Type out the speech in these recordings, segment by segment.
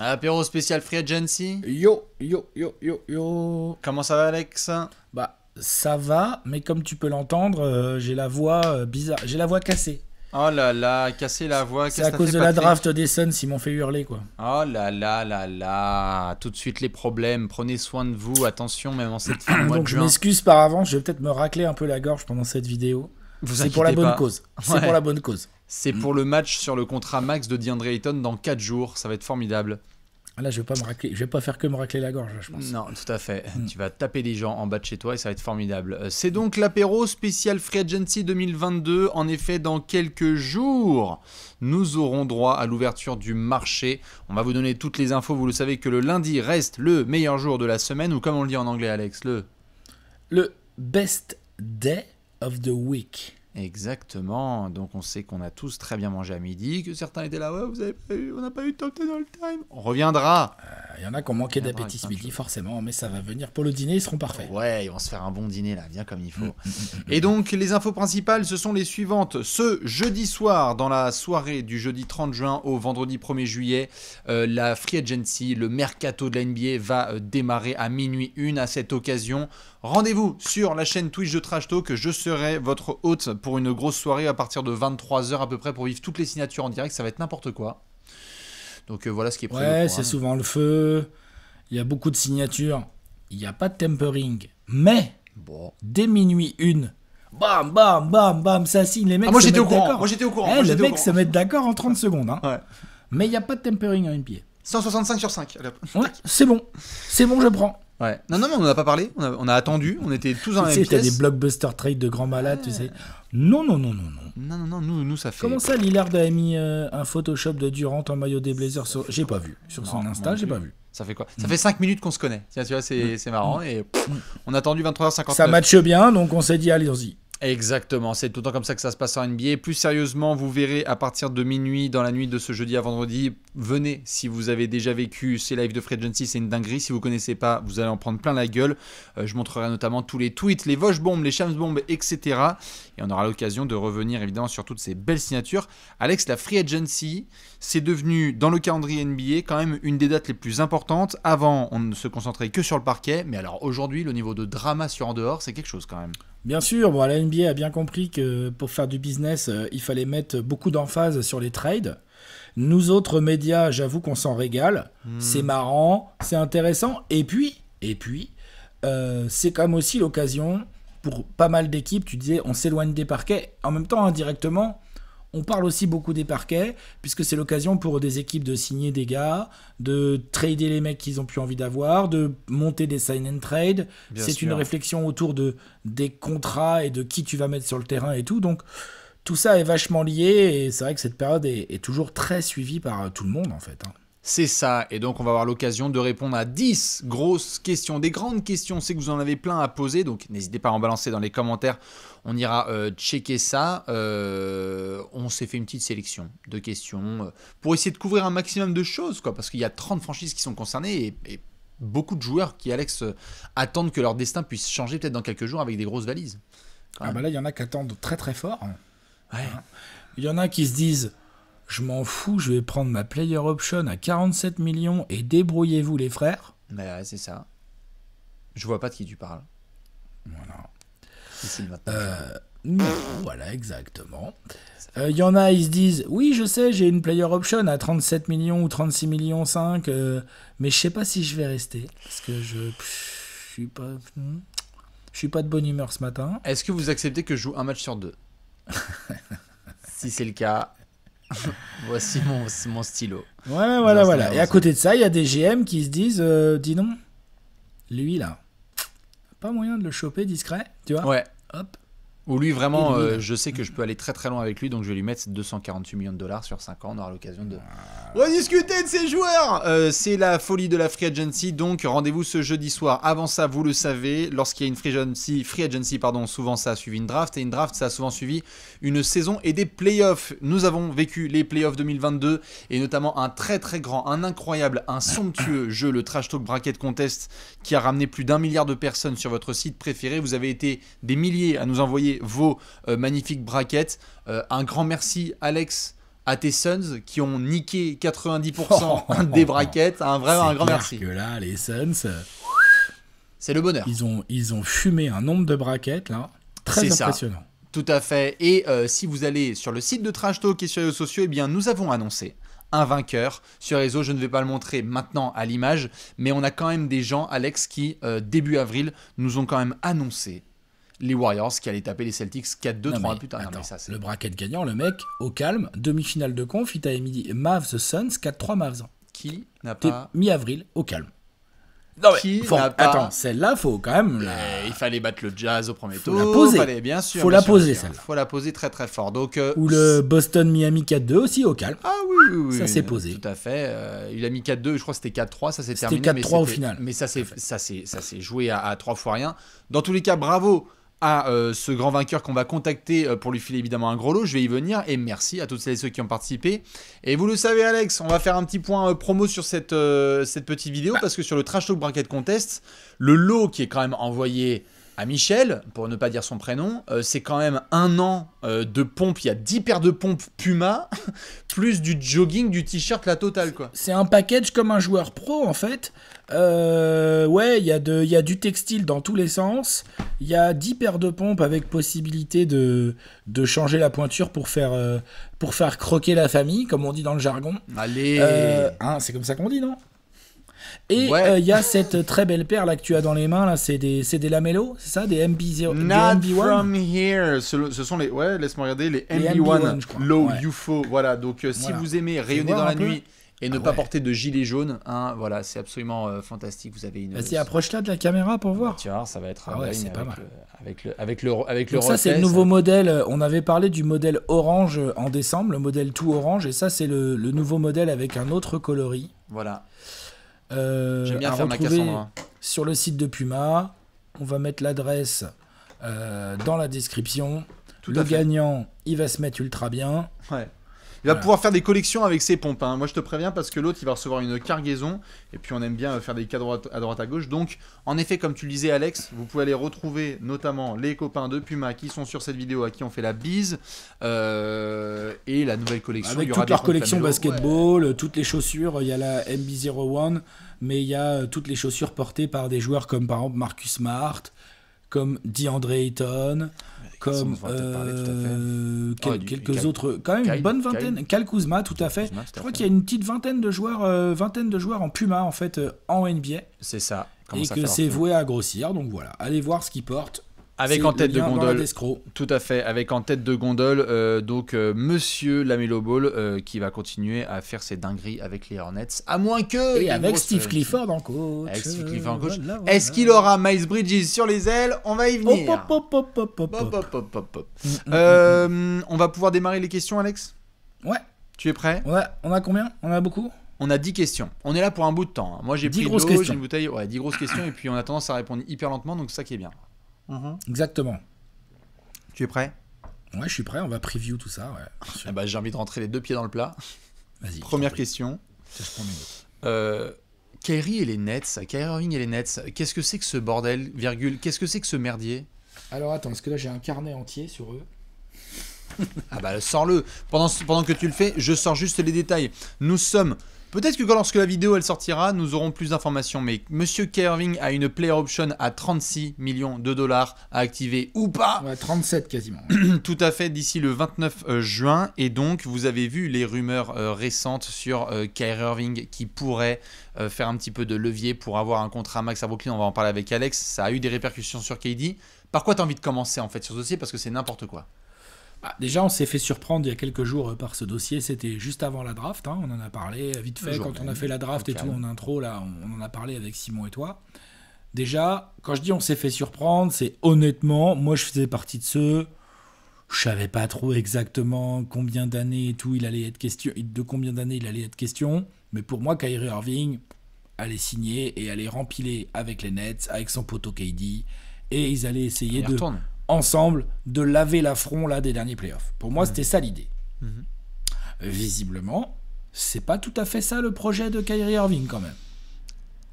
Apéro spécial Free Agency Yo, yo, yo, yo, yo. Comment ça va, Alex Bah, ça va, mais comme tu peux l'entendre, euh, j'ai la voix euh, bizarre. J'ai la voix cassée. Oh là là, cassée la voix. C'est à cause de la draft des sons, ils m'ont fait hurler quoi. Oh là là là là, tout de suite les problèmes. Prenez soin de vous, attention même en cette fin de mois Donc je m'excuse par avance, je vais peut-être me racler un peu la gorge pendant cette vidéo. C'est pour la bonne cause. C'est pour la bonne cause. C'est mm. pour le match sur le contrat max de DeAndre Ayton dans 4 jours. Ça va être formidable. Là, je vais pas me racler, je vais pas faire que me racler la gorge, je pense. Non, tout à fait. Mm. Tu vas taper des gens en bas de chez toi et ça va être formidable. Euh, c'est donc l'apéro spécial Free Agency 2022. En effet, dans quelques jours, nous aurons droit à l'ouverture du marché. On va vous donner toutes les infos. Vous le savez que le lundi reste le meilleur jour de la semaine ou comme on le dit en anglais, Alex, le le best day of the week. Exactement. Donc on sait qu'on a tous très bien mangé à midi, que certains étaient là, ouais, vous avez pas eu, on n'a pas eu de top 10 all time. On reviendra. Il euh, y en a qui ont manqué d'appétit ce midi, forcément, mais ça va venir pour le dîner, ils seront parfaits. Ouais, ils vont se faire un bon dîner là, bien comme il faut. Mm, mm, mm, Et donc les infos principales, ce sont les suivantes. Ce jeudi soir, dans la soirée du jeudi 30 juin au vendredi 1er juillet, euh, la Free Agency, le mercato de la NBA va euh, démarrer à minuit 1 à cette occasion. Rendez-vous sur la chaîne Twitch de Trash que je serai votre hôte pour une grosse soirée à partir de 23h à peu près pour vivre toutes les signatures en direct. Ça va être n'importe quoi. Donc euh, voilà ce qui est prévu. Ouais, c'est hein. souvent le feu. Il y a beaucoup de signatures. Il n'y a pas de tempering. Mais, bon. dès minuit une, bam, bam, bam, bam, ça signe. Les ah, mecs moi j'étais au courant. Eh, moi j'étais au courant. les mecs se mettent d'accord en 30 secondes. Hein. Mais il n'y a pas de tempering une pied 165 sur 5. c'est bon. C'est bon, je prends. Non, non, on n'en a pas parlé. On a, attendu. On était tous en tu sais, des blockbuster trade de grands malades, tu sais. Non, non, non, non, non. Non, non, non, nous, nous ça fait. Comment ça, Lillard a mis euh, un Photoshop de Durant en maillot des Blazers sur... J'ai pas vu. Sur son Insta, j'ai pas vu. Ça fait quoi Ça mm. fait 5 minutes qu'on se connaît. tu vois, c'est mm. marrant. Et mm. on a attendu 23h59. Ça matche bien, donc on s'est dit, allez-y. Exactement, c'est tout le temps comme ça que ça se passe en NBA. Plus sérieusement, vous verrez à partir de minuit, dans la nuit de ce jeudi à vendredi, venez si vous avez déjà vécu ces lives de Fred Jensen, c'est une dinguerie. Si vous ne connaissez pas, vous allez en prendre plein la gueule. Euh, je montrerai notamment tous les tweets, les Vosh bombes, les Shams bombes, etc. Et on aura l'occasion de revenir évidemment sur toutes ces belles signatures. Alex, la free agency, c'est devenu dans le calendrier NBA quand même une des dates les plus importantes. Avant, on ne se concentrait que sur le parquet, mais alors aujourd'hui, le niveau de drama sur en dehors, c'est quelque chose quand même. Bien sûr, bon, la NBA a bien compris que pour faire du business, euh, il fallait mettre beaucoup d'emphase sur les trades. Nous autres médias, j'avoue qu'on s'en régale. Hmm. C'est marrant, c'est intéressant. Et puis, et puis, euh, c'est comme aussi l'occasion pour pas mal d'équipes, tu disais on s'éloigne des parquets. En même temps, indirectement, on parle aussi beaucoup des parquets, puisque c'est l'occasion pour des équipes de signer des gars, de trader les mecs qu'ils ont plus envie d'avoir, de monter des sign and trade. C'est une réflexion autour de des contrats et de qui tu vas mettre sur le terrain et tout. Donc tout ça est vachement lié et c'est vrai que cette période est, toujours très suivie par tout le monde en fait. Hein c'est ça. Et donc, on va avoir l'occasion de répondre à 10 grosses questions, des grandes questions. C'est que vous en avez plein à poser, donc n'hésitez pas à en balancer dans les commentaires. On ira euh, checker ça. Euh, on s'est fait une petite sélection de questions euh, pour essayer de couvrir un maximum de choses, quoi, parce qu'il y a 30 franchises qui sont concernées et, beaucoup de joueurs qui, Alex, attendent que leur destin puisse changer peut-être dans quelques jours avec des grosses valises. Ah bah là, il y en a qui attendent très très fort. Il y en a qui se disent je m'en fous, je vais prendre ma player option à 47 millions et débrouillez-vous les frères. Bah, c'est ça. Je vois pas de qui tu parles. Voilà. euh, voilà, exactement. Il euh, y en a, ils se disent Oui, je sais, j'ai une player option à 37 millions ou 36 millions 5, euh, mais je sais pas si je vais rester. Parce que je, je suis pas. Hmm, je suis pas de bonne humeur ce matin. Est-ce que vous acceptez que je joue un match sur deux Si c'est le cas, Voici mon, stylo. Ouais, voilà, voilà. Et à côté de ça, il y a des GM qui se disent euh, dis non, lui là, pas moyen de le choper discret, tu vois Ouais. Hop. Ou lui, vraiment, euh, je sais que je peux aller très très loin avec lui, donc je vais lui mettre 248 millions de dollars sur 5 ans. On aura l'occasion de rediscuter de ces joueurs. Euh, c'est la folie de la free agency, donc rendez-vous ce jeudi soir. Avant ça, vous le savez, lorsqu'il y a une free agency, free agency pardon, souvent ça a suivi une draft, et une draft, ça a souvent suivi une saison et des playoffs. Nous avons vécu les playoffs 2022 et notamment un très très grand, un incroyable, un somptueux jeu, le Trash Talk Bracket Contest, qui a ramené plus d'un milliard de personnes sur votre site préféré. Vous avez été des milliers à nous envoyer vos euh, magnifiques brackets. Euh, un grand merci Alex à tes Suns qui ont niqué 90% des brackets. Un vrai, un grand merci. que là, les Suns, euh, c'est le bonheur. Ils ont, ils ont fumé un nombre de brackets là, très impressionnant. Tout à fait. Et euh, si vous allez sur le site de Trash Talk et sur les réseaux sociaux, eh bien, nous avons annoncé un vainqueur sur les réseaux. Je ne vais pas le montrer maintenant à l'image, mais on a quand même des gens, Alex, qui, euh, début avril, nous ont quand même annoncé les Warriors qui allaient taper les Celtics 4-2, 3 plus tard. le bracket gagnant, le mec, au calme, demi-finale de conf, il t'a mis Mavs Suns, 4-3 Mavs. Qui n'a pas. Mi-avril, au calme. Non, Attends, celle-là, faut quand même. Eh, il fallait battre le jazz au premier tour. La poser. Fallait, bien sûr. Faut la poser celle Faut la poser très très fort. Donc. Euh, Ou le Boston Miami 4-2 aussi au calme. Ah oui, Ça s'est posé. Tout à fait. Euh, il a mis 4-2. Je crois que c'était 4-3. Ça s'est terminé. C'était 4-3 au final. Mais ça s'est ça s'est joué à, à 3 fois rien. Dans tous les cas, bravo à euh, ce grand vainqueur qu'on va contacter euh, pour lui filer évidemment un gros lot. Je vais y venir et merci à toutes celles et ceux qui ont participé. Et vous le savez, Alex, on va faire un petit point euh, promo sur cette, cette petite vidéo bah. parce que sur le Trash Talk Bracket Contest, le lot qui est quand même envoyé à Michel, pour ne pas dire son prénom, euh, c'est quand même un an euh, de pompes. il y a 10 paires de pompes Puma, plus du jogging, du t-shirt, la totale quoi. C'est un package comme un joueur pro en fait. Euh, ouais, il y, a y du textile dans tous les sens, il y a 10 paires de pompes avec possibilité de, de changer la pointure pour faire, pour faire croquer la famille, comme on dit dans le jargon. Allez hein, C'est comme ça qu'on dit non et euh, il y a cette très belle paire là que tu as dans les mains là, c'est des c'est des Lamello, c'est ça, des MB0, Not des MB1. from here. Ce, sont les ouais, laisse-moi regarder les, MB1, Low UFO. Voilà, donc euh, si vous aimez rayonner dans la nuit et ne ah pas porter de gilet jaune, hein, voilà, c'est absolument euh, fantastique. Vous avez une Vas-y, approche-la de la caméra pour bah, voir. tu vois, ça va être ah c'est pas avec le avec le avec le ça c'est le nouveau modèle, on avait parlé du modèle orange en décembre, le modèle tout orange et ça c'est le, le nouveau modèle avec un autre coloris. Voilà. Euh, bien faire Sur le site de Puma, on va mettre l'adresse euh, dans la description. le gagnant, il va se mettre ultra bien. Ouais. Il va pouvoir faire des collections avec ses pompes. Hein. Moi, je te préviens parce que l'autre, il va recevoir une cargaison. Et puis, on aime bien faire des cas à droite à gauche. Donc, en effet, comme tu le disais, Alex, vous pouvez aller retrouver notamment les copains de Puma qui sont sur cette vidéo, à qui on fait la bise. Euh, et la nouvelle collection. Avec toute leur collection basketball, toutes les chaussures. Il y a la MB01, mais il y a euh, toutes les chaussures portées par des joueurs comme par exemple Marcus Smart, comme DeAndre Ayton comme euh, ah quelques autres, quand même une bonne vingtaine. Kalkuzma, tout à fait. je crois qu'il y a une petite vingtaine de joueurs, euh, vingtaine de joueurs en Puma en fait euh, en NBA. C'est ça. et que c'est voué à grossir. Donc voilà, allez voir ce qu'il porte avec en tête de gondole. Tout à fait, avec en tête de gondole, euh, donc euh, Monsieur Lamelo Ball euh, qui va continuer à faire ses dingueries avec les Hornets, à moins que. Et avec Steve Clifford en coach. Clifford Est-ce qu'il aura Miles Bridges sur les ailes On va y venir. On va pouvoir démarrer les questions, Alex Ouais. Tu es prêt Ouais, on a combien On a beaucoup on a 10 questions. On est là pour un bout de temps. Hein. Moi, j'ai pris grosses une bouteille. Ouais, 10 grosses questions. Et puis, on a tendance à répondre hyper lentement. Donc, ça qui est bien. Mhm. Exactement. Tu es prêt Ouais, je suis prêt, on va preview tout ça. Eh ben, j'ai envie de rentrer les deux pieds dans le plat. Vas-y. Première question. Euh, et les Nets, Kairi et les Nets, qu'est-ce que c'est que ce bordel, virgule Qu'est-ce que c'est que ce merdier Alors attends, parce que là j'ai un carnet entier sur eux. ah bah sors-le. Pendant, pendant que tu le fais, je sors juste les détails. Nous sommes Peut-être que lorsque la vidéo elle sortira, nous aurons plus d'informations, mais Monsieur Irving a une player option à 36 millions de dollars à activer ou pas ouais, 37 quasiment. Tout à fait, d'ici le 29 euh, juin, et donc vous avez vu les rumeurs euh, récentes sur euh, Irving qui pourrait euh, faire un petit peu de levier pour avoir un contrat max à Brooklyn, on va en parler avec Alex, ça a eu des répercussions sur KD. Par quoi tu as envie de commencer en fait sur ce dossier parce que c'est n'importe quoi ah, déjà, on s'est fait surprendre il y a quelques jours euh, par ce dossier. C'était juste avant la draft. Hein. On en a parlé euh, vite fait quand on a fait la draft et tout en intro. Là, on, en a parlé avec Simon et toi. Déjà, quand je dis on s'est fait surprendre, c'est honnêtement, moi je faisais partie de ceux. Je savais pas trop exactement combien d'années et tout il allait être question, de combien d'années il allait être question. Mais pour moi, Kyrie Irving allait signer et allait rempiler avec les Nets, avec son poteau KD, et ils allaient essayer de ensemble de laver l'affront là des derniers playoffs. Pour moi, c'était ça l'idée. Mhm. Visiblement, c'est pas tout à fait ça le projet de Kyrie Irving quand même.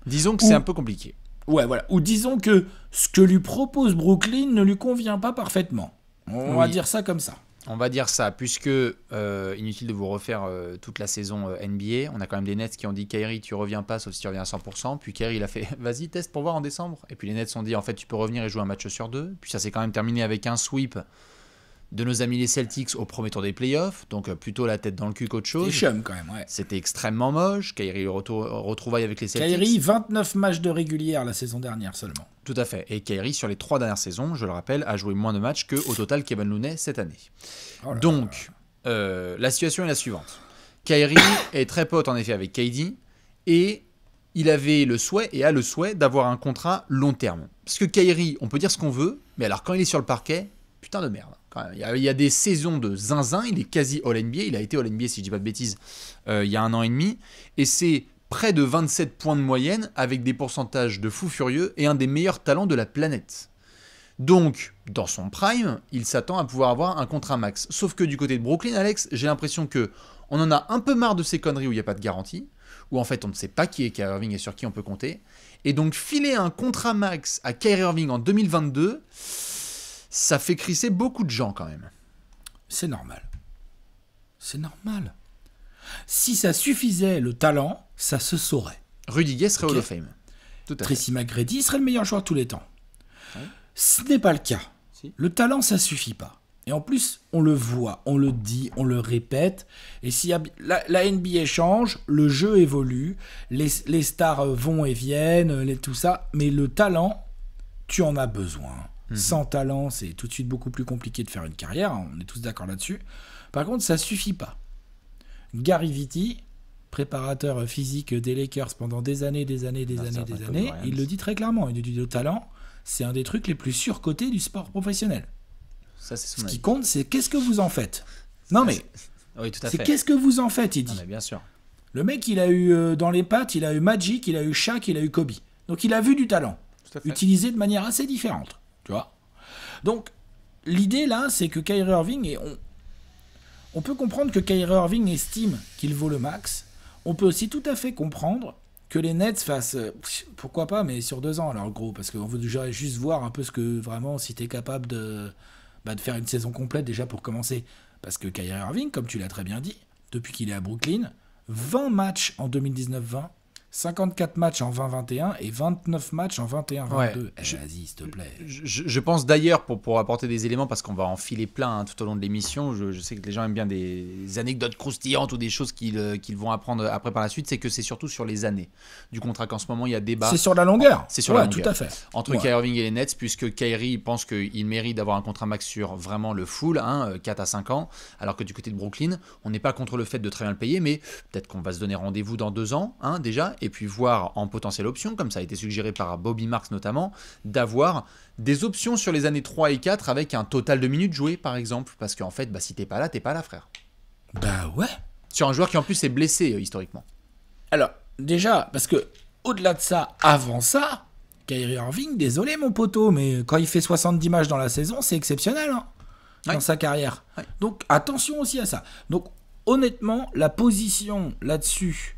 Disons que c'est un peu compliqué. Ouais, voilà. Ou disons que ce que lui propose Brooklyn ne lui convient pas parfaitement. On va dire ça comme ça on va dire ça, puisque euh, inutile de vous refaire euh, toute la saison euh, NBA, on a quand même des Nets qui ont dit Kyrie, tu reviens pas sauf si tu reviens à 100%. Puis Kyrie, il a fait vas-y, teste pour voir en décembre. Et puis les Nets ont dit en fait, tu peux revenir et jouer un match sur deux. Puis ça s'est quand même terminé avec un sweep de nos amis les Celtics au premier tour des playoffs, donc euh, plutôt la tête dans le cul qu'autre chose. C'était extrêmement moche. Kyrie retour, retrouvaille avec les Celtics. Kyrie, 29 matchs de régulière la saison dernière seulement. Tout à fait. Et Kyrie, sur les trois dernières saisons, je le rappelle, a joué moins de matchs que au total Kevin Looney cette année. Oh donc, euh, la situation est la suivante. Kyrie est très pote en effet avec KD et il avait le souhait et a le souhait d'avoir un contrat long terme. Parce que Kyrie, on peut dire ce qu'on veut, mais alors quand il est sur le parquet, putain de merde. Il, y a, des saisons de zinzin, il est quasi All-NBA, il a été All-NBA si je dis pas de bêtises, euh, il y a un an et demi, et c'est près de 27 points de moyenne avec des pourcentages de fou furieux et un des meilleurs talents de la planète. Donc, dans son prime, il s'attend à pouvoir avoir un contrat max. Sauf que du côté de Brooklyn, Alex, j'ai l'impression que on en a un peu marre de ces conneries où il n'y a pas de garantie, où en fait on ne sait pas qui est Kyrie Irving et sur qui on peut compter. Et donc filer un contrat max à Kyrie Irving en 2022, ça fait crisser beaucoup de gens quand même. C'est normal. C'est normal. Si ça suffisait le talent, ça se saurait. Rudiger serait okay. Hall of Fame. Tracy McGrady serait le meilleur joueur de tous les temps. Ce n'est pas le cas. Le talent, ça suffit pas. Et en plus, on le voit, on le dit, on le répète. Et si la, NBA change, le jeu évolue, les, stars vont et viennent, tout ça. Mais le talent, tu en as besoin. Mhm. Sans talent, c'est tout de suite beaucoup plus compliqué de faire une carrière, hein, on est tous d'accord là-dessus. Par contre, ça suffit pas. Gary Vitti, préparateur physique des Lakers pendant des années, des années, des ah, années, des années, il le dit très clairement, il dit le talent, c'est un des trucs les plus surcotés du sport professionnel. Ce qui compte, c'est qu'est-ce que vous en faites. Non mais, oui, c'est qu'est-ce que vous en faites, il dit. bien sûr. Le mec, il a eu euh, dans les pattes, il a eu Magic, il a eu Shaq, il a eu Kobe. Donc il a vu du talent, utilisé de manière assez différente. Donc, l'idée là, c'est que Kyrie Irving, et on, on peut comprendre que Kyrie Irving estime qu'il vaut le max. On peut aussi tout à fait comprendre que les Nets fassent, euh, pourquoi pas, mais sur deux ans, alors gros, parce qu'on veut juste voir un peu ce que vraiment, si tu es capable de, bah, de faire une saison complète déjà pour commencer. Parce que Kyrie Irving, comme tu l'as très bien dit, depuis qu'il est à Brooklyn, 20 matchs en 2019-20, 54 matchs en 2021 et 29 matchs en 21-22. Eh, vas-y, s'il te plaît. Je, pense d'ailleurs, pour, pour apporter des éléments, parce qu'on va en filer plein hein, tout au long de l'émission, je, sais que les gens aiment bien des anecdotes croustillantes ou des choses euh, qu'ils vont apprendre après par la suite, c'est que c'est surtout sur les années du contrat qu'en ce moment il y a débat. C'est sur la longueur. C'est sur la longueur. tout à fait. Entre Kyrie Irving et les Nets, puisque Kyrie pense qu'il mérite d'avoir un contrat max sur vraiment le full, 4 hein, euh, à 5 ans, alors que du côté de Brooklyn, on n'est pas contre le fait de très bien le payer, mais peut-être qu'on va se donner rendez-vous dans deux ans hein, déjà et puis voir en potentielle option, comme ça a été suggéré par Bobby Marks notamment, d'avoir des options sur les années 3 et 4 avec un total de minutes jouées par exemple, parce qu'en fait, bah, si t'es pas là, t'es pas là frère. Bah ouais. Sur un joueur qui en plus est blessé euh, historiquement. Alors, déjà, parce que au-delà de ça, avant ça, Kyrie Irving, désolé mon poteau, mais quand il fait 70 matchs dans la saison, c'est exceptionnel hein, dans sa carrière. Donc attention aussi à ça. Donc honnêtement, la position là-dessus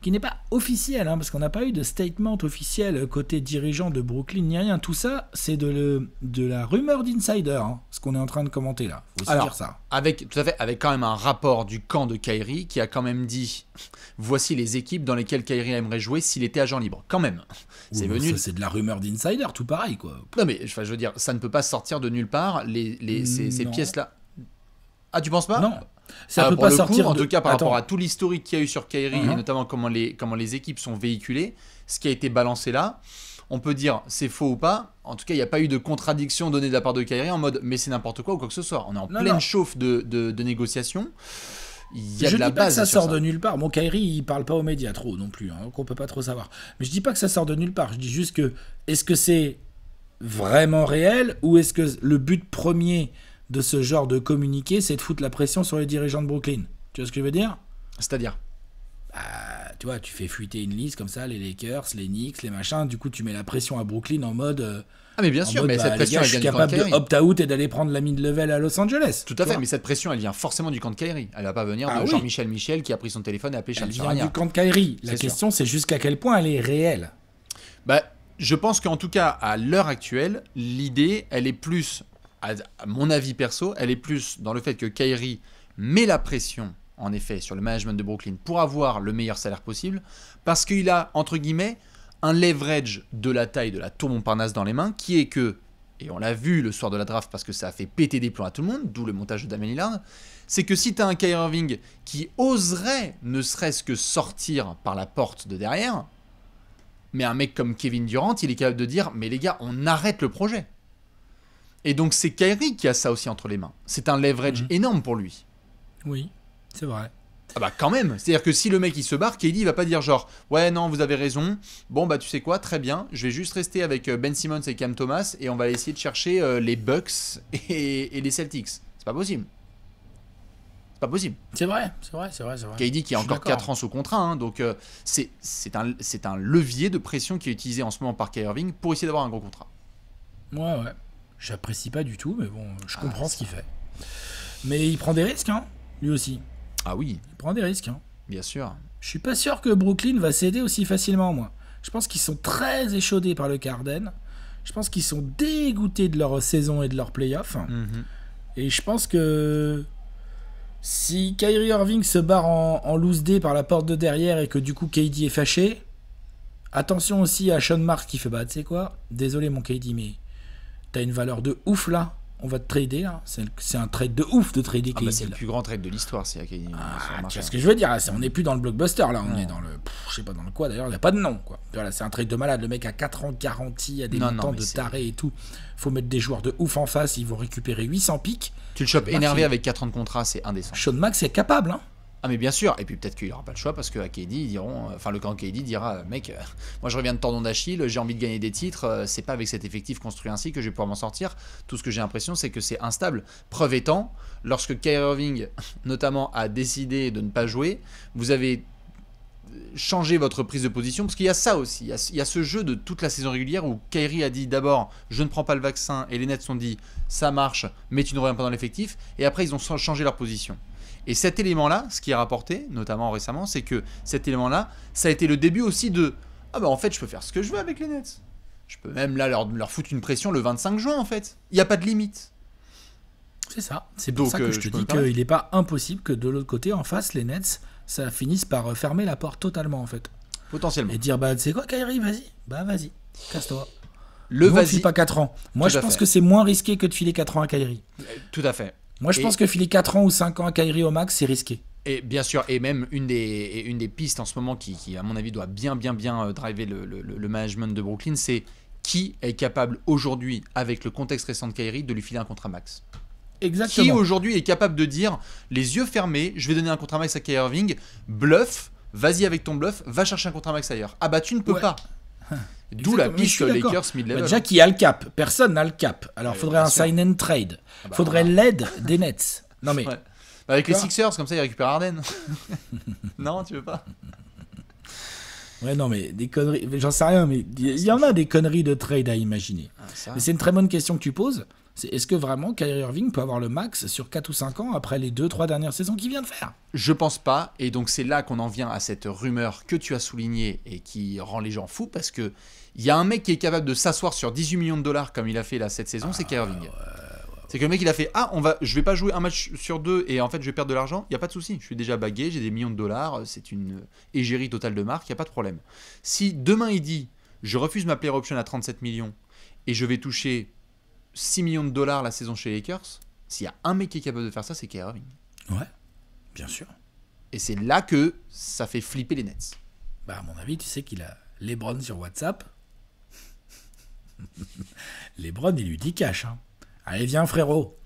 qui n'est pas officiel, hein, parce qu'on n'a pas eu de statement officiel côté dirigeant de Brooklyn ni rien. Tout ça, c'est de, le, de la rumeur d'insider, hein, ce qu'on est en train de commenter là. Faut Alors, dire ça. Avec, tout à fait, avec quand même un rapport du camp de Kyrie qui a quand même dit voici les équipes dans lesquelles Kyrie aimerait jouer s'il était agent libre. Quand même. C'est venu. C'est de la rumeur d'insider, tout pareil quoi. Non mais je veux dire, ça ne peut pas sortir de nulle part. Les, ces, ces pièces là. Ah, tu penses pas Non. Ça ah, peut pas sortir. En tout cas, par rapport à tout l'historique qu'il y a eu sur Kyrie mhm. et notamment comment les, comment les équipes sont véhiculées, ce qui a été balancé là, on peut dire c'est faux ou pas. En tout cas, il n'y a pas eu de contradiction donnée de la part de Kyrie en mode mais c'est n'importe quoi ou quoi que ce soit. On est en pleine chauffe de, de, négociations. Il y a je de la dis pas que ça sort de nulle part. Mon Kyrie, il parle pas aux médias trop non plus, hein, donc peut pas trop savoir. Mais je dis pas que ça sort de nulle part. Je dis juste que est-ce que c'est vraiment réel ou est-ce que le but premier de ce genre de communiqué, c'est de foutre la pression sur les dirigeants de Brooklyn. Tu vois ce que je veux dire C'est-à-dire bah, Tu vois, tu fais fuiter une liste comme ça, les Lakers, les Knicks, les machins. Du coup, tu mets la pression à Brooklyn en mode. Euh, ah mais bien sûr, mais cette bah, pression, je suis capable de opt out et d'aller prendre la mid level à Los Angeles. Tout à fait, mais cette pression, elle vient forcément du camp de Kyrie. Elle va pas venir ah de Jean-Michel Michel qui a pris son téléphone et appelé Charles Elle vient du camp de Kyrie. La question, c'est jusqu'à quel point elle est réelle. Bah, je pense qu'en tout cas, à l'heure actuelle, l'idée, elle est plus à, mon avis perso, elle est plus dans le fait que Kyrie met la pression en effet sur le management de Brooklyn pour avoir le meilleur salaire possible, parce qu'il a, entre guillemets, un leverage de la taille de la tour Montparnasse dans les mains, qui est que, et on l'a vu le soir de la draft parce que ça a fait péter des plombs à tout le monde, d'où le montage de Damien Lillard, c'est que si tu as un Kyrie Irving qui oserait ne serait-ce que sortir par la porte de derrière, mais un mec comme Kevin Durant, il est capable de dire, mais les gars, on arrête le projet. Et donc c'est Kyrie qui a ça aussi entre les mains. C'est un leverage mhm. énorme pour lui. Oui, c'est vrai. Ah bah quand même, c'est-à-dire que si le mec il se barre, Kyrie il va pas dire genre ouais non vous avez raison, bon bah tu sais quoi très bien, je vais juste rester avec euh, Ben Simmons et Cam Thomas et on va essayer de chercher euh, les Bucks et, les Celtics. C'est pas possible. C'est pas possible. C'est vrai, c'est vrai, c'est vrai, vrai. KD qui a encore 4 ans sous contrat, hein, donc euh, c'est un, un levier de pression qui est utilisé en ce moment par Kyrie Irving pour essayer d'avoir un gros contrat. Ouais ouais. J'apprécie pas du tout, mais bon, je ah, comprends ce qu'il fait. Mais il prend des risques, hein, lui aussi. Ah oui. Il prend des risques, hein. Bien sûr. Je suis pas sûr que Brooklyn va céder aussi facilement, moi. Je pense qu'ils sont très échaudés par le Carden. Je pense qu'ils sont dégoûtés de leur saison et de leur playoff. Mhm. Et je pense que si Kyrie Irving se barre en, loose D par la porte de derrière et que du coup KD est fâché, attention aussi à Sean Marks qui fait bah tu sais quoi, désolé mon KD mais t'as une valeur de ouf là, on va te trader hein. là. C'est un trade de ouf de trader ah bah, C'est le plus grand trade de l'histoire, ah, c'est tu hein. ce que je veux dire hein. On n'est plus dans le blockbuster là, on est dans le. je sais pas dans le quoi d'ailleurs, il n'y a pas de nom quoi. Voilà, c'est un trade de malade. Le mec a 4 ans de garantie, a des montants de taré et tout. Faut mettre des joueurs de ouf en face, ils vont récupérer 800 pics. Tu le chopes énervé avec 4 ans de contrat, c'est indécent. Sean Max est capable, hein. Ah mais bien sûr, et puis peut-être qu'il n'aura pas le choix parce que KD ils diront, euh, enfin le camp KD dira, mec, euh, moi je reviens de tendon d'Achille, j'ai envie de gagner des titres, euh, c'est pas avec cet effectif construit ainsi que je vais pouvoir m'en sortir. Tout ce que j'ai l'impression c'est que c'est instable. Preuve étant, lorsque Kyrie Irving notamment a décidé de ne pas jouer, vous avez changé votre prise de position parce qu'il y a ça aussi, il y a, ce jeu de toute la saison régulière où Kyrie a dit d'abord je ne prends pas le vaccin et les Nets ont dit ça marche mais tu ne reviens pas dans l'effectif et après ils ont changé leur position. Et cet élément-là, ce qui est rapporté, notamment récemment, c'est que cet élément-là, ça a été le début aussi de Ah bah en fait, je peux faire ce que je veux avec les Nets. Je peux même là leur, leur foutre une pression le 25 juin en fait. Il n'y a pas de limite. C'est ça. C'est pour ça que euh, je te dis qu'il n'est pas impossible que de l'autre côté, en face, les Nets, ça finisse par euh, fermer la porte totalement en fait. Potentiellement. Et dire bah c'est quoi Kyrie, vas-y, bah vas-y, casse-toi. Le vas-y. pas 4 ans. Moi je pense que c'est moins risqué que de filer 4 ans à Kyrie. Euh, tout à fait. Moi, je pense que filer 4 ans ou 5 ans à Kyrie au max, c'est risqué. Et bien sûr, et même une des, une des pistes en ce moment qui, à mon avis, doit bien, bien, bien euh, driver le, management de Brooklyn, c'est qui est capable aujourd'hui, avec le contexte récent de Kyrie, de lui filer un contrat max Exactement. Qui aujourd'hui est capable de dire, les yeux fermés, je vais donner un contrat max à Kyrie Irving, bluff, vas-y avec ton bluff, va chercher un contrat max ailleurs. Ah bah tu ne peux pas. D'où la piste Lakers mid bah, déjà, qui a le cap Personne n'a le cap. Alors, il faudrait un sign and trade. Ah bah, faudrait l'aide des Nets. Non, mais. Bah, avec les Sixers, comme ça, ils récupèrent Arden. non, tu veux pas Ouais, non, mais des conneries. J'en sais rien, mais il y, en a des conneries de trade à imaginer. Ah, c'est une très bonne question que tu poses est-ce que vraiment Kyrie Irving peut avoir le max sur 4 ou 5 ans après les 2-3 dernières saisons qu'il vient de faire Je pense pas. Et donc, c'est là qu'on en vient à cette rumeur que tu as soulignée et qui rend les gens fous parce que il y a un mec qui est capable de s'asseoir sur 18 millions de dollars comme il a fait là cette saison, c'est Kyrie Irving. C'est que le mec il a fait ah on va je vais pas jouer un match sur deux et en fait je vais perdre de l'argent, il n'y a pas de souci, je suis déjà bagué, j'ai des millions de dollars, c'est une égérie totale de marque, il n'y a pas de problème. Si demain il dit je refuse ma player option à 37 millions et je vais toucher 6 millions de dollars la saison chez les Lakers, s'il y a un mec qui est capable de faire ça, c'est Kyrie Ouais, bien sûr. Et c'est là que ça fait flipper les Nets. Bah, à mon avis, tu sais qu'il a Lebron sur WhatsApp. Lebron, il lui dit cash. Hein. Allez, viens, frérot.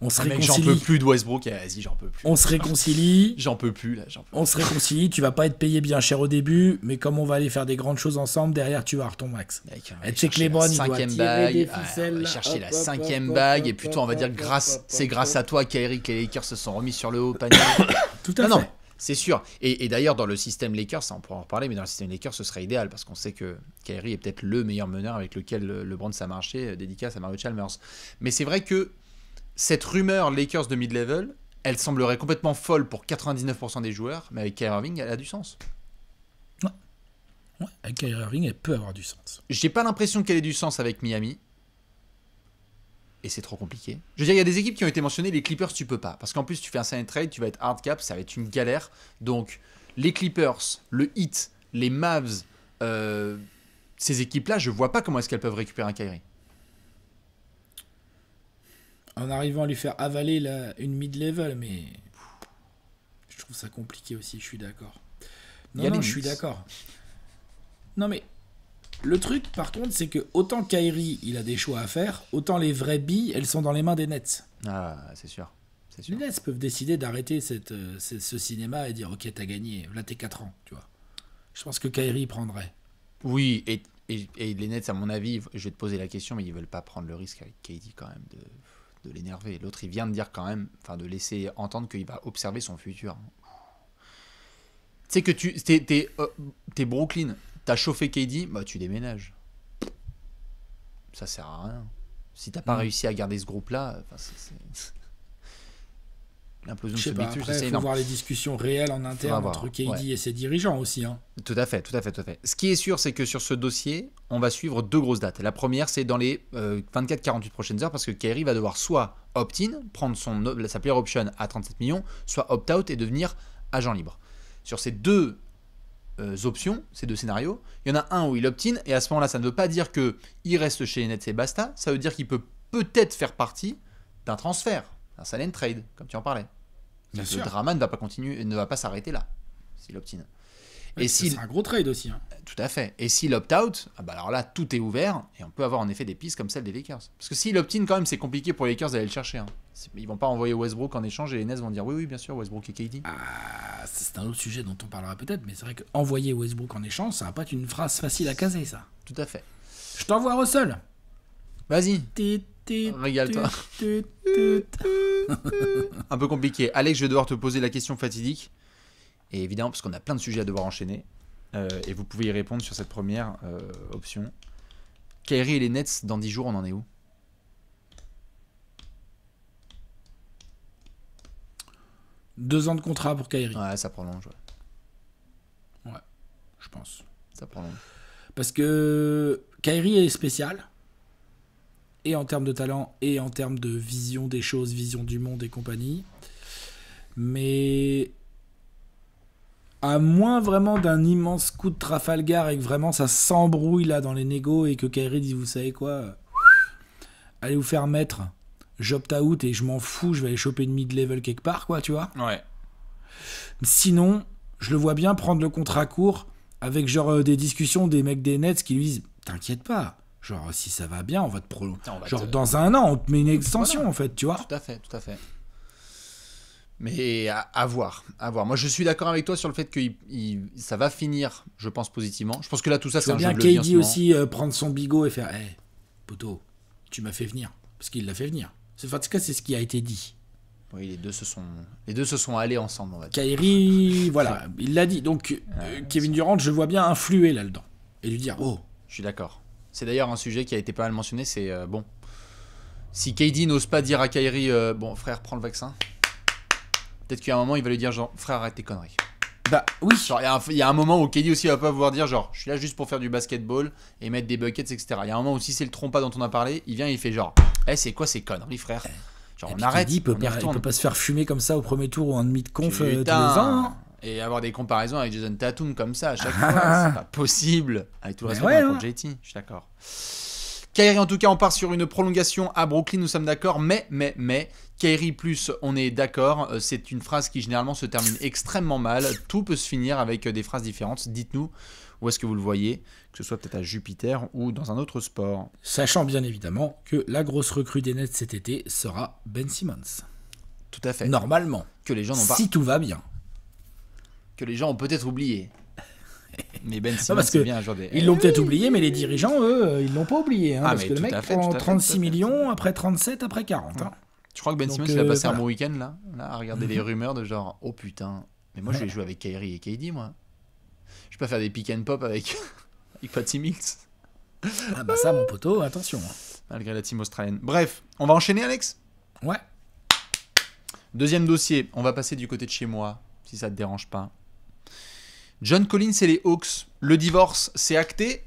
On se réconcilie. Ah, j'en peux plus de Westbrook. Eh, vas j'en peux plus. On se réconcilie. j'en peux plus là. Peux On se réconcilie. tu vas pas être payé bien cher au début, mais comme on va aller faire des grandes choses ensemble, derrière tu vas avoir ton max. Et tu les bonnes, chercher la cinquième bague et plutôt on va dire grâce, c'est grâce à toi Kairi que les Lakers se sont remis sur le haut panier. Tout à c'est sûr. Et, d'ailleurs, dans le système Lakers, on pourra en reparler, mais dans le système Lakers, ce serait idéal parce qu'on sait que Kairi est peut-être le meilleur meneur avec lequel LeBron ça marchait, euh, dédicace à Mario Chalmers. Mais c'est vrai que cette rumeur Lakers de mid-level, elle semblerait complètement folle pour 99% des joueurs, mais avec Kyrie Irving, elle a du sens. Ouais. avec Kyrie Irving, elle peut avoir du sens. J'ai pas l'impression qu'elle ait du sens avec Miami. Et c'est trop compliqué. Je veux dire, il y a des équipes qui ont été mentionnées, les Clippers, tu peux pas. Parce qu'en plus, tu fais un sign trade, tu vas être hard cap, ça va être une galère. Donc, les Clippers, le Heat, les Mavs, euh, ces équipes-là, je vois pas comment est-ce qu'elles peuvent récupérer un Kyrie en arrivant à lui faire avaler la, une mid-level, mais je trouve ça compliqué aussi, je suis d'accord. Non, je suis d'accord. Non, mais le truc, par contre, c'est que autant Kairi, il a des choix à faire, autant les vraies billes, elles sont dans les mains des Nets. Ah, c'est sûr. Les Nets peuvent décider d'arrêter euh, ce, cinéma et dire Ok, t'as gagné, là t'es 4 ans, tu vois. Je pense que Kyrie prendrait. Oui, et, les Nets, à mon avis, je vais te poser la question, mais ils veulent pas prendre le risque avec KD quand même de de l'énerver. L'autre, il vient de dire quand même, enfin de laisser entendre qu'il va observer son futur. Tu sais que tu t'es, es euh, Brooklyn, t'as chauffé KD, bah tu déménages. Ça sert à rien. Si t'as pas mm. réussi à garder ce groupe-là, c'est l'implosion de ce voir les discussions réelles en interne entre KD et ses dirigeants aussi. Hein. Tout à fait, tout à fait, tout à fait. Ce qui est sûr, c'est que sur ce dossier, on va suivre deux grosses dates. La première, c'est dans les 24-48 euh, prochaines heures, parce que Kyrie va devoir soit opt-in, prendre son, sa player option à 37 millions, soit opt-out et devenir agent libre. Sur ces deux euh, options, ces deux scénarios, il y en a un où il opt-in, et à ce moment-là, ça ne veut pas dire qu'il reste chez Nets et basta, ça veut dire qu'il peut peut-être faire partie d'un transfert un Saline trade, comme tu en parlais. Bien Le drama ne va pas continuer, ne va pas s'arrêter là, s'il opt-in. et si c'est un gros trade aussi. Hein. Tout à fait. Et s'il opt-out, ah bah alors là, tout est ouvert et on peut avoir en effet des pistes comme celle des Lakers. Parce que s'il opt-in, quand même, c'est compliqué pour les Lakers d'aller le chercher. Hein. Ils vont pas envoyer Westbrook en échange et les Nets vont dire oui, oui, bien sûr, Westbrook et KD. Ah, c'est un autre sujet dont on parlera peut-être, mais c'est vrai qu'envoyer Westbrook en échange, ça va pas être une phrase facile à caser, ça. Tout à fait. Je t'envoie Russell. Vas-y. Régale-toi. Un peu compliqué. Alex, je vais devoir te poser la question fatidique. Et évidemment, parce qu'on a plein de sujets à devoir enchaîner. Euh, et vous pouvez y répondre sur cette première euh, option. Kairi et les Nets, dans 10 jours, on en est où Deux ans de contrat pour Kairi Ouais, ça prolonge. Ouais, je pense. Ça prolonge. Parce que Kairi est spécial et en termes de talent, et en termes de vision des choses, vision du monde et compagnie. Mais à moins vraiment d'un immense coup de Trafalgar et que vraiment ça s'embrouille là dans les négos et que Kairi dit vous savez quoi euh, allez vous faire mettre j'opte out et je m'en fous je vais aller choper une mid-level quelque part quoi tu vois ouais sinon je le vois bien prendre le contrat court avec genre euh, des discussions des mecs des Nets qui lui disent t'inquiète pas Genre, si ça va bien, on va te prolonger. Genre, dans un an, on te met une extension, en fait, tu vois. Tout à fait, tout à fait. Mais à, voir, à voir. Moi, je suis d'accord avec toi sur le fait que ça va finir, je pense, positivement. Je pense que là, tout ça, c'est un bien jeu KD aussi euh, prendre son bigot et faire Hé, poteau, tu m'as fait venir. » Parce qu'il l'a fait venir. en tout cas, c'est ce qui a été dit. Oui, les deux se sont, les deux se sont allés ensemble, en va dire. voilà, il l'a dit. Donc, euh, Kevin Durant, je vois bien influer là-dedans. Et lui dire « Oh !» Je suis d'accord. C'est d'ailleurs un sujet qui a été pas mal mentionné, c'est euh, bon. Si KD n'ose pas dire à Kyrie, euh, bon frère, prends le vaccin, peut-être a un moment il va lui dire genre, frère, arrête tes conneries. Bah oui. Il y, a un moment où KD aussi va pas pouvoir dire genre, je suis là juste pour faire du basketball et mettre des buckets, etc. Il y a un moment où si c'est le trompa dont on a parlé, il vient et il fait genre, hé, eh, c'est quoi ces conneries, frère Genre, on arrête. peut, on pas, peut, pas, se faire fumer comme ça au premier tour ou en demi de conf euh, tous les ans. Hein. Et avoir des comparaisons avec Jason Tatum comme ça à chaque fois, c'est pas possible. Avec tout le respect ouais, pour hein. JT, je suis d'accord. Kyrie, en tout cas, on part sur une prolongation à Brooklyn, nous sommes d'accord, mais, mais, mais, Kyrie plus, on est d'accord, euh, c'est une phrase qui généralement se termine extrêmement mal, tout peut se finir avec euh, des phrases différentes, dites-nous où est-ce que vous le voyez, que ce soit peut-être à Jupiter ou dans un autre sport. Sachant bien évidemment que la grosse recrue des Nets cet été sera Ben Simmons. Tout à fait. Normalement. Que les gens n'ont pas. Si tout va bien que les gens ont peut-être oublié. Mais Ben Simmons, c'est bien Ils l'ont peut-être oublié, mais les dirigeants, eux, ils l'ont pas oublié. Hein, ah, parce que le mec fait, prend 36 millions, après 37, après 40. Tu hein. crois que Ben Simmons, il euh, a un bon week-end, là, à regarder les mhm. rumeurs de genre, oh putain, mais moi, je vais jouer avec Kyrie et KD, moi. Je vais pas faire des pick and pop avec, avec ah bah ça, mon poteau, attention. Hein. Malgré la team australienne. Bref, on va enchaîner, Alex Ouais. Deuxième dossier, on va passer du côté de chez moi, si ça te dérange pas. John Collins et les Hawks, le divorce, c'est acté.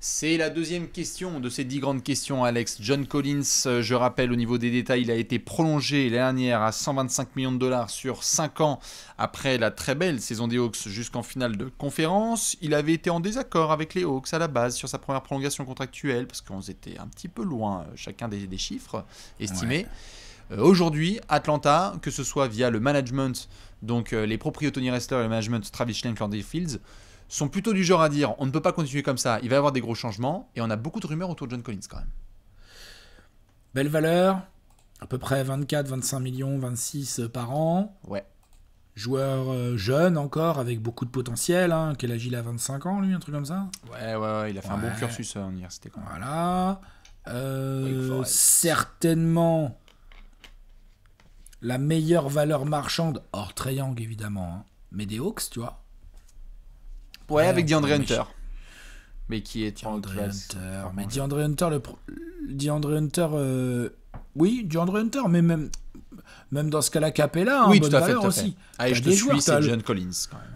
C'est la deuxième question de ces dix grandes questions, Alex. John Collins, euh, je rappelle au niveau des détails, il a été prolongé l'année dernière à 125 millions de dollars sur cinq ans après la très belle saison des Hawks jusqu'en finale de conférence. Il avait été en désaccord avec les Hawks à la base sur sa première prolongation contractuelle parce qu'on était un petit peu loin euh, chacun des, chiffres estimés. Euh, aujourd'hui, Atlanta, que ce soit via le management donc euh, les les de Tony Rester et le management Travis Schlenk, Andy Fields, sont plutôt du genre à dire on ne peut pas continuer comme ça, il va y avoir des gros changements, et on a beaucoup de rumeurs autour de John Collins quand même. Belle valeur, à peu près 24, 25 millions, 26 euh, par an. Ouais. Joueur euh, jeune encore, avec beaucoup de potentiel, hein, qu'elle agit à 25 ans, lui, un truc comme ça Ouais, ouais, ouais il a fait un bon cursus à l'université. Voilà. certainement la meilleure valeur marchande, hors triangle évidemment, hein, mais des Hawks, tu vois. Ouais, avec DeAndre Hunter. Mais qui est DeAndre Hunter. Mais DeAndre Hunter, Hunter. Euh, oui, DeAndre Hunter, mais même. Même dans ce cas-là, Capella, hein, oui, bonne valeur fait, aussi. Ah, je te suis, c'est John Collins.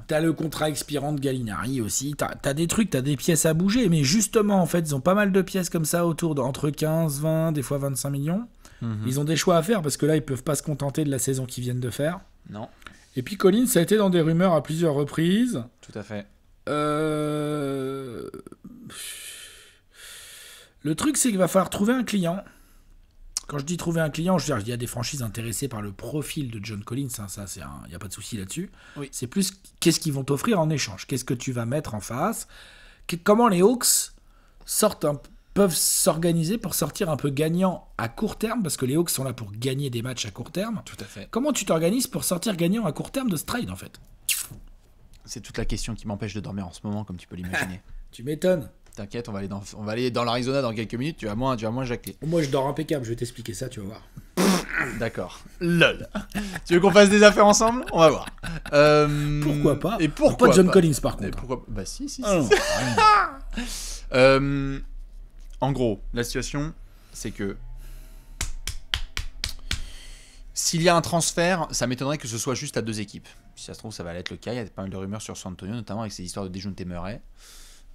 T'as le contrat expirant de Gallinari aussi. T'as as des trucs, t'as des pièces à bouger. Mais justement, en fait, ils ont pas mal de pièces comme ça autour d'entre 15, 20, des fois 25 millions. Mhm. Ils ont des choix à faire parce que là, ils ne peuvent pas se contenter de la saison qu'ils viennent de faire. Non. Et puis Collins, ça a été dans des rumeurs à plusieurs reprises. Tout à fait. Euh, le truc, c'est qu'il va falloir trouver un client. Quand je dis trouver un client, je veux dire, il y a des franchises intéressées par le profil de John Collins, hein, ça, c'est il n'y a pas de souci là-dessus. Oui. C'est plus qu'est-ce qu'ils vont t'offrir en échange, qu'est-ce que tu vas mettre en face, comment les Hawks sortent un peuvent s'organiser pour sortir un peu gagnant à court terme, parce que les Hawks sont là pour gagner des matchs à court terme. Tout à fait. Comment tu t'organises pour sortir gagnant à court terme de stride en fait C'est toute la question qui m'empêche de dormir en ce moment, comme tu peux l'imaginer. tu m'étonnes. T'inquiète, on va aller dans, on va aller dans l'Arizona dans quelques minutes. Tu vas moins, tu vas moins jacter. Moi, je dors impeccable. Je vais t'expliquer ça, tu vas voir. D'accord. Lol. tu veux qu'on fasse des affaires ensemble On va voir. Euh, pourquoi pas Et pourquoi Pas John Collins, par contre. Bah si, si. si. Oh. euh... En gros, la situation, c'est que s'il y a un transfert, ça m'étonnerait que ce soit juste à deux équipes. Si ça se trouve, ça va être le cas. Il y a pas mal de rumeurs sur San Antonio, notamment avec ces histoires de Dejounte Murray.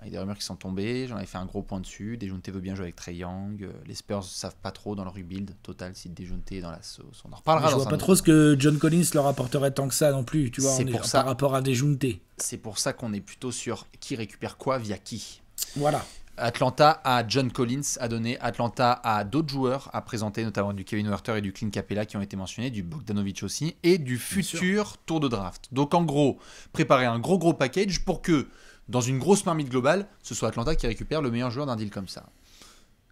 Il y a des rumeurs qui sont tombées. J'en avais fait un gros point dessus. Dejounte veut bien jouer avec Trey Young. Les Spurs savent pas trop dans leur rebuild total si Dejounte est dans la sauce. On en reparlera. Je vois pas trop ce que John Collins leur apporterait tant que ça non plus. Tu vois, rapport à Dejounte. C'est pour ça qu'on est plutôt sur qui récupère quoi via qui. Voilà. Atlanta à John Collins a donné, Atlanta à d'autres joueurs à présenter, notamment du Kevin Werther et du Clint Capella qui ont été mentionnés, du Bogdanovic aussi, et du futur tour de draft. Donc en gros, préparer un gros gros package pour que, dans une grosse marmite globale, ce soit Atlanta qui récupère le meilleur joueur d'un deal comme ça.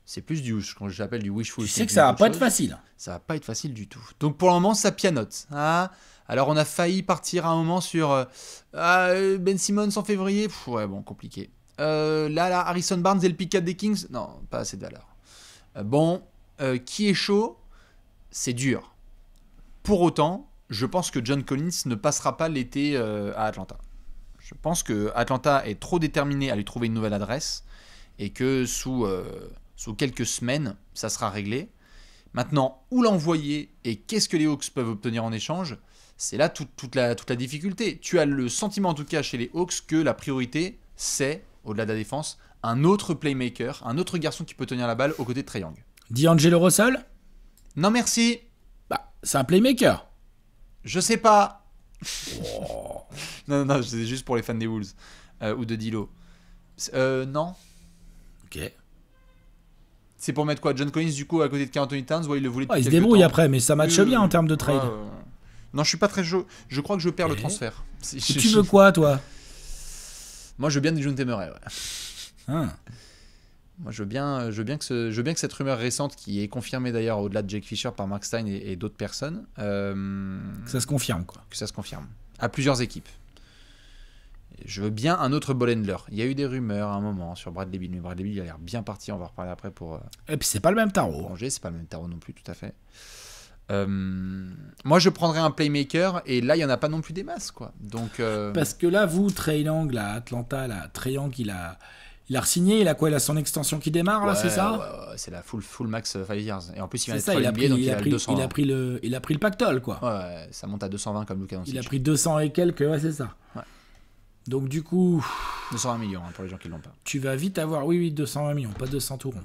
C'est plus du, quand j'appelle du wishful. Tu sais que ça va pas être facile. Ça va pas être facile du tout. Donc pour le moment, ça pianote. Ah, alors on a failli partir à un moment sur euh, ah, Ben Simmons en février. ouais, bon, compliqué. Euh, là, Harrison Barnes et le pick des Kings. Non, pas assez de euh, bon, euh, qui est chaud C'est dur. Pour autant, je pense que John Collins ne passera pas l'été à Atlanta. Je pense que Atlanta est trop déterminé à lui trouver une nouvelle adresse et que sous, sous quelques semaines, ça sera réglé. Maintenant, où l'envoyer et qu'est-ce que les Hawks peuvent obtenir en échange C'est là toute, la, toute la difficulté. Tu as le sentiment, en tout cas chez les Hawks, que la priorité, c'est au-delà de la défense, un autre playmaker, un autre garçon qui peut tenir la balle aux côtés de Trae Young. D'Angelo Russell Non merci. Bah, c'est un playmaker. Je sais pas. Oh. non, non, non, c'est juste pour les fans des Wolves euh, ou de Dilo. Euh, non. Ok. C'est pour mettre quoi John Collins du coup à côté de Anthony Towns ouais, il le voulait ah, Il se débrouille après, mais ça matche euh, bien en termes de trade. Non, je suis pas très. Je, je crois que je perds le transfert. tu veux quoi, toi moi, je veux bien des June Temeray, ah. Moi, je veux, bien, je, veux bien que ce, je veux bien que cette rumeur récente, qui est confirmée d'ailleurs au-delà de Jake Fisher par Mark Stein et, d'autres personnes. Euh, que ça se confirme, quoi. Que ça se confirme. À plusieurs équipes. Je veux bien un autre Bolender. Il y a eu des rumeurs à un moment sur Bradley Bill, mais Bradley Bill il a l'air bien parti. On va en reparler après pour. Euh, et puis c'est pas le même tarot. C'est pas le même tarot non plus, tout à fait. Euh, moi, je prendrais un playmaker et là, il n'y en a pas non plus des masses. quoi. Donc, euh, Parce que là, vous, Trey Lang, là, Atlanta, là, Trey Lang, il a, il a re-signé. Il a quoi Il a son extension qui démarre, là, c'est ça C'est la full, full max 5 euh, years. Et en plus, il vient il a pris, donc il, a hein. pris, le, il a pris le pactole, quoi. Ouais, ça monte à 220 comme Lucas Il a pris 200 et quelques, ouais, c'est ça. Donc, du coup. 220 millions hein, pour les gens qui l'ont pas. Tu vas vite avoir, oui, oui, 220 millions, pas 200 tout rond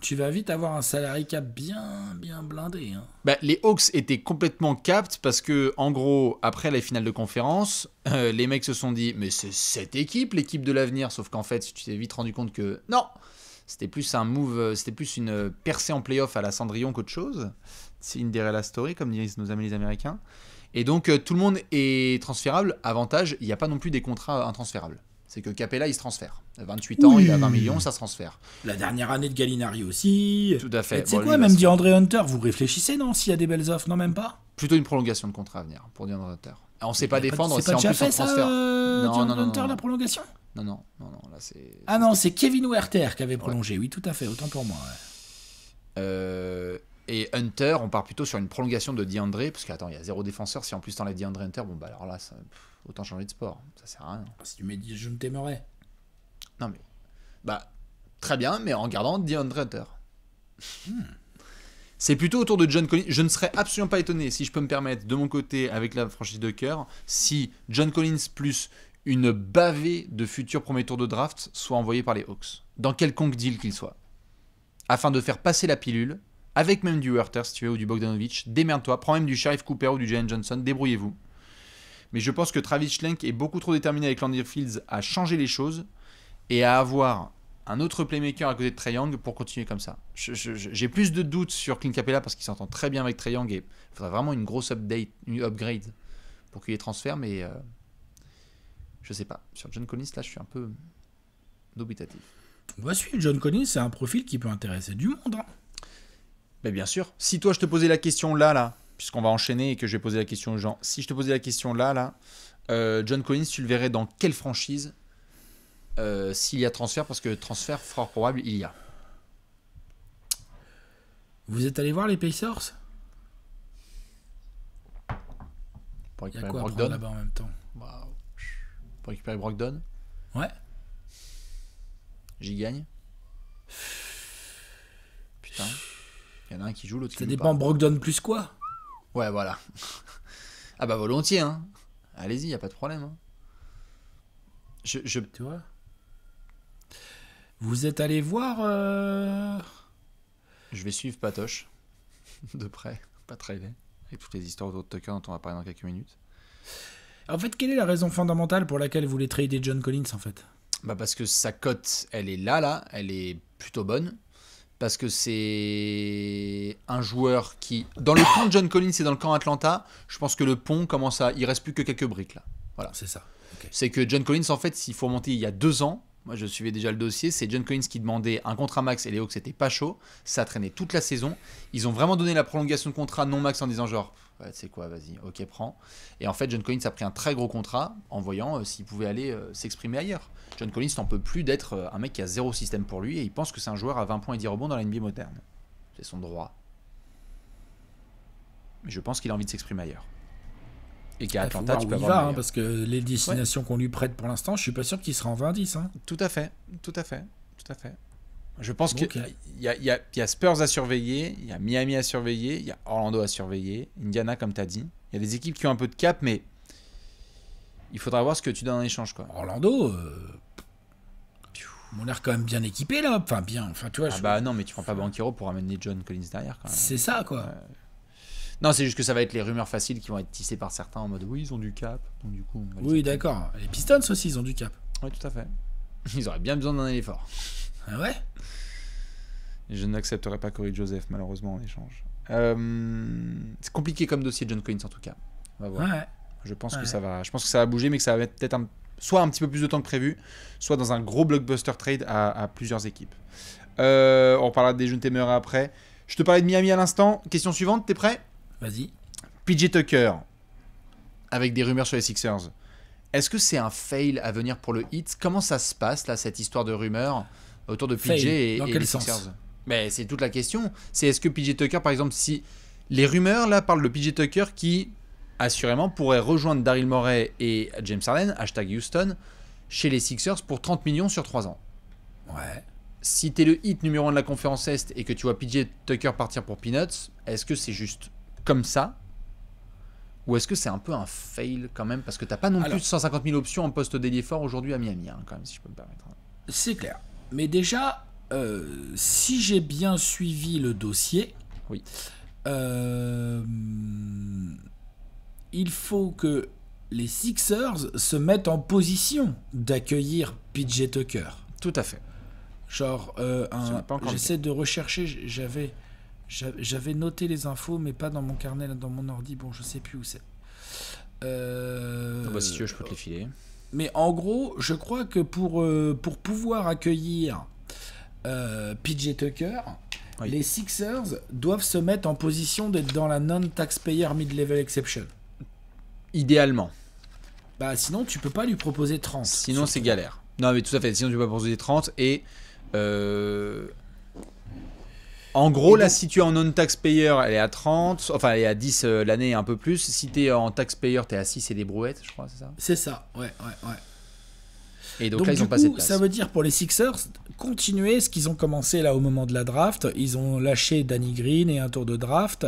tu vas vite avoir un salarié cap bien, bien blindé. Hein. Bah, les Hawks étaient complètement captes parce que, en gros, après la finale de conférence, euh, les mecs se sont dit Mais c'est cette équipe, l'équipe de l'avenir. Sauf qu'en fait, tu t'es vite rendu compte que non, c'était plus un move, euh, c'était plus une euh, percée en playoff à la Cendrillon qu'autre chose. C'est une la story, comme disent nos amis les Américains. Et donc, tout le monde est transférable. Avantage, il n'y a pas non plus des contrats intransférables c'est que Capella, il se transfère. 28 ans, il a 20 millions, ça se transfère. La dernière année de Gallinari aussi. Tout à fait. C'est quoi, même dit André Hunter, vous réfléchissez, non, s'il y a des belles offres, non, même pas Plutôt une prolongation de contrat à venir pour dire Hunter. Ah, on ne sait pas défendre, c'est en plus fait, euh, non, non, non, Hunter, la prolongation non, non, non, là c'est. Ah non, c'est Kevin Werther qui avait prolongé, oui, tout à fait, autant pour moi. Euh, et Hunter, on part plutôt sur une prolongation de DeAndre, parce qu'attends, il y a zéro défenseur, si en plus t'enlèves DeAndre Hunter, bon bah alors là, ça autant changer de sport, ça sert à rien. Si tu me dis je ne t'aimerais. Non mais. Bah, très bien, mais en gardant Dion Hunter. Hmm. C'est plutôt autour de John Collins. Je ne serais absolument pas étonné, si je peux me permettre, de mon côté, avec la franchise de cœur, si John Collins plus une bavée de futurs premiers tours de draft soit envoyé par les Hawks, dans quelconque deal qu'il soit, afin de faire passer la pilule, avec même du Werther si tu veux, ou du Bogdanovich démerde-toi, prends même du Sheriff Cooper ou du Jalen Johnson, débrouillez-vous. Mais je pense que Travis Schlenk est beaucoup trop déterminé avec Landry Fields à changer les choses et à avoir un autre playmaker à côté de Triangle pour continuer comme ça. J'ai plus de doutes sur Clint Capella parce qu'il s'entend très bien avec Triangle et il faudrait vraiment une grosse update, une upgrade pour qu'il y ait transfert, mais je euh, je sais pas. Sur John Collins, là, je suis un peu dubitatif. Voici John Collins, c'est un profil qui peut intéresser du monde. Hein. Mais bien sûr. Si toi, je te posais la question là, là, puisqu'on va enchaîner et que je vais poser la question aux gens. Si je te posais la question là, là, euh, John Collins, tu le verrais dans quelle franchise euh, s'il y a transfert Parce que transfert, fort probable, il y a. Vous êtes allé voir les Pacers Pour récupérer il là-bas en même temps Pour récupérer Brogdon Ouais. J'y gagne. Putain. Il y en a un qui joue, l'autre qui joue. Ça dépend, Brogdon plus quoi Ouais, voilà. ah bah volontiers, hein. Allez-y, y a pas de problème. Hein. Je, je... Tu vois Vous êtes allé voir... Euh je vais suivre Patoche. de près. Pas très bien. Et toutes les histoires d'autres de dont on va parler dans quelques minutes. En fait, quelle est la raison fondamentale pour laquelle vous voulez trader John Collins, en fait Bah parce que sa cote, elle est là, là. Elle est plutôt bonne parce que c'est un joueur qui dans le camp de John Collins et dans le camp Atlanta, je pense que le pont commence à il reste plus que quelques briques là. Voilà, c'est ça. C'est que John Collins en fait, s'il faut remonter il y a deux ans, moi, je suivais déjà le dossier. C'est John Collins qui demandait un contrat max et les Hawks c'était pas chaud. Ça traînait toute la saison. Ils ont vraiment donné la prolongation de contrat non max en disant genre, c'est quoi, vas-y, ok, prends. Et en fait, John Collins a pris un très gros contrat en voyant euh, s'il pouvait aller euh, s'exprimer ailleurs. John Collins n'en peut plus d'être euh, un mec qui a zéro système pour lui et il pense que c'est un joueur à 20 points et 10 rebonds dans la NBA moderne. C'est son droit. Mais je pense qu'il a envie de s'exprimer ailleurs. Et qu'à eh, Atlanta, tu peux voir Va, hein, parce que les destinations qu'on lui prête pour l'instant, je suis pas sûr qu'il sera en 20-10. Hein. Tout à fait, tout à fait, tout à fait. Je pense qu'il y, a Spurs à surveiller, il y a Miami à surveiller, il y a Orlando à surveiller, Indiana, comme tu as dit. Il y a des équipes qui ont un peu de cap, mais il faudra voir ce que tu donnes en échange. Quoi. Orlando. mon euh, On a quand même bien équipé là, enfin bien, enfin tu vois. Ah bah non, mais tu prends pas Banquero pour amener John Collins derrière C'est ça quoi. Non, c'est juste que ça va être les rumeurs faciles qui vont être tissées par certains en mode oui, ils ont du cap. Donc, du coup, oui, d'accord. Les Pistons aussi, ils ont du cap. Oui, tout à fait. Ils auraient bien besoin d'un effort. Ah ouais Je n'accepterai pas Corey Joseph, malheureusement, en échange. Euh, c'est compliqué comme dossier, John Collins, en tout cas. On va voir. Ouais. Je pense, que ça va, je pense que ça va bouger, mais que ça va mettre peut-être un, soit un petit peu plus de temps que prévu, soit dans un gros blockbuster trade à, plusieurs équipes. Euh, on parlera des jeunes Temer après. Je te parlais de Miami à l'instant. Question suivante, t'es prêt Vas-y. PJ Tucker, avec des rumeurs sur les Sixers. Est-ce que c'est un fail à venir pour le Heat Comment ça se passe, là, cette histoire de rumeurs autour de PJ et, les Sixers Mais ben, c'est toute la question. C'est est-ce que PJ Tucker, par exemple, si. Les rumeurs, là, parlent de PJ Tucker qui, assurément, pourrait rejoindre Daryl Morey et James Harden, hashtag Houston, chez les Sixers pour 30 millions sur 3 ans. Ouais. Si t'es le hit numéro 1 de la conférence Est et que tu vois PJ Tucker partir pour Peanuts, est-ce que c'est juste comme ça ou est-ce que c'est un peu un fail quand même Parce que t'as pas non plus 150 000 options en poste délié fort aujourd'hui à Miami, hein, quand même, si je peux me permettre. Hein. C'est clair. Mais déjà, euh, si j'ai bien suivi le dossier, oui. Euh, il faut que les Sixers se mettent en position d'accueillir PJ Tucker. Tout à fait. Genre, euh, j'essaie de rechercher, j'avais j'avais noté les infos, mais pas dans mon carnet, dans mon ordi. Bon, je sais plus où c'est. Euh... Ah bah, si tu veux, je peux te les filer. Mais en gros, je crois que pour, euh, pour pouvoir accueillir euh, PJ Tucker, les Sixers doivent se mettre en position d'être dans la non-taxpayer mid-level exception. Idéalement. Bah sinon, tu peux pas lui proposer 30. Sinon, c'est galère. Non, mais tout à fait. Sinon, tu peux pas proposer 30. Et euh, en gros, la là, si tu es en non-taxpayer, elle est à 30, enfin, elle est à 10 l'année euh, l'année, un peu plus. Si tu es en taxpayer, tu es à 6 et des brouettes, je crois, c'est ça C'est ça, ouais, ouais, ouais. Et donc, là, ils ont passé Ça veut dire pour les Sixers, continuer ce qu'ils ont commencé là au moment de la draft. Ils ont lâché Danny Green et un tour de draft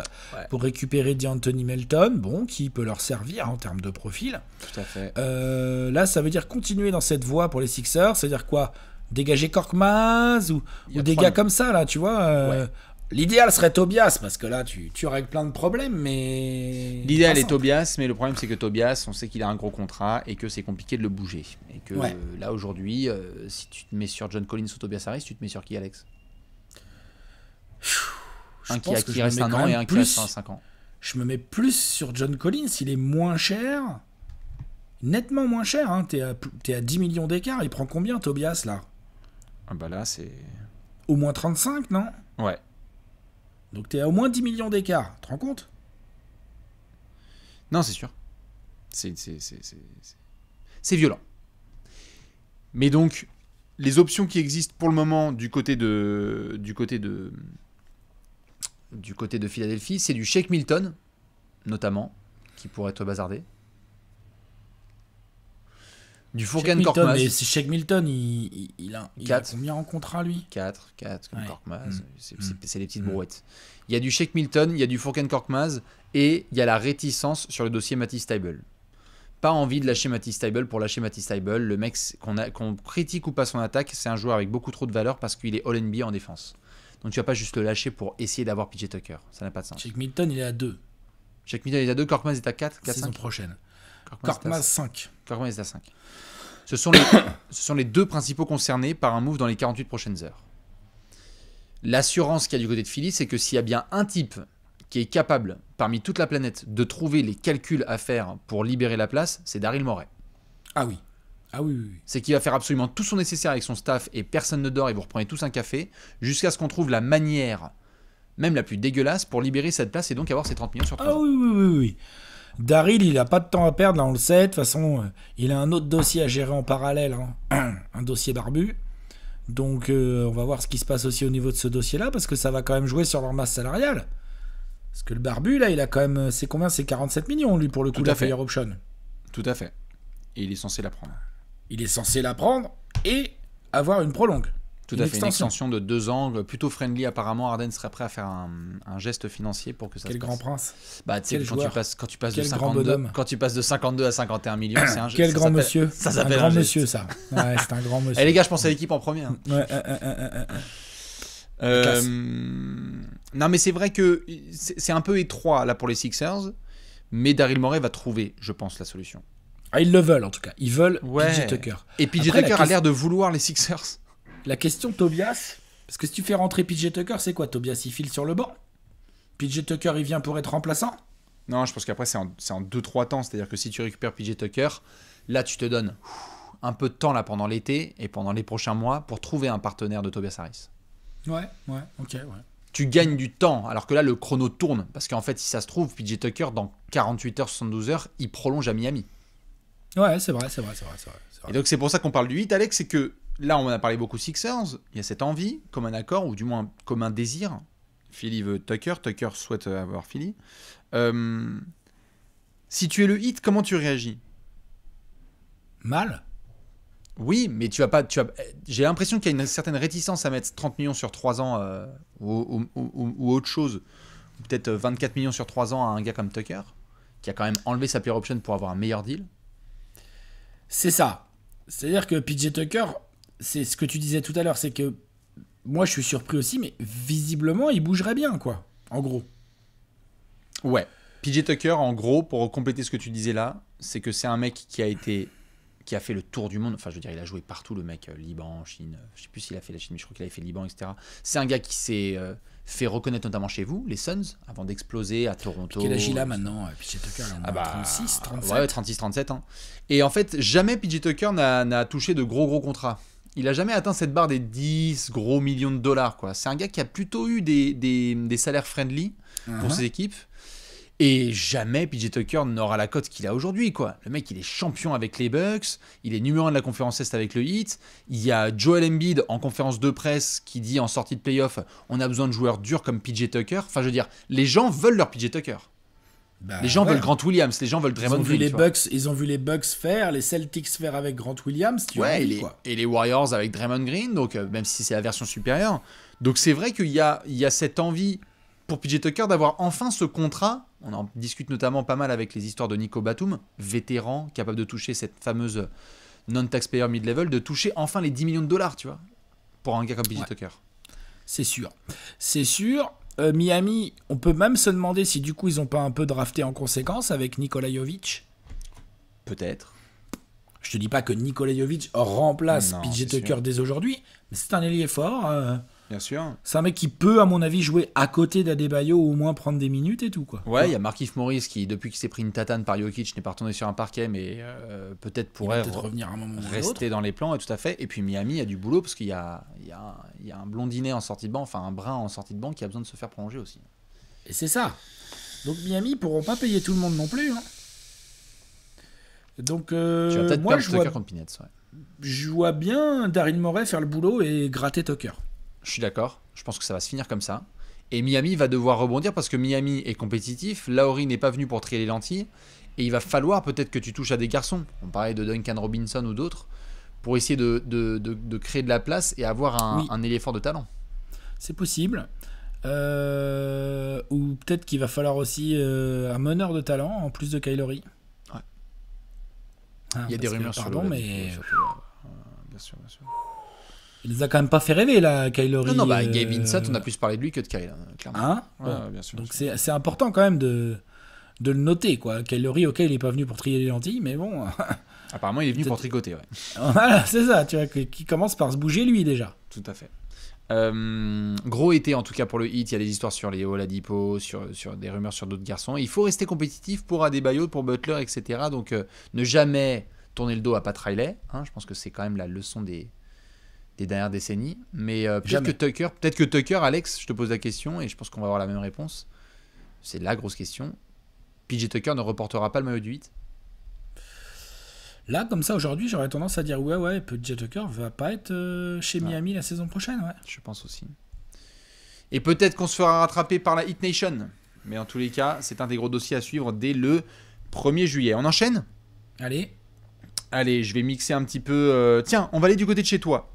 pour récupérer D'Anthony Melton, bon, qui peut leur servir en termes de profil. Tout à fait. Euh, là, ça veut dire continuer dans cette voie pour les Sixers. C'est-à-dire quoi dégager Korkmaz ou, des gars comme ça, là, tu vois. Euh, l'idéal serait Tobias, parce que là, tu, tu règles plein de problèmes, mais. L'idéal est Tobias, mais le problème, c'est que Tobias, on sait qu'il a un gros contrat et que c'est compliqué de le bouger. Et que euh, là, aujourd'hui, euh, si tu te mets sur John Collins ou Tobias Harris, tu te mets sur qui, Alex Un qui, reste un an et un qui reste ans. Je me mets plus sur John Collins, il est moins cher nettement moins cher. Hein. T'es à, 10 millions d'écart. Il prend combien, Tobias, là ah bah là, c'est. Au moins 35, non Ouais. Donc t'es à au moins 10 millions d'écart, te rends compte Non, c'est sûr. C'est, violent. Mais donc, les options qui existent pour le moment du côté de, du côté de, du côté de Philadelphie, c'est du Shake Milton, notamment, qui pourrait être bazardé. Du Korkmaz. Mais c'est Shake Milton, il, a, il combien en contrat lui 4, 4 comme Korkmaz. Mm. Mm. C'est les petites mm. brouettes. Il y a du Shake Milton, il y a du Fourgan Korkmaz et il y a la réticence sur le dossier Matisse Table. Pas envie de lâcher Matisse Table pour lâcher Matisse Table. Le mec qu'on critique ou pas son attaque, c'est un joueur avec beaucoup trop de valeur parce qu'il est all b en défense. Donc tu vas pas juste le lâcher pour essayer d'avoir PJ Tucker. Ça n'a pas de sens. Shake Milton, il est à 2. Shake Milton, il est à 2. Korkmaz est à 4. 4 saison 5. prochaine. 5. 5. Ce sont, les, ce sont les deux principaux concernés par un move dans les 48 prochaines heures. L'assurance qu'il y a du côté de Philly, c'est que s'il y a bien un type qui est capable, parmi toute la planète, de trouver les calculs à faire pour libérer la place, c'est Daryl Moret. Ah oui. Ah oui, oui, oui. C'est qu'il va faire absolument tout son nécessaire avec son staff et personne ne dort et vous reprenez tous un café jusqu'à ce qu'on trouve la manière, même la plus dégueulasse, pour libérer cette place et donc avoir ses 30 millions sur place. Ah oui, oui, oui, oui. Daryl, il a pas de temps à perdre, là, on le sait. De toute façon, euh, il a un autre dossier à gérer en parallèle, hein. un dossier barbu. Donc, euh, on va voir ce qui se passe aussi au niveau de ce dossier-là, parce que ça va quand même jouer sur leur masse salariale. Parce que le barbu, là, il a quand même. Euh, c'est combien C'est 47 millions, lui, pour le coup, Tout la fait. option. Tout à fait. Et il est censé la prendre. Il est censé la prendre et avoir une prolongue. Tout une extension de deux ans, plutôt friendly. Apparemment, Arden serait prêt à faire un, geste financier pour que ça Quel se passe. grand prince Bah, tu quand tu passes, quand tu passes de 52, quand tu passes de 52 à 51 millions, c'est un geste. Quel grand monsieur Ça s'appelle un grand monsieur, ça. Ouais, c'est un grand eh, monsieur. Et les gars, je pense à l'équipe en premier. Hein. Euh, euh, euh, non, mais c'est vrai que c'est un peu étroit là pour les Sixers, mais Daryl Morey va trouver, je pense, la solution. Ah, ils le veulent en tout cas. Ils veulent ouais. Tucker. Et PJ Tucker a l'air de vouloir les Sixers. La question Tobias, parce que si tu fais rentrer PJ Tucker, c'est quoi Tobias il file sur le banc PJ Tucker il vient pour être remplaçant Non, je pense qu'après c'est en 2-3 temps, c'est-à-dire que si tu récupères PJ Tucker, là tu te donnes un peu de temps là pendant l'été et pendant les prochains mois pour trouver un partenaire de Tobias Harris. Ouais, ouais, ok, ouais. Tu gagnes du temps, alors que là le chrono tourne, parce qu'en fait si ça se trouve, PJ Tucker dans 48 heures, 72 heures, il prolonge à Miami. Ouais, c'est vrai, c'est vrai, c'est vrai, vrai, Et donc c'est pour ça qu'on parle du 8, Alex, c'est que là, on a parlé beaucoup Sixers. Il y a cette envie, comme un accord, ou du moins comme un désir. Philly veut Tucker, Tucker souhaite avoir Philly. Euh, si tu es le hit, comment tu réagis Mal. Oui, mais tu as pas. Tu as, j'ai l'impression qu'il y a une certaine réticence à mettre 30 millions sur 3 ans euh, ou, ou, autre chose. Peut-être 24 euh, millions sur 3 ans à un gars comme Tucker, qui a quand même enlevé sa player option pour avoir un meilleur deal. C'est ça. C'est-à-dire que PJ Tucker, c'est ce que tu disais tout à l'heure, c'est que moi je suis surpris aussi, mais visiblement il bougerait bien, quoi, en gros. Ouais. PJ Tucker, en gros, pour compléter ce que tu disais là, c'est que c'est un mec qui a été qui a fait le tour du monde. Enfin, je veux dire, il a joué partout, le mec, euh, Liban, Chine. Euh, je sais plus s'il a fait la Chine, mais je crois qu'il avait fait Liban, etc. C'est un gars qui s'est euh, fait reconnaître notamment chez vous, les Suns, avant d'exploser à Toronto. Quel âge il a maintenant, PJ Tucker ah bah, 36, 37. Ouais, 36, 37. Hein. Et en fait, jamais PJ Tucker n'a touché de gros, gros contrats il a jamais atteint cette barre des 10 gros millions de dollars. quoi. C'est un gars qui a plutôt eu des, des, salaires friendly pour uh-huh. ses équipes. Et jamais PJ Tucker n'aura la cote qu'il a aujourd'hui, quoi. Le mec, il est champion avec les Bucks, il est numéro 1 de la conférence Est avec le Heat. Il y a Joel Embiid en conférence de presse qui dit en sortie de playoff, on a besoin de joueurs durs comme PJ Tucker. Enfin, je veux dire, les gens veulent leur PJ Tucker. Bah, les gens veulent Grant Williams, les gens veulent Draymond Green, Les Bucks, ils ont vu les Bucks faire, les Celtics faire avec Grant Williams, tu vois, et, les, Warriors avec Draymond Green, donc euh, même si c'est la version supérieure. Donc c'est vrai qu'il y a, il y a cette envie pour PJ Tucker d'avoir enfin ce contrat. On en discute notamment pas mal avec les histoires de Nico Batum, vétéran, capable de toucher cette fameuse non-taxpayer mid-level, de toucher enfin les 10 millions de dollars, tu vois, pour un gars comme PJ Tucker. C'est sûr. C'est sûr. Euh, Miami, on peut même se demander si du coup ils n'ont pas un peu drafté en conséquence avec Nikolaïovic Peut-être. Je te dis pas que Nikolaïovic remplace PJ Tucker dès aujourd'hui, mais c'est un ailier fort. Euh sûr. C'est un mec qui peut, à mon avis, jouer à côté d'Adebayo ou au moins prendre des minutes et tout. Quoi. Ouais, il y a Markif Morris qui, depuis qu'il s'est pris une tatane par Jokic, n'est pas retourné sur un parquet, mais euh, peut-être pourrait revenir un moment rester dans les plans, et tout à fait. Et puis Miami, a du boulot parce qu'il y a, un blondinet en sortie de banque enfin un brun en sortie de banque qui a besoin de se faire prolonger aussi. Et c'est ça. Donc Miami, ne pourront pas payer tout le monde non plus. Hein. Donc, euh, tu vas moi, je vois, je vois bien Darin Moret faire le boulot et gratter Tucker je suis d'accord. Je pense que ça va se finir comme ça. Et Miami va devoir rebondir parce que Miami est compétitif. Lauri n'est pas venu pour trier les lentilles. Et il va falloir peut-être que tu touches à des garçons. On parlait de Duncan Robinson ou d'autres. Pour essayer de, créer de la place et avoir un, éléphant de talent. C'est possible. Euh, ou peut-être qu'il va falloir aussi euh, un meneur de talent en plus de Kylori. Ah, il y a des rumeurs sur mais... Il les a quand même pas fait rêver, là, Kylo Non, non, bah, Gavin euh, Vincent, on a plus parlé de lui que de Kyle, hein, clairement. Hein bien sûr, Donc c'est important quand même de, de le noter, quoi. Kylo ok, il est pas venu pour trier les lentilles, mais bon. Apparemment, il est venu pour tricoter, ouais. voilà, c'est ça, tu vois, qui commence par se bouger, lui, déjà. Tout à fait. Euh, gros été en tout cas pour le hit. Il y a des histoires sur les Oladipo, sur, sur des rumeurs sur d'autres garçons. Il faut rester compétitif pour Adebayo, pour Butler, etc. Donc euh, ne jamais tourner le dos à Pat Riley. Hein, je pense que c'est quand même la leçon des, des dernières décennies. Mais euh, peut-être que Tucker, peut-être que Tucker, Alex, je te pose la question et je pense qu'on va avoir la même réponse. C'est la grosse question. PJ Tucker ne reportera pas le maillot du 8 Là, comme ça, aujourd'hui, j'aurais tendance à dire ouais, ouais, PJ Tucker va pas être euh, chez Miami la saison prochaine. Je pense aussi. Et peut-être qu'on se fera rattraper par la Hit Nation. Mais en tous les cas, c'est un des gros dossiers à suivre dès le 1er juillet. On enchaîne Allez. Allez, je vais mixer un petit peu. Euh, tiens, on va aller du côté de chez toi.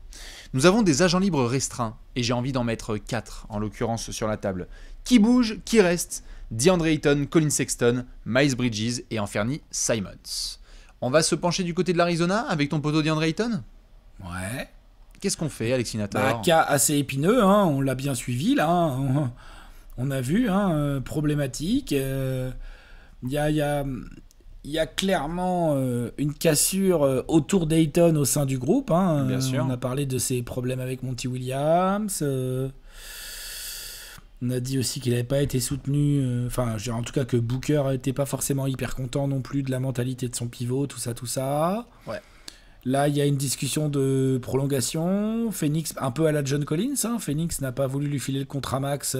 Nous avons des agents libres restreints, et j'ai envie d'en mettre 4 en l'occurrence sur la table. Qui bouge, qui reste DeAndre Colin Sexton, Miles Bridges et Enferny Simons. On va se pencher du côté de l'Arizona avec ton poteau DeAndre Ouais. Qu'est-ce qu'on fait, Alexis Un bah, cas assez épineux, hein, on l'a bien suivi là. Hein. On, a vu, hein, euh, problématique. Euh, il Y a il y a clairement euh, une cassure euh, autour d'Ayton au sein du groupe. Hein. Bien sûr. On a parlé de ses problèmes avec Monty Williams. Euh, on a dit aussi qu'il n'avait pas été soutenu. Enfin, en tout cas que Booker n'était pas forcément hyper content non plus de la mentalité de son pivot, tout ça, tout ça. Ouais. Là, il y a une discussion de prolongation. Phoenix, un peu à la John Collins. Hein. Phoenix n'a pas voulu lui filer le contrat max.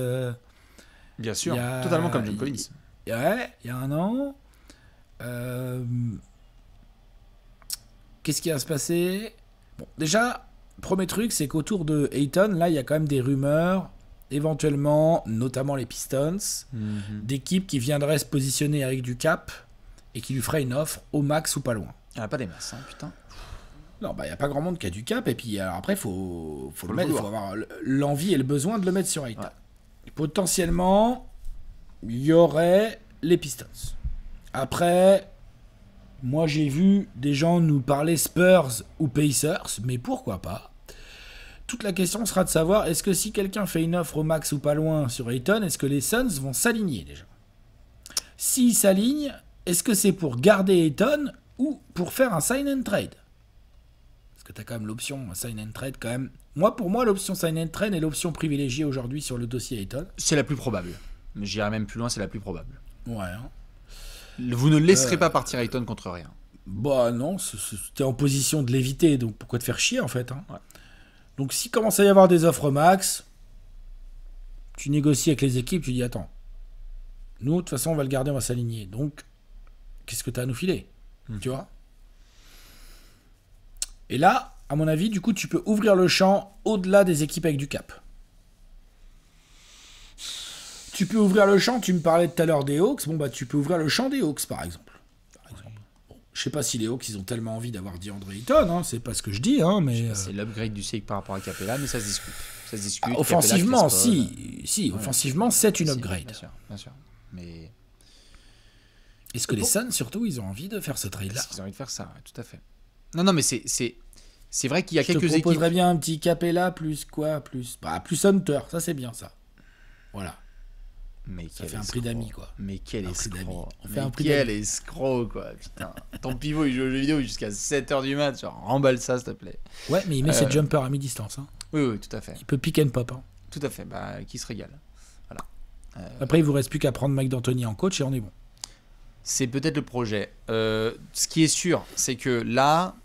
Bien sûr, totalement comme John Collins. ouais, il y a un an. Euh, qu'est-ce qui va se passer Bon, déjà, premier truc, c'est qu'autour de Ayton, là, il y a quand même des rumeurs, éventuellement, notamment les Pistons, mhm. d'équipes qui viendraient se positionner avec du cap et qui lui feraient une offre au max ou pas loin. Il n'y a pas des masses, hein, putain. Non, bah, il bah, n'y a pas grand monde qui a du cap, et puis euh, après, il faut, faut, le faut avoir l'envie et le besoin de le mettre sur Ayton. Potentiellement, il y aurait les Pistons. Après, moi j'ai vu des gens nous parler Spurs ou Pacers, mais pourquoi pas Toute la question sera de savoir est-ce que si quelqu'un fait une offre au max ou pas loin sur Ayton, est-ce que les Suns vont s'aligner déjà S'ils s'alignent, est-ce que c'est pour garder Ayton ou pour faire un sign and trade Parce que tu as quand même l'option sign and trade quand même. Moi pour moi l'option sign and trade est l'option privilégiée aujourd'hui sur le dossier Ayton. C'est la plus probable. J'irai même plus loin, c'est la plus probable. Ouais. Hein. Vous ne laisserez euh, pas partir Ayton contre rien. Bah non, es en position de l'éviter, donc pourquoi te faire chier en fait hein. Donc s'il commence à y avoir des offres max, tu négocies avec les équipes, tu dis attends, nous de toute façon on va le garder, on va s'aligner. Donc qu'est-ce que t'as à nous filer hmm. Tu vois Et là, à mon avis, du coup tu peux ouvrir le champ au-delà des équipes avec du cap. Tu peux ouvrir le champ, tu me parlais tout à l'heure des Hawks, bon bah tu peux ouvrir le champ des Hawks par exemple. je sais pas si les Hawks ils ont tellement envie d'avoir dit André Eaton, hein, c'est pas ce que je dis, hein, mais. Euh, c'est l'upgrade du SIG par rapport à Capella, mais ça se discute. Ça se ah, offensivement, si, si, offensivement c'est une upgrade. Bien sûr, bien sûr. Mais. Est-ce que les Suns surtout ils ont envie de faire ce trade-là Ils ont envie de faire ça, tout à fait. Non, non, mais c'est c'est vrai qu'il y a quelques équipes. Je proposerais bien un petit Capella plus quoi plus bah, plus Hunter, ça c'est bien ça. Voilà. Mais ça fait un prix d'amis, quoi. Mais quel escroc. On fait un prix quel escroc, quoi. Putain. Ton pivot, il joue aux jeux vidéo jusqu'à 7h du mat. Genre, remballe ça, s'il te plaît. Ouais, mais il met ses euh, jumpers à mi-distance. Hein. Oui, oui, tout à fait. Il peut pick and pop. Hein. Tout à fait. Bah, qui se régale. Voilà. Euh, Après, il vous reste plus qu'à prendre Mike D'Antoni en coach et on est bon. C'est peut-être le projet. Euh, ce qui est sûr, c'est que là,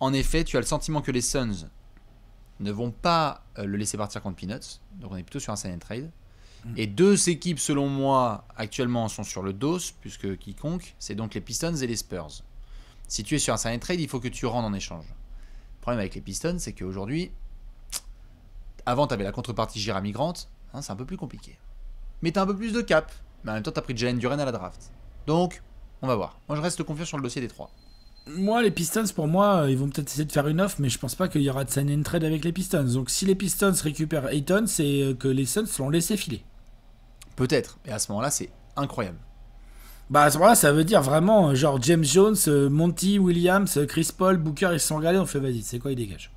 en effet, tu as le sentiment que les Suns ne vont pas le laisser partir contre Peanuts. Donc, on est plutôt sur un sign and trade. Et deux équipes, selon moi, actuellement sont sur le dos, puisque quiconque, c'est donc les Pistons et les Spurs. Si tu es sur un sign trade, il faut que tu rendes en échange. Le problème avec les Pistons, c'est qu'aujourd'hui, avant, tu avais la contrepartie Gira Migrante, hein, c'est un peu plus compliqué. Mais tu as un peu plus de cap, mais en même temps, tu as pris Jalen Duren à la draft. Donc, on va voir. Moi, je reste confiant sur le dossier des trois. Moi, les Pistons, pour moi, euh, ils vont peut-être essayer de faire une offre, mais je pense pas qu'il y aura de sign trade avec les Pistons. Donc, si les Pistons récupèrent Ayton, c'est euh, que les Suns l'ont laissé filer. Peut-être. Et à ce moment-là, c'est incroyable. Bah à ce moment-là, ça veut dire vraiment euh, genre James Jones, euh, Monty Williams, euh, Chris Paul, Booker, ils se sont regardés, on fait vas-y, c'est quoi, ils dégagent.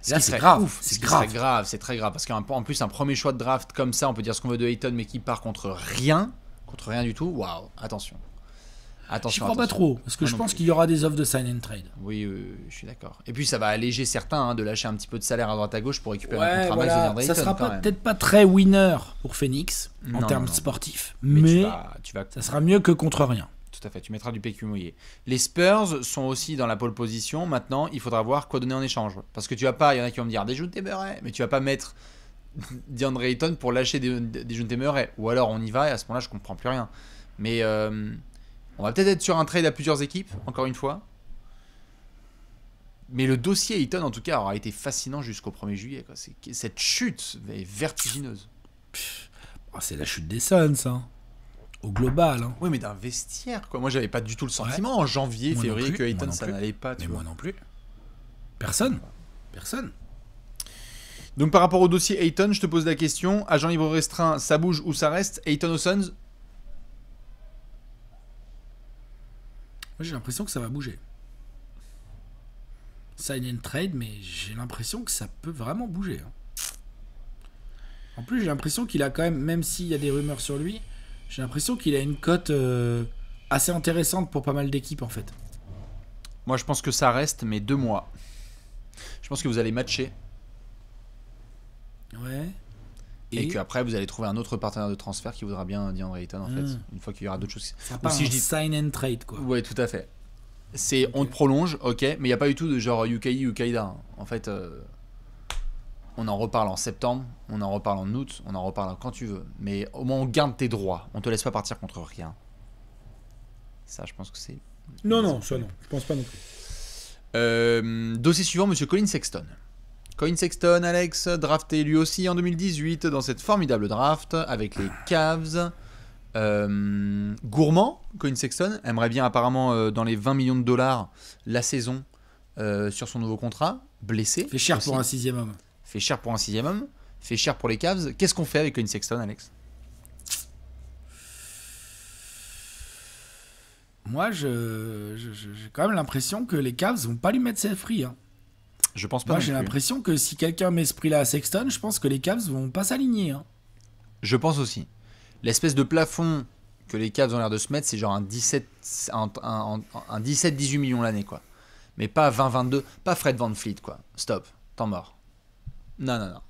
c'est grave, c'est grave. grave, c'est très grave parce qu'en plus un premier choix de draft comme ça, on peut dire ce qu'on veut de Hayton mais qui part contre rien, contre rien du tout. Waouh, attention. Je Je crois pas trop, parce que je pense qu'il y aura des offres de sign and trade. Oui, je suis d'accord. Et puis ça va alléger certains hein, de lâcher un petit peu de salaire à droite à gauche pour récupérer un contrat max de Ça sera peut-être pas très winner pour Phoenix en termes sportifs, mais, tu vas, ça sera mieux que contre rien. Tout à fait, tu mettras du PQ mouillé. Les Spurs sont aussi dans la pole position. Maintenant, il faudra voir quoi donner en échange. Parce que tu vas pas, il y en a qui vont me dire des jeux de mais tu vas pas mettre DeAndre Ayton pour lâcher des, des, des Ou alors on y va et à ce moment-là, je comprends plus rien. Mais. Euh, on va peut-être être sur un trade à plusieurs équipes, encore une fois. Mais le dossier Eaton, en tout cas, aura été fascinant jusqu'au 1er juillet. Quoi. Cette chute est vertigineuse. C'est la chute des Suns, hein. au global. Hein. Oui, mais d'un vestiaire. Quoi. Moi, j'avais pas du tout le sentiment en janvier, février que Eaton, ça n'allait pas. mais moi non plus. Personne. Personne. Donc par rapport au dossier Ayton, je te pose la question, agent libre restreint, ça bouge ou ça reste Ayton aux Suns Moi, j'ai l'impression que ça va bouger. Sign and trade, mais j'ai l'impression que ça peut vraiment bouger. Hein. En plus, j'ai l'impression qu'il a quand même, même s'il y a des rumeurs sur lui, j'ai l'impression qu'il a une cote euh, assez intéressante pour pas mal d'équipes en fait. Moi, je pense que ça reste, mais deux mois. Je pense que vous allez matcher. Ouais. Et, qu'après, vous allez trouver un autre partenaire de transfert qui voudra bien DeAndre Ayton, en fait, hmm. une fois qu'il y aura d'autres choses. Ça si je dis... sign and trade, quoi. Ouais, tout à fait. C'est on te prolonge, ok, mais il n'y a pas du tout de genre UKI, UKIDA. En fait, euh, on en reparle en septembre, on en reparle en août, on en reparle quand tu veux. Mais au moins, on garde tes droits. On te laisse pas partir contre rien. Ça, je pense que c'est. Non, non, ça non. Je pense pas non plus. Euh, dossier suivant, monsieur Colin Sexton. Coin Sexton, Alex, drafté lui aussi en 2018 dans cette formidable draft avec les Cavs. Euh, gourmand, Coin Sexton aimerait bien apparemment euh, dans les 20 millions de dollars la saison euh, sur son nouveau contrat. Blessé. Fait cher pour un sixième homme. Fait cher pour un sixième homme. Fait cher pour les Cavs. Qu'est-ce qu'on fait avec Coin Sexton, Alex Moi, j'ai je, quand même l'impression que les Cavs vont pas lui mettre ses free. Je pense pas. Moi, j'ai l'impression que si quelqu'un met ce prix-là à Sexton, je pense que les Cavs vont pas s'aligner. Hein. Je pense aussi. L'espèce de plafond que les Cavs ont l'air de se mettre, c'est genre un 17, un, 17 18 millions l'année, quoi. Mais pas 20, 22, pas Fred Van Fleet, quoi. Stop, temps mort. Non, non, non.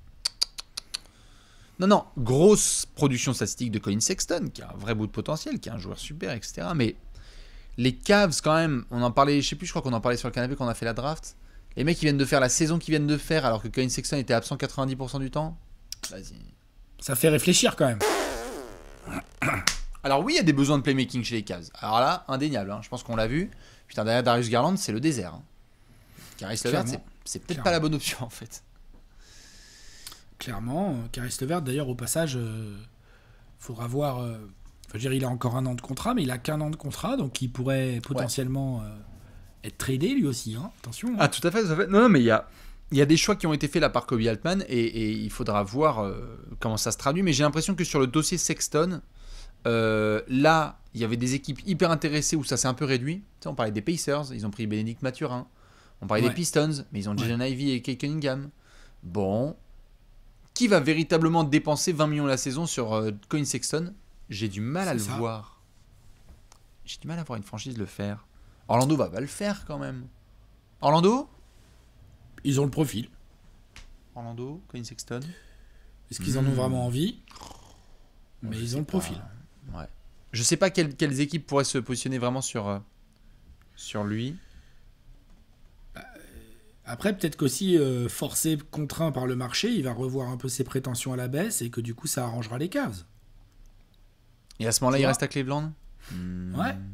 Non, non, grosse production statistique de Colin Sexton, qui a un vrai bout de potentiel, qui est un joueur super, etc. Mais les Cavs, quand même, on en parlait, je sais plus, je crois qu'on en parlait sur le canapé quand on a fait la draft. Les mecs, qui viennent de faire la saison qu'ils viennent de faire alors que Colin Sexton était absent 90% du temps. Vas-y. Ça fait réfléchir quand même. Alors oui, il y a des besoins de playmaking chez les Cavs. Alors là, indéniable. Hein. Je pense qu'on l'a vu. Putain, derrière Darius Garland, c'est le désert. Hein. Caris Levert, c'est peut-être pas la bonne option en fait. Clairement, euh, Caris Levert, d'ailleurs, au passage, il euh, faudra voir. Euh, dire, il a encore un an de contrat, mais il a qu'un an de contrat, donc il pourrait potentiellement. Euh, être lui aussi, hein. attention. Hein. Ah, tout à fait, tout à fait. Non, mais il y a, des choix qui ont été faits là par Kobe Altman et, il faudra voir euh, comment ça se traduit. Mais j'ai l'impression que sur le dossier Sexton, euh, là, il y avait des équipes hyper intéressées où ça s'est un peu réduit. on parlait des Pacers, ils ont pris Bénédicte Mathurin. On parlait des Pistons, mais ils ont Jason Ivy et Kay Cunningham. Bon. Qui va véritablement dépenser 20 millions la saison sur euh, Coin Sexton J'ai du mal à le voir. J'ai du mal à voir une franchise le faire. Orlando va pas le faire quand même. Orlando Ils ont le profil. Orlando, Coin Sexton. Est-ce qu'ils en ont hmm. vraiment envie Mais ils ont le profil. Ouais. Je sais pas quelles, équipes pourraient se positionner vraiment sur, euh, sur lui. Bah, après, peut-être qu'aussi, euh, forcé, contraint par le marché, il va revoir un peu ses prétentions à la baisse et que du coup, ça arrangera les caves. Et à ce moment-là, il reste à Cleveland Ouais. Hmm.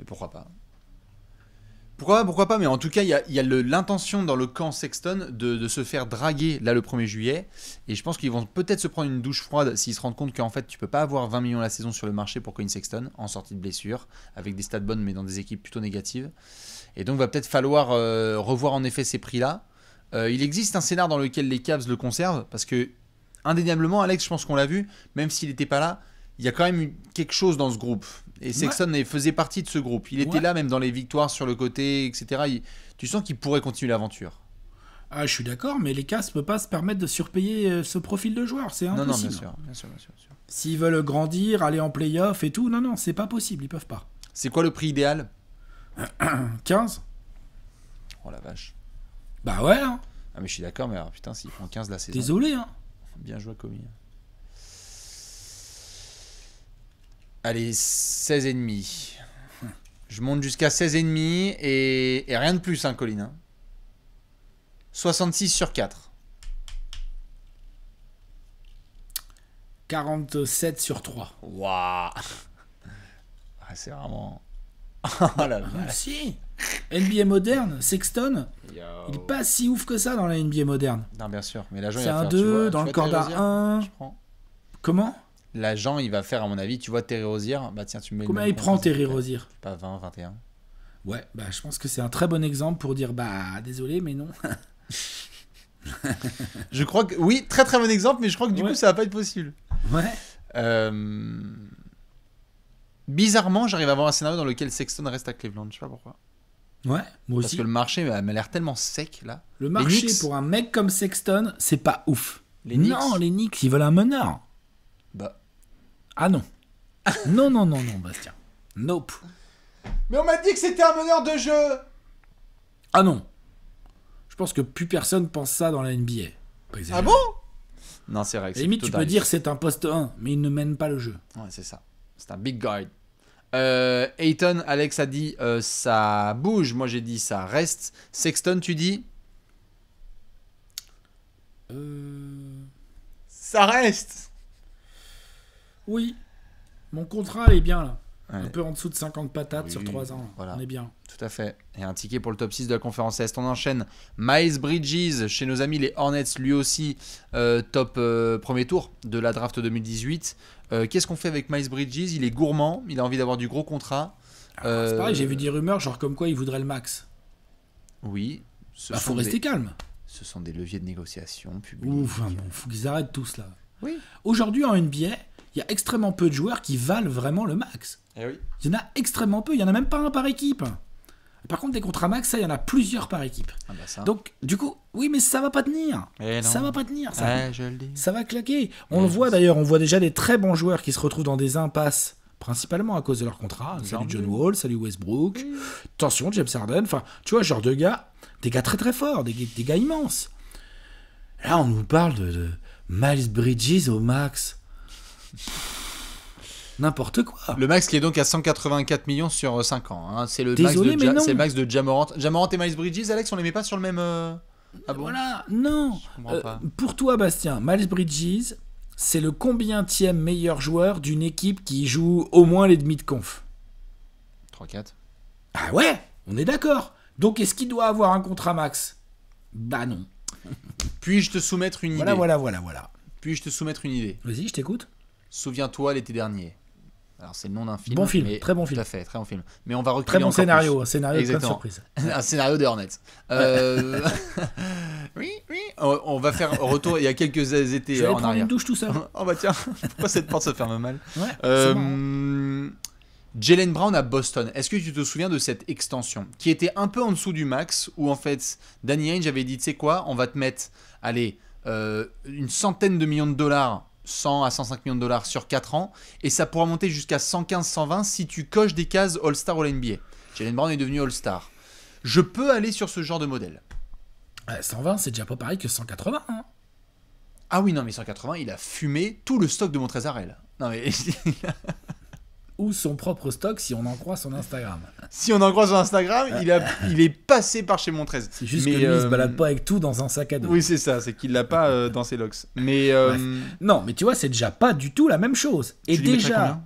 Et pourquoi pas pourquoi pas, pourquoi pas, mais en tout cas, il y a, l'intention dans le camp Sexton de, se faire draguer là le 1er juillet. Et je pense qu'ils vont peut-être se prendre une douche froide s'ils se rendent compte qu'en fait, tu peux pas avoir 20 millions la saison sur le marché pour Coin Sexton en sortie de blessure, avec des stats bonnes, mais dans des équipes plutôt négatives. Et donc, va peut-être falloir euh, revoir en effet ces prix-là. Euh, il existe un scénar dans lequel les Cavs le conservent, parce que, indéniablement, Alex, je pense qu'on l'a vu, même s'il n'était pas là, il y a quand même quelque chose dans ce groupe. Et Sexton faisait partie de ce groupe. Il était là même dans les victoires sur le côté, etc. tu sens qu'il pourrait continuer l'aventure. Ah, je suis d'accord, mais les cas ne peuvent pas se permettre de surpayer euh, ce profil de joueur. C'est impossible. Non, non, bien sûr. S'ils veulent grandir, aller en playoff et tout, non, non, c'est pas possible. Ils peuvent pas. C'est quoi le prix idéal 15 Oh la vache. Bah ouais. Hein. Ah, mais je suis d'accord, mais putain, s'ils font 15 la saison. Désolé, hein. Bien joué, commis. Allez, 16,5. Je monte jusqu'à 16,5 et, et rien de plus, hein, Colin. Hein. 66 sur 4. 47 sur 3. Waouh ah, C'est vraiment... oh là là si NBA moderne, Sexton, il n'est pas si ouf que ça dans la NBA moderne. Non, bien sûr, mais l'agent, il C'est un 2 dans le corps 1. Comment l'agent, il va faire, à mon avis, tu vois, Terry Rosier. Bah tiens, tu mets Combien il prend Terry Rosier Pas 20, 21. Ouais, bah je pense que c'est un très bon exemple pour dire, bah désolé, mais non. je crois que. Oui, très très bon exemple, mais je crois que du coup, ça va pas être possible. Ouais. Euh, bizarrement, j'arrive à voir un scénario dans lequel Sexton reste à Cleveland, je sais pas pourquoi. Ouais, Parce que le marché bah, m'a l'air tellement sec là. Le marché pour un mec comme Sexton, c'est pas ouf. Les non, les Knicks, ils veulent un meneur. Ah non. non, non, non, non, Bastien. Nope. Mais on m'a dit que c'était un meneur de jeu. Ah non. Je pense que plus personne pense ça dans la NBA. Ah bon Non, c'est vrai. Que limite, tu peux dire c'est un poste 1, mais il ne mène pas le jeu. Ouais, c'est ça. C'est un big guy. Euh, Ayton, Alex a dit euh, ça bouge. Moi, j'ai dit ça reste. Sexton, tu dis euh. Ça reste oui, mon contrat est bien là. Un peu en dessous de 50 patates sur 3 ans. Voilà. On est bien. Tout à fait. Et un ticket pour le top 6 de la conférence Est. On enchaîne. Miles Bridges, chez nos amis les Hornets, lui aussi, euh, top euh, premier tour de la draft 2018. Euh, qu'est-ce qu'on fait avec Miles Bridges Il est gourmand, il a envie d'avoir du gros contrat. Ah, c'est pareil, j'ai vu des rumeurs, genre comme quoi il voudrait le max. Oui. Il bah, faut rester calme. Ce sont des leviers de négociation publique. Ouf, bon, faut qu'ils arrêtent tous là. Oui. Aujourd'hui en NBA, il y a extrêmement peu de joueurs qui valent vraiment le max. Eh il y en a extrêmement peu, il n'y en a même pas un par équipe. Par contre, des contrats max, ça, il y en a plusieurs par équipe. Ah bah Donc, du coup, oui, mais ça va pas tenir. Eh ça va pas tenir. Ça, va claquer. On eh le voit d'ailleurs, on voit déjà des très bons joueurs qui se retrouvent dans des impasses, principalement à cause de leur contrat. Salut John Wall, salut Westbrook. Tension, Attention, James Harden. Enfin, tu vois, genre de gars, des gars très très forts, des, gars immenses. Là, on nous parle de Miles Bridges au max. N'importe quoi. Le max qui est donc à 184 millions sur 5 euh, ans. Hein. C'est le, max de Jamorant. Jamorant et Miles Bridges, Alex, on les met pas sur le même. Ah euh, bon Voilà, non. Euh, pour toi, Bastien, Miles Bridges, c'est le combienième meilleur joueur d'une équipe qui joue au moins les demi de conf 3-4. Ah ouais, on est d'accord. Donc est-ce qu'il doit avoir un contrat max Bah non. Puis-je te soumettre une Voilà, idée voilà, voilà, voilà. Puis-je te soumettre une idée Vas-y, je t'écoute. Souviens-toi l'été dernier. Alors c'est le nom d'un film. Bon film, très bon film. à fait, très bon film. Mais on va reculer Très bon scénario, un scénario plein de un scénario de Hornets. Euh, oui, oui. On va faire retour il y a quelques étés Je en prendre une douche tout seul. oh bah tiens, pourquoi cette porte se ferme mal euh, Jalen Brown à Boston. Est-ce que tu te souviens de cette extension qui était un peu en dessous du max où en fait Danny Ainge avait dit tu sais quoi, on va te mettre allez euh, une centaine de millions de dollars 100 à 105 millions de dollars sur 4 ans. Et ça pourra monter jusqu'à 115-120 si tu coches des cases All-Star ou NBA. Jalen Brown est devenu All-Star. Je peux aller sur ce genre de modèle. 120, c'est déjà pas pareil que 180. Hein. ah oui, non, mais 180, il a fumé tout le stock de Montrezarel. Non, mais. ou son propre stock si on en croit son Instagram. Si on en croit son Instagram, il, il est passé par chez Montrez. C'est juste que lui, il se euh, balade pas avec tout dans un sac à dos. Oui, c'est ça, c'est qu'il l'a pas euh, dans ses locks. Mais euh, non, mais tu vois, c'est déjà pas du tout la même chose. Et déjà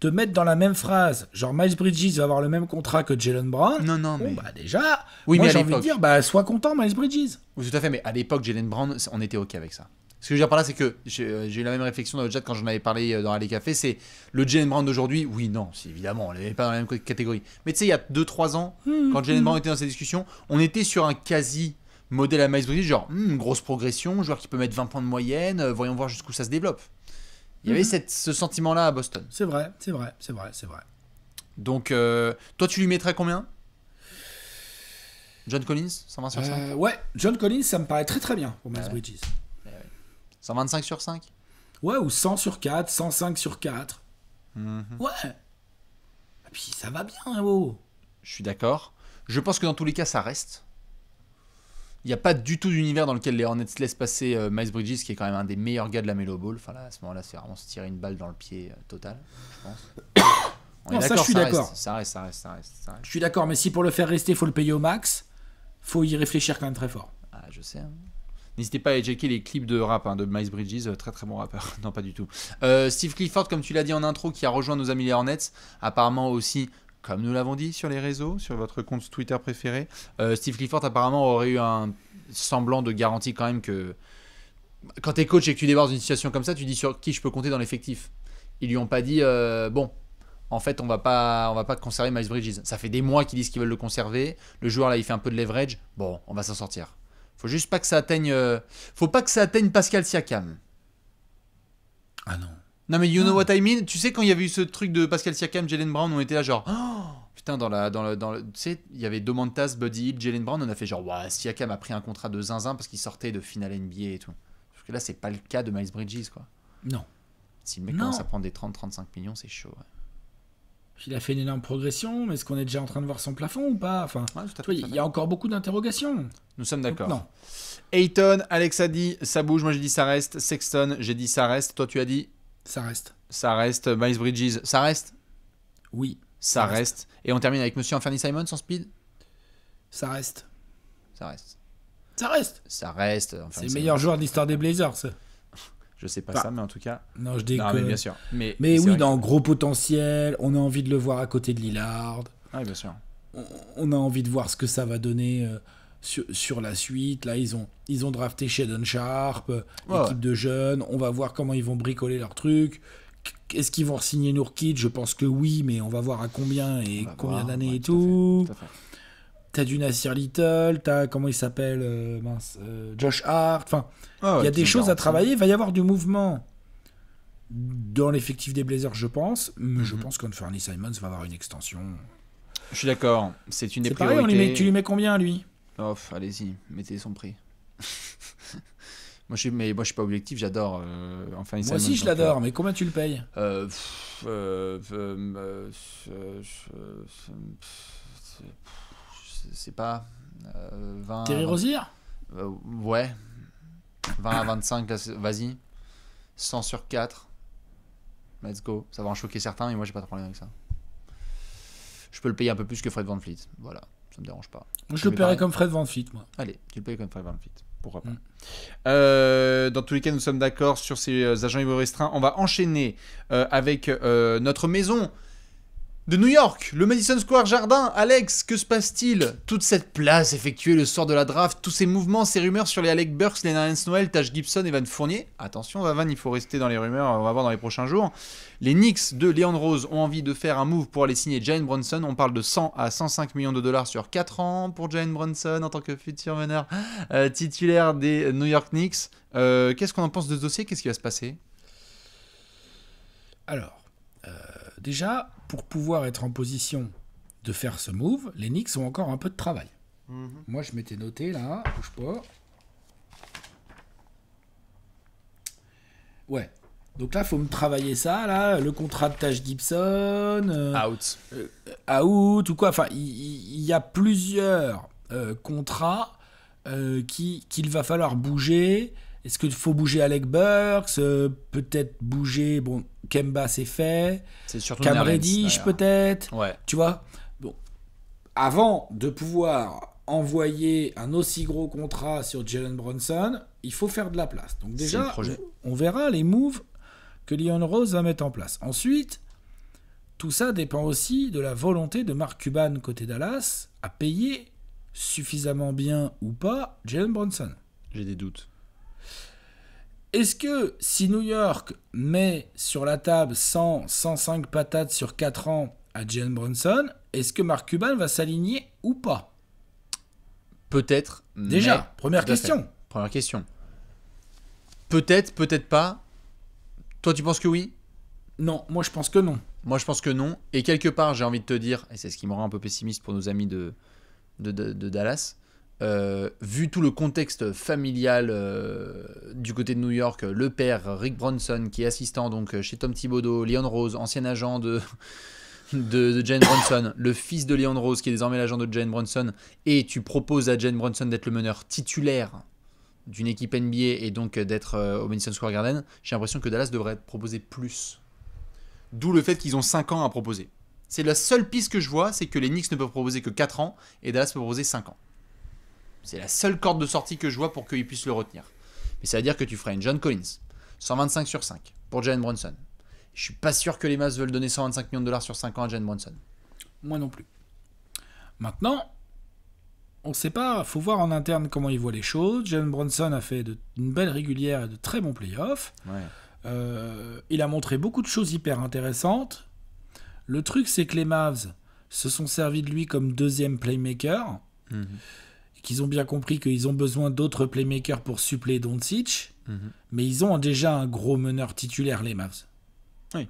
te mettre dans la même phrase, genre Miles Bridges va avoir le même contrat que Jalen Brown. Non, non, mais bon, bah déjà, oui, moi j'ai envie de dire, bah sois content Miles Bridges. Oui, tout à fait, mais à l'époque Jalen Brown, on était ok avec ça. Ce que je veux dire par là, c'est que euh, j'ai eu la même réflexion dans le chat quand j'en avais parlé euh, dans les Café, c'est le Jalen Brown d'aujourd'hui, oui, non, évidemment, on n'est pas dans la même catégorie. Mais tu sais, il y a 2-3 ans, hmm, quand Jalen Brown hmm. était dans cette discussion, on était sur un quasi modèle à Miles Bridges, genre, hmm, grosse progression, joueur qui peut mettre 20 points de moyenne, euh, voyons voir jusqu'où ça se développe. Il y avait cette, ce sentiment-là à Boston. C'est vrai, c'est vrai, c'est vrai, c'est vrai. Donc, toi, tu lui mettrais combien John Collins, 120 Ouais, John Collins, ça me paraît très très bien pour Miles Bridges. 125 sur 5 Ouais, ou 100 sur 4, 105 sur 4. Mhm. Ouais. Et ah, puis ça va bien, oh. Je suis d'accord. Je pense que dans tous les cas, ça reste. Il n'y a pas du tout d'univers dans lequel les Hornets laissent passer euh, Miles Bridges, qui est quand même un des meilleurs gars de la Melo Ball. Enfin là, à ce moment-là, c'est vraiment se tirer une balle dans le pied euh, total, je pense. non, ça, je suis d'accord. Ça reste, ça reste, ça reste, Je suis d'accord, mais si pour le faire rester, il faut le payer au max, faut y réfléchir quand même très fort. Ah, je sais. Hein. N'hésitez pas à éjecter les clips de rap hein, de Miles Bridges, euh, très très bon rappeur. non, pas du tout. Euh, Steve Clifford, comme tu l'as dit en intro, qui a rejoint nos amis les Hornets, apparemment aussi. Comme nous l'avons dit sur les réseaux, sur votre compte Twitter préféré, euh, Steve Clifford apparemment aurait eu un semblant de garantie quand même que quand es coach et que tu débordes une situation comme ça, tu dis sur qui je peux compter dans l'effectif. Ils lui ont pas dit bon, en fait, on va pas, on va pas conserver Miles Bridges. Ça fait des mois qu'ils disent qu'ils veulent le conserver. Le joueur là, il fait un peu de leverage. Bon, on va s'en sortir. Faut juste pas que ça atteigne. Euh, faut pas que ça atteigne Pascal Siakam. Ah non. Non mais you know ah. what I mean. Tu sais quand il y avait eu ce truc de Pascal Siakam, Jalen Brown, on était là genre. Oh putain, dans la, dans le, dans le, tu sais, il y avait Domantas, Buddy Hill, Jalen Brown, on a fait genre, ouais, Siakam a pris un contrat de zinzin parce qu'il sortait de finale NBA et tout. Parce que là, c'est pas le cas de Miles Bridges, quoi. Non. Si le mec commence à prendre des 30-35 millions, c'est chaud. Ouais. Il a fait une énorme progression, mais est-ce qu'on est déjà en train de voir son plafond ou pas Enfin, il y a encore beaucoup d'interrogations. Nous sommes d'accord. Ayton, Alex a dit ça bouge, moi j'ai dit ça reste. Sexton, j'ai dit ça reste. Toi tu as dit ça reste. Ça reste. Miles Bridges, ça reste Oui. Ça, reste. Et on termine avec Monsieur Anthony Simon sans speed Ça reste. Ça reste. Ça reste. Ça reste. C'est le meilleur joueur de l'histoire des Blazers. Je sais pas bah, ça, mais en tout cas. Non, je déconne. Non, mais bien sûr. Mais, oui, dans gros potentiel, on a envie de le voir à côté de Lillard. Ah oui, bien sûr. On, a envie de voir ce que ça va donner euh, sur, la suite. Là, ils ont, ils ont drafté Shedon Sharp, euh, équipe de jeunes. On va voir comment ils vont bricoler leur truc. Est-ce qu'ils vont signer Nourkid Je pense que oui, mais on va voir à combien et combien d'années et tout. T'as du Nasir Little, t'as comment il s'appelle Josh Hart. Enfin, il y a des choses à travailler. Il va y avoir du mouvement dans l'effectif des Blazers, je pense. Mais je pense qu'Anthony Simons va avoir une extension. Je suis d'accord. C'est une des priorités. tu lui mets combien lui off allez-y, mettez son prix. moi, je suis, mais moi, je suis pas objectif. J'adore. enfin, moi aussi, je l'adore. Mais combien tu le payes c'est pas. 20, Terry Rosier Ouais. 20 à 25, vas-y. 100 sur 4. Let's go. Ça va en choquer certains, mais moi j'ai pas de problème avec ça. Je peux le payer un peu plus que Fred Van Fleet. Voilà, ça me dérange pas. Moi, je, le paierai comme Fred Van Fleet, moi. Allez, tu le paies comme Fred Van Fleet. Pourquoi pas. Mm. Euh, dans tous les cas, nous sommes d'accord sur ces euh, agents libres restreints. On va enchaîner euh, avec notre maison de New York, le Madison Square Jardin. Alex, que se passe-t-il Toute cette place effectuée le sort de la draft, tous ces mouvements, ces rumeurs sur les Alec Burks, les Nance Noël, Tash Gibson, Van Fournier. Attention, Van, il faut rester dans les rumeurs, on va voir dans les prochains jours. Les Knicks de Leon Rose ont envie de faire un move pour aller signer Jane Brunson. On parle de 100 à 105 millions de dollars sur 4 ans pour Jane Brunson en tant que futur meneur euh, titulaire des New York Knicks. Euh, qu'est-ce qu'on en pense de ce dossier Qu'est-ce qui va se passer Alors, euh, déjà, pour pouvoir être en position de faire ce move, les Knicks ont encore un peu de travail. Mhm. Moi, je m'étais noté là, bouge pas. Ouais. Donc là, il faut me travailler ça, là, le contrat de Taj Gibson. Euh, out. Euh, out ou quoi. Enfin, il y, a plusieurs euh, contrats qu'il va falloir bouger. Est-ce qu'il faut bouger Alec Burks Peut-être bouger. Bon, Kemba, c'est fait. C'est surtout Cam Reddish, peut-être. Ouais. Tu vois Bon. Avant de pouvoir envoyer un aussi gros contrat sur Jalen Brunson, il faut faire de la place. Donc déjà, on verra les moves que Leon Rose va mettre en place. Ensuite, tout ça dépend aussi de la volonté de Mark Cuban côté Dallas à payer suffisamment bien ou pas Jalen Brunson. J'ai des doutes. Est-ce que si New York met sur la table 100, 105 patates sur 4 ans à Jalen Brunson, est-ce que Mark Cuban va s'aligner ou pas Peut-être. Déjà, première question. Première question. Peut-être, peut-être pas. Toi, tu penses que oui Non, moi je pense que non. Moi je pense que non. Et quelque part, j'ai envie de te dire, et c'est ce qui me rend un peu pessimiste pour nos amis de, de, de, de Dallas, euh, vu tout le contexte familial euh, du côté de New York, le père Rick Bronson, qui est assistant donc chez Tom Thibodeau, Leon Rose, ancien agent de, de, Jane Bronson, le fils de Leon Rose, qui est désormais l'agent de Jane Bronson, et tu proposes à Jane Bronson d'être le meneur titulaire d'une équipe NBA et donc euh, d'être au Madison Square Garden, j'ai l'impression que Dallas devrait proposer plus. D'où le fait qu'ils ont 5 ans à proposer. C'est la seule piste que je vois, c'est que les Knicks ne peuvent proposer que 4 ans et Dallas peut proposer 5 ans. C'est la seule corde de sortie que je vois pour qu'il puisse le retenir. Mais ça veut dire que tu ferais une John Collins, 125 sur 5 pour Jalen Brunson. Je suis pas sûr que les Mavs veulent donner 125 millions de dollars sur 5 ans à Jalen Brunson. Moi non plus. Maintenant, on ne sait pas, Il faut voir en interne comment ils voient les choses. Jalen Brunson a fait une belle régulière et de très bons playoffs. Euh, il a montré beaucoup de choses hyper intéressantes. Le truc, c'est que les Mavs se sont servis de lui comme deuxième playmaker. Mhm qu'ils ont bien compris qu'ils ont besoin d'autres playmakers pour suppléer Doncic, mhm. mais ils ont déjà un gros meneur titulaire, les Mavs. Oui.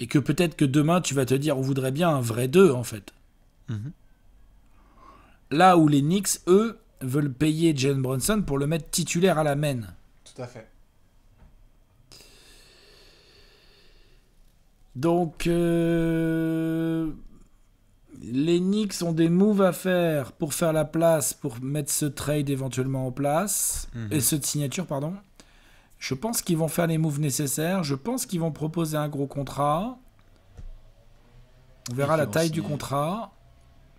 Et que peut-être que demain, tu vas te dire, on voudrait bien un vrai 2, en fait. Mhm. Là où les Knicks, eux, veulent payer Jalen Brunson pour le mettre titulaire à la main. Tout à fait. Donc... Euh, les Knicks ont des moves à faire pour faire la place, pour mettre ce trade éventuellement en place, mhm. et cette signature, pardon. Je pense qu'ils vont faire les moves nécessaires. Je pense qu'ils vont proposer un gros contrat. On verra la taille du contrat.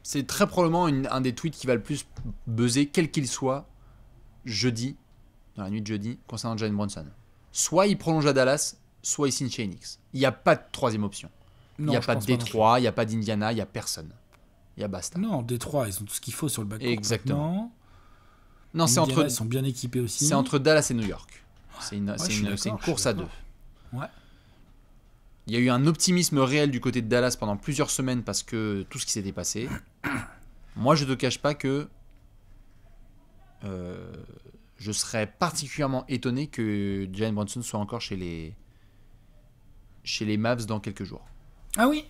C'est très probablement un des tweets qui va le plus buzzer, quel qu'il soit, jeudi, dans la nuit de jeudi, concernant Jalen Bronson. Soit il prolonge à Dallas, soit il signe chez Enix. Il n'y a pas de troisième option. Il n'y a pas de Détroit, il n'y a pas d'Indiana, il n'y a personne. Il y a basta. Non, Détroit, ils ont tout ce qu'il faut sur le backcourt. Exactement. Non, c'est entre. Ils sont bien équipés aussi. C'est entre Dallas et New York. Ah, c'est une, course à deux. Il y a eu un optimisme réel du côté de Dallas pendant plusieurs semaines parce que tout ce qui s'était passé. Moi, je ne te cache pas que euh, je serais particulièrement étonné que Jalen Brunson soit encore chez les chez les Mavs dans quelques jours. Ah oui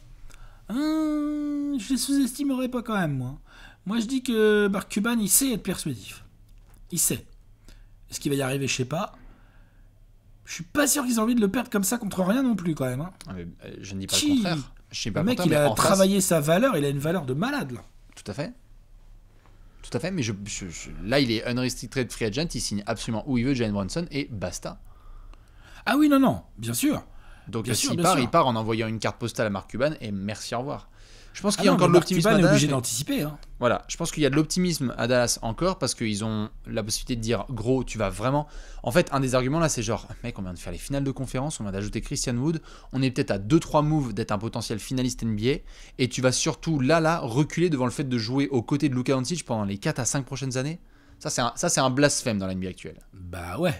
hein, Je les sous-estimerais pas quand même, moi. Moi, je dis que Mark Cuban, il sait être persuasif. Il sait. Est-ce qu'il va y arriver Je sais pas. Je suis pas sûr qu'ils aient envie de le perdre comme ça contre rien non plus, quand même. Hein. Ah, euh, je ne dis pas le contraire. pas le mec, il a travaillé sa valeur, il a une valeur de malade, là. Tout à fait. Tout à fait, mais je, là, il est unrestricted free agent, il signe absolument où il veut Jalen Brunson et basta. Ah oui, non, non, bien sûr. Donc euh, s'il part, il part en envoyant une carte postale à Marc Cuban et merci, au revoir. Je pense ah qu'il y a encore de l'optimisme. Cuban est obligé d'anticiper. Hein. Voilà, je pense qu'il y a de l'optimisme à Dallas encore parce qu'ils ont la possibilité de dire gros, tu vas vraiment. En fait, un des arguments là, c'est genre, mec, on vient de faire les finales de conférence, on vient d'ajouter Christian Wood, on est peut-être à 2-3 moves d'être un potentiel finaliste NBA et tu vas surtout là, là, reculer devant le fait de jouer aux côtés de Luka Doncic pendant les 4 à 5 prochaines années. Ça, c'est un, un blasphème dans la NBA actuelle. Bah ouais.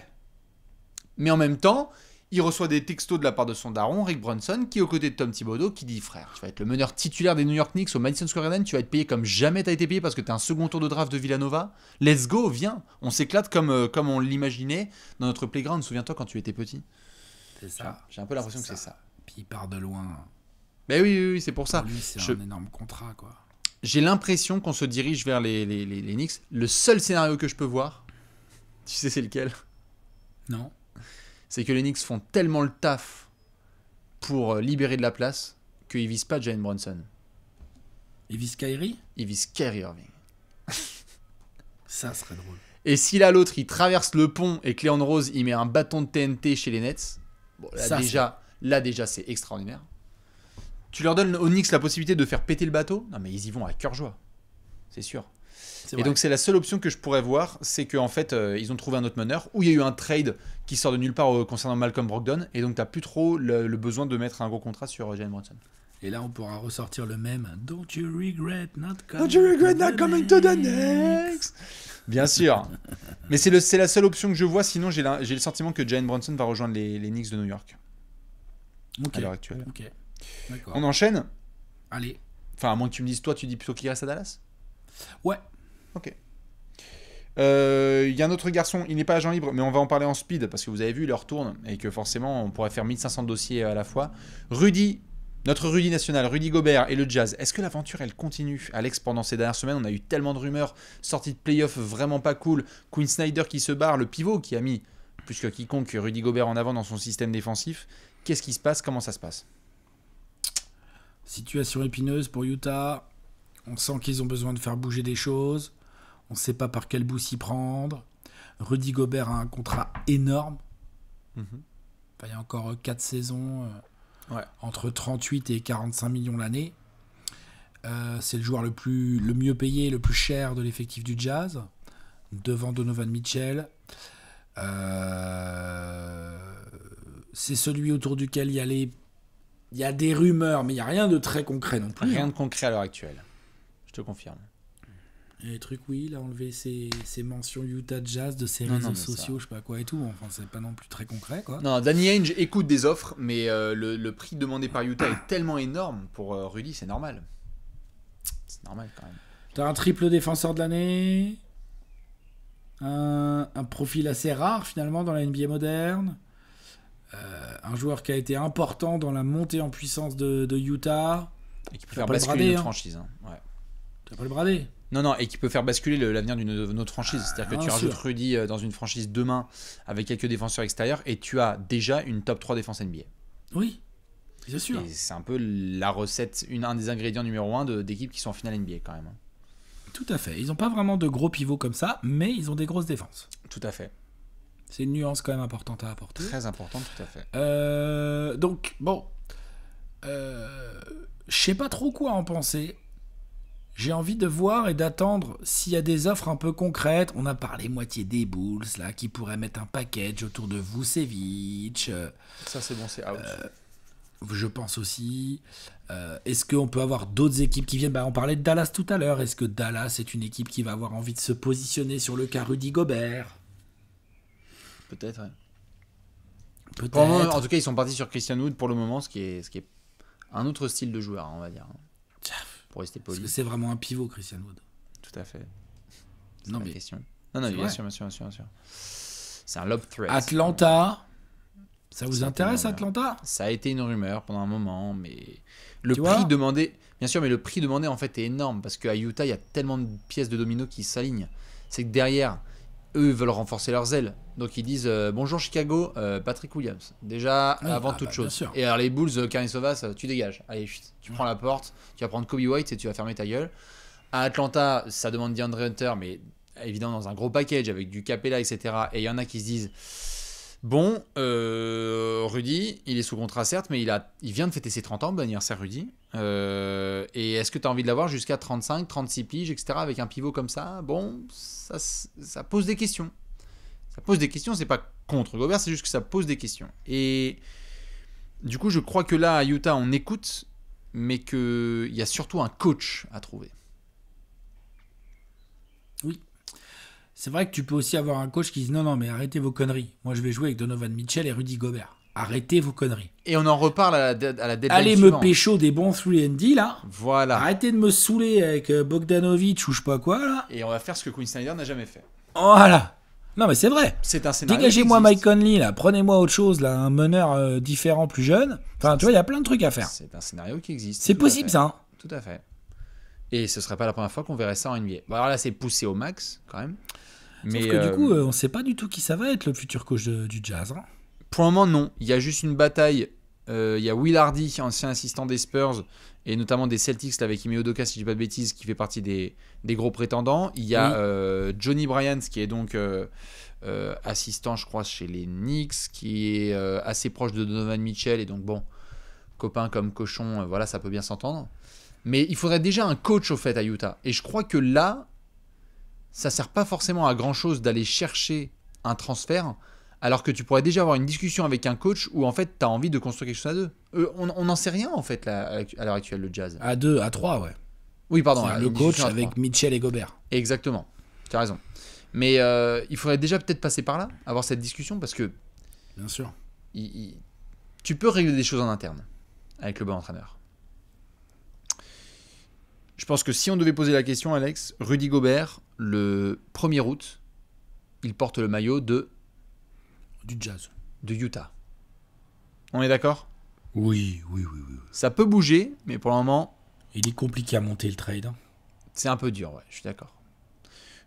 Mais en même temps, il reçoit des textos de la part de son daron, Rick Brunson, qui est aux côtés de Tom Thibodeau, qui dit Frère, tu vas être le meneur titulaire des New York Knicks au Madison Square Garden, tu vas être payé comme jamais t'as été payé parce que t'as un second tour de draft de Villanova. Let's go, viens On s'éclate comme, euh, comme on l'imaginait dans notre playground, souviens-toi quand tu étais petit. C'est ça. J'ai un peu l'impression que c'est ça. Puis il part de loin. Mais ben oui, oui, c'est pour, ça. c'est un énorme contrat, quoi. J'ai l'impression qu'on se dirige vers les, les Knicks. Le seul scénario que je peux voir, tu sais, c'est lequel Non c'est que les Knicks font tellement le taf pour euh, libérer de la place qu'ils visent pas Jalen Brunson. Ils visent Kyrie Ils visent Kyrie Irving. Ça serait drôle. Et si là l'autre il traverse le pont et Cléon Rose il met un bâton de TNT chez les Nets, là, déjà, là déjà c'est extraordinaire. Tu leur donnes aux Knicks la possibilité de faire péter le bateau Non mais ils y vont à cœur joie, c'est sûr. Et donc c'est la seule option que je pourrais voir, c'est qu'en fait euh, ils ont trouvé un autre meneur, où il y a eu un trade qui sort de nulle part euh, concernant Malcolm Brogdon, et donc tu n'as plus trop le, besoin de mettre un gros contrat sur euh, Jalen Brunson. Et là on pourra ressortir le même Don't you regret not coming, to the next Bien sûr. Mais c'est la seule option que je vois, sinon j'ai le sentiment que Jalen Brunson va rejoindre les, Knicks de New York. À l'heure actuelle. On enchaîne Allez. Enfin, à moins que tu me dises, toi, tu dis plutôt qu'il reste à Dallas Ouais, Ok. Il euh, y a un autre garçon, il n'est pas agent libre, mais on va en parler en speed parce que vous avez vu, leur tourne et que forcément on pourrait faire 1500 dossiers à la fois. Rudy, notre Rudy national, Rudy Gobert et le Jazz. Est-ce que l'aventure elle continue Alex, pendant ces dernières semaines, on a eu tellement de rumeurs, sortie de playoff vraiment pas cool, queen Snyder qui se barre, le pivot qui a mis plus que quiconque Rudy Gobert en avant dans son système défensif. Qu'est-ce qui se passe Comment ça se passe Situation épineuse pour Utah. On sent qu'ils ont besoin de faire bouger des choses. On ne sait pas par quel bout s'y prendre. Rudy Gobert a un contrat énorme. Mhm. il y a encore 4 euh, saisons euh, entre 38 et 45 millions l'année. Euh, c'est le joueur le, plus, le mieux payé, le plus cher de l'effectif du Jazz, devant Donovan Mitchell. c'est celui autour duquel il y Il y a des rumeurs, mais il n'y a rien de très concret non plus. Rien hein. de concret à l'heure actuelle, je te confirme. Et les trucs, oui, il a enlevé ses, mentions Utah Jazz de ses réseaux sociaux, je sais pas quoi et tout. Enfin, c'est pas non plus très concret, quoi. Non, Danny Ainge écoute des offres, mais euh, le, prix demandé par Utah est tellement énorme pour euh, Rudy, c'est normal. C'est normal quand même. T'as un triple défenseur de l'année, un, profil assez rare finalement dans la NBA moderne, euh, un joueur qui a été important dans la montée en puissance de, Utah. Et qui peut faire basculer une hein. franchise. Hein. Ouais. Tu vas pas le brader non, non, et qui peut faire basculer l'avenir d'une autre franchise. Ah, C'est-à-dire que tu rajoutes Rudy euh, dans une franchise demain avec quelques défenseurs extérieurs et tu as déjà une top 3 défense NBA. Oui, c'est sûr. c'est un peu la recette, une, un des ingrédients numéro 1 d'équipes qui sont en finale NBA quand même. Hein. Tout à fait. Ils n'ont pas vraiment de gros pivots comme ça, mais ils ont des grosses défenses. Tout à fait. C'est une nuance quand même importante à apporter. Très importante, tout à fait. Euh, donc, bon. Euh, Je sais pas trop quoi en penser. J'ai envie de voir et d'attendre s'il y a des offres un peu concrètes. On a parlé moitié des Bulls, là, qui pourraient mettre un package autour de Vucevic. Euh, Ça, c'est bon, c'est out. Euh, je pense aussi. Euh, est-ce qu'on peut avoir d'autres équipes qui viennent bah, On parlait de Dallas tout à l'heure. Est-ce que Dallas est une équipe qui va avoir envie de se positionner sur le cas Rudy Gobert Peut-être, En, tout cas, ils sont partis sur Christian Wood pour le moment, ce qui est, ce qui est un autre style de joueur, on va dire pour rester poli. Parce que c'est vraiment un pivot, Christian Wood. Tout à fait. Non, mais. question. Non, non, bien sûr, bien sûr, bien sûr. C'est un lob threat. Atlanta. Ça vous intéresse, Atlanta Ça a été une rumeur pendant un moment, mais le prix demandé, bien sûr, mais le prix demandé en fait est énorme parce qu'à Utah, il y a tellement de pièces de domino qui s'alignent. C'est que derrière, eux, veulent renforcer leurs ailes. Donc ils disent euh, bonjour Chicago, euh, Patrick Williams. Déjà ah avant ah toute bah, chose. Et alors les Bulls, euh, Sovas, euh, tu dégages. Allez, tu prends la porte, tu vas prendre Kobe White et tu vas fermer ta gueule. À Atlanta, ça demande DeAndre Hunter, mais évidemment dans un gros package avec du Capella, etc. Et il y en a qui se disent Bon, euh, Rudy, il est sous contrat certes, mais il, a, il vient de fêter ses 30 ans, bon anniversaire Rudy. Euh, et est-ce que tu as envie de l'avoir jusqu'à 35, 36 piges, etc., avec un pivot comme ça Bon, ça, ça, pose des questions. Ça pose des questions, c'est pas contre Gobert, c'est juste que ça pose des questions. Et du coup, je crois que là, à Utah, on écoute, mais qu'il y a surtout un coach à trouver. C'est vrai que tu peux aussi avoir un coach qui dit non, non, mais arrêtez vos conneries. Moi, je vais jouer avec Donovan Mitchell et Rudy Gobert. Arrêtez vos conneries. Et on en reparle à la, de, Allez me pécho des bons 3 D là. Voilà. Arrêtez de me saouler avec euh, Bogdanovic ou je sais pas quoi là. Et on va faire ce que Queen Snyder n'a jamais fait. Voilà. Non mais c'est vrai. C'est un scénario. Dégagez-moi Mike Conley là, prenez-moi autre chose là, un meneur euh, différent, plus jeune. Enfin, tu vois, il y a plein de trucs à faire. C'est un scénario qui existe. C'est possible ça. Hein. Tout à fait. Et ce serait pas la première fois qu'on verrait ça en NBA. Bon, alors là, c'est poussé au max quand même. Mais que du coup, euh, euh, on ne sait pas du tout qui ça va être le futur coach du Jazz. Hein. Pour le moment, non. Il y a juste une bataille. Euh, il y a Will Hardy, ancien assistant des Spurs, et notamment des Celtics avec Ime Odoka, si je ne dis pas de bêtises, qui fait partie des, gros prétendants. Il y a Johnny Bryant, qui est donc assistant, je crois, chez les Knicks, qui est assez proche de Donovan Mitchell, et donc bon, copain comme cochon, voilà, ça peut bien s'entendre. Mais il faudrait déjà un coach au fait à Utah. Et je crois que là, ça sert pas forcément à grand chose d'aller chercher un transfert alors que tu pourrais déjà avoir une discussion avec un coach où en fait tu as envie de construire quelque chose à deux. Euh, on n'en sait rien en fait à l'heure actuelle le jazz. À deux, à trois, ouais. Oui, pardon. le coach avec Mitchell et Gobert. Exactement, tu as raison. Mais euh, il faudrait déjà peut-être passer par là, avoir cette discussion parce que. Bien sûr. tu peux régler des choses en interne avec le bon entraîneur. Je pense que si on devait poser la question, Alex, Rudy Gobert, le 1er août, il porte le maillot de. Du jazz. De Utah. On est d'accord oui, oui, oui, oui. Ça peut bouger, mais pour le moment. Il est compliqué à monter le trade. Hein. C'est un peu dur, ouais, je suis d'accord.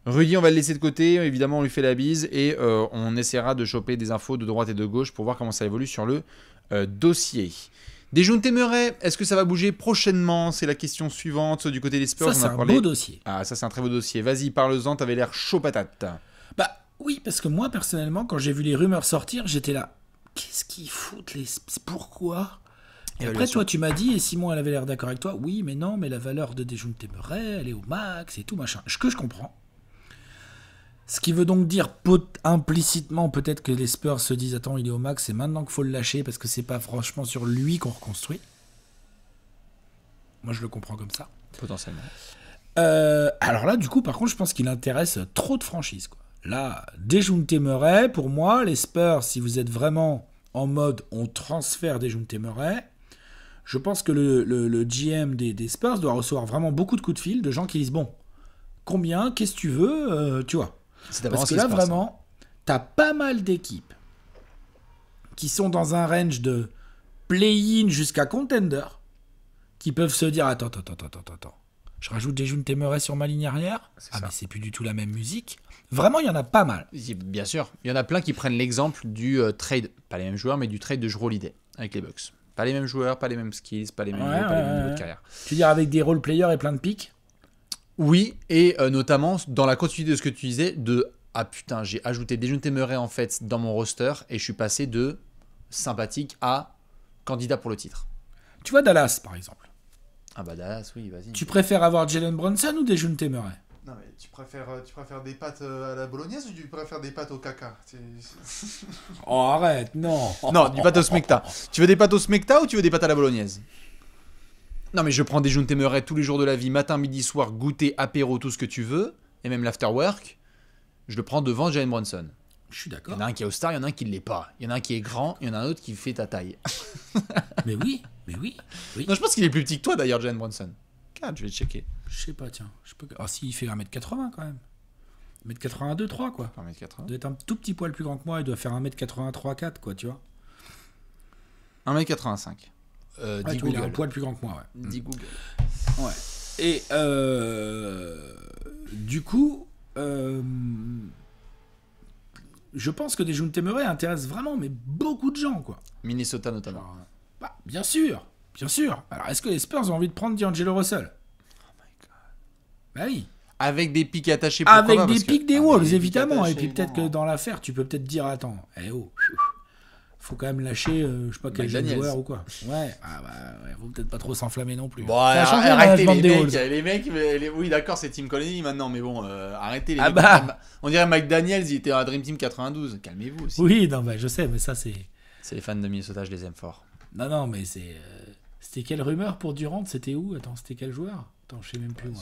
Rudy, on va le laisser de côté. Évidemment, on lui fait la bise et euh, on essaiera de choper des infos de droite et de gauche pour voir comment ça évolue sur le euh, dossier. Dejun est-ce que ça va bouger prochainement C'est la question suivante du côté des Spurs. Ça, c'est un beau dossier. Ah, ça, c'est un très beau dossier. Vas-y, parle-en, t'avais l'air chaud patate. Bah oui, parce que moi, personnellement, quand j'ai vu les rumeurs sortir, j'étais là. Qu'est-ce qu'ils foutent les Pourquoi et après, toi, tu m'as dit, et Simon, elle avait l'air d'accord avec toi, oui, mais non, mais la valeur de Dejun Temeray, elle est au max et tout, machin. Ce que je comprends. Ce qui veut donc dire implicitement peut-être que les Spurs se disent attends il est au max c'est maintenant qu'il faut le lâcher parce que c'est pas franchement sur lui qu'on reconstruit. Moi je le comprends comme ça. Potentiellement. Euh, alors là du coup par contre je pense qu'il intéresse trop de franchises quoi. Là Dejounte Murray pour moi les Spurs si vous êtes vraiment en mode on transfère Dejounte Murray je pense que le, GM des, Spurs doit recevoir vraiment beaucoup de coups de fil de gens qui disent bon combien qu'est-ce que tu veux euh, tu vois parce que là, hein. vraiment, t'as pas mal d'équipes qui sont dans un range de play-in jusqu'à contender, qui peuvent se dire attends, attends, attends, attends, attends. Je rajoute jeunes Temeray sur ma ligne arrière. Ah, mais c'est plus du tout la même musique. Vraiment, il y en a pas mal. Bien sûr. Il y en a plein qui prennent l'exemple du euh, trade, pas les mêmes joueurs, mais du trade de idée avec les Bucks. Pas les mêmes joueurs, pas les mêmes skills, pas les mêmes, niveaux, de carrière. Tu veux dire avec des role players et plein de pics oui, et euh, notamment dans la continuité de ce que tu disais, de ah putain, j'ai ajouté des jeunes en fait dans mon roster et je suis passé de sympathique à candidat pour le titre. Tu vois Dallas par exemple. Ah bah Dallas, oui, vas-y. Tu préfères avoir Jalen Brunson ou des jeunes non mais tu préfères, euh, tu préfères des pâtes euh, à la bolognaise ou tu préfères des pâtes au caca Oh arrête, non Non, du pâtes au smecta. Tu veux des pâtes au smecta ou tu veux des pâtes à la bolognaise non mais je prends des Junte tous les jours de la vie, matin, midi, soir, goûter, apéro, tout ce que tu veux, et même l'afterwork, je le prends devant Jalen Bronson. Je suis d'accord. Il y en a un qui est au star, il y en a un qui ne l'est pas. Il y en a un qui est grand, il y en a un autre qui fait ta taille. mais oui, mais oui, oui. je pense qu'il est plus petit que toi d'ailleurs, Jalen Bronson. Regarde, je vais checker. Je sais pas, tiens. Je peux... Ah si, il fait 1m80 quand même. 1m82, 3 quoi. 1m80. Il doit être un tout petit poil plus grand que moi, il doit faire 1m83, 4 quoi, tu vois. 1m85. Euh, Google. Il a un poil plus grand que moi, ouais. Mm. Google. Ouais. Et euh, du coup, euh, je pense que des jeunes téméraires intéresse vraiment, mais beaucoup de gens, quoi. Minnesota notamment. Bah, bien sûr, bien sûr. Alors, est-ce que les Spurs ont envie de prendre D'Angelo Russell Oh my god. Bah oui. Avec des pics attachés. Avec des pics des ah, Wolves, évidemment. Et puis peut-être que dans l'affaire, tu peux peut-être dire, attends, eh oh faut quand même lâcher, euh, je sais pas quel joueur ou quoi. Ouais, ah bah, faut peut-être pas trop s'enflammer non plus. Bon, arrêtez les mecs, les mecs, oui d'accord c'est Team Colony maintenant, mais bon, euh, arrêtez les ah bah. On dirait Mike Daniels, il était à Dream Team 92, calmez-vous aussi. Oui, non, bah, je sais, mais ça c'est... C'est les fans de Minnesota, je les aime fort. Non, non, mais c'est... Euh, c'était quelle rumeur pour Durant C'était où Attends, c'était quel joueur Attends, je sais même plus.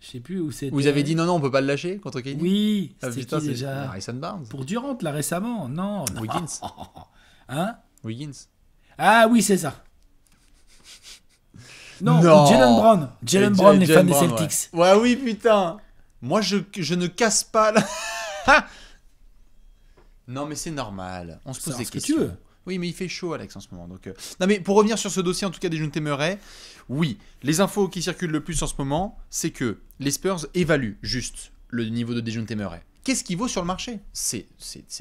Je sais plus où c'était. Vous avez dit non, non, on peut pas le lâcher contre Kenny Oui, ah, c'est c'était déjà Harrison Barnes. Pour Durant, là, récemment. Non. Wiggins. Hein Wiggins. Ah oui, c'est ça. Non, non. Jalen Brown. Jalen Brown, est fans des Celtics. Ouais. oui, putain. Moi, je, je ne casse pas. La... non, mais c'est normal. On se pose des questions. Que tu veux. Oui, mais il fait chaud, Alex, en ce moment. Donc, euh. Non, mais pour revenir sur ce dossier, en tout cas, des Jeunes oui, les infos qui circulent le plus en ce moment, c'est que les Spurs évaluent juste le niveau de Dejounte Murray. Qu'est-ce qui vaut sur le marché C'est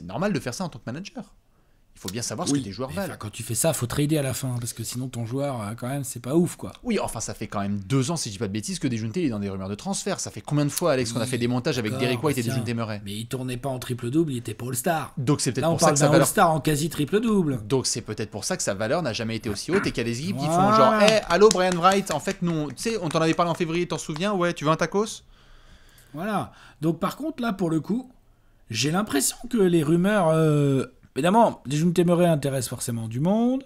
normal de faire ça en tant que manager il faut bien savoir ce que tes joueurs valent. quand tu fais ça, faut trader à la fin, parce que sinon ton joueur, euh, quand même, c'est pas ouf, quoi. Oui, enfin, ça fait quand même deux ans, si je dis pas de bêtises, que Dejunte est dans des rumeurs de transfert. Ça fait combien de fois, Alex, qu'on a fait des montages avec Derek White et Dejunte Murray Mais il tournait pas en triple-double, il était pas All-Star. Donc c'est peut-être pour ça que sa All-Star en quasi triple-double. Donc c'est peut-être pour ça que sa valeur n'a jamais été aussi haute et qu'il y a des équipes qui font genre, hé, allô, Brian Wright, en fait, nous, tu sais, on t'en avait parlé en février, t'en souviens Ouais, tu veux un tacos Voilà. Donc par contre, là, pour le coup, j'ai l'impression que les rumeurs euh, Évidemment, les June intéresse forcément du monde.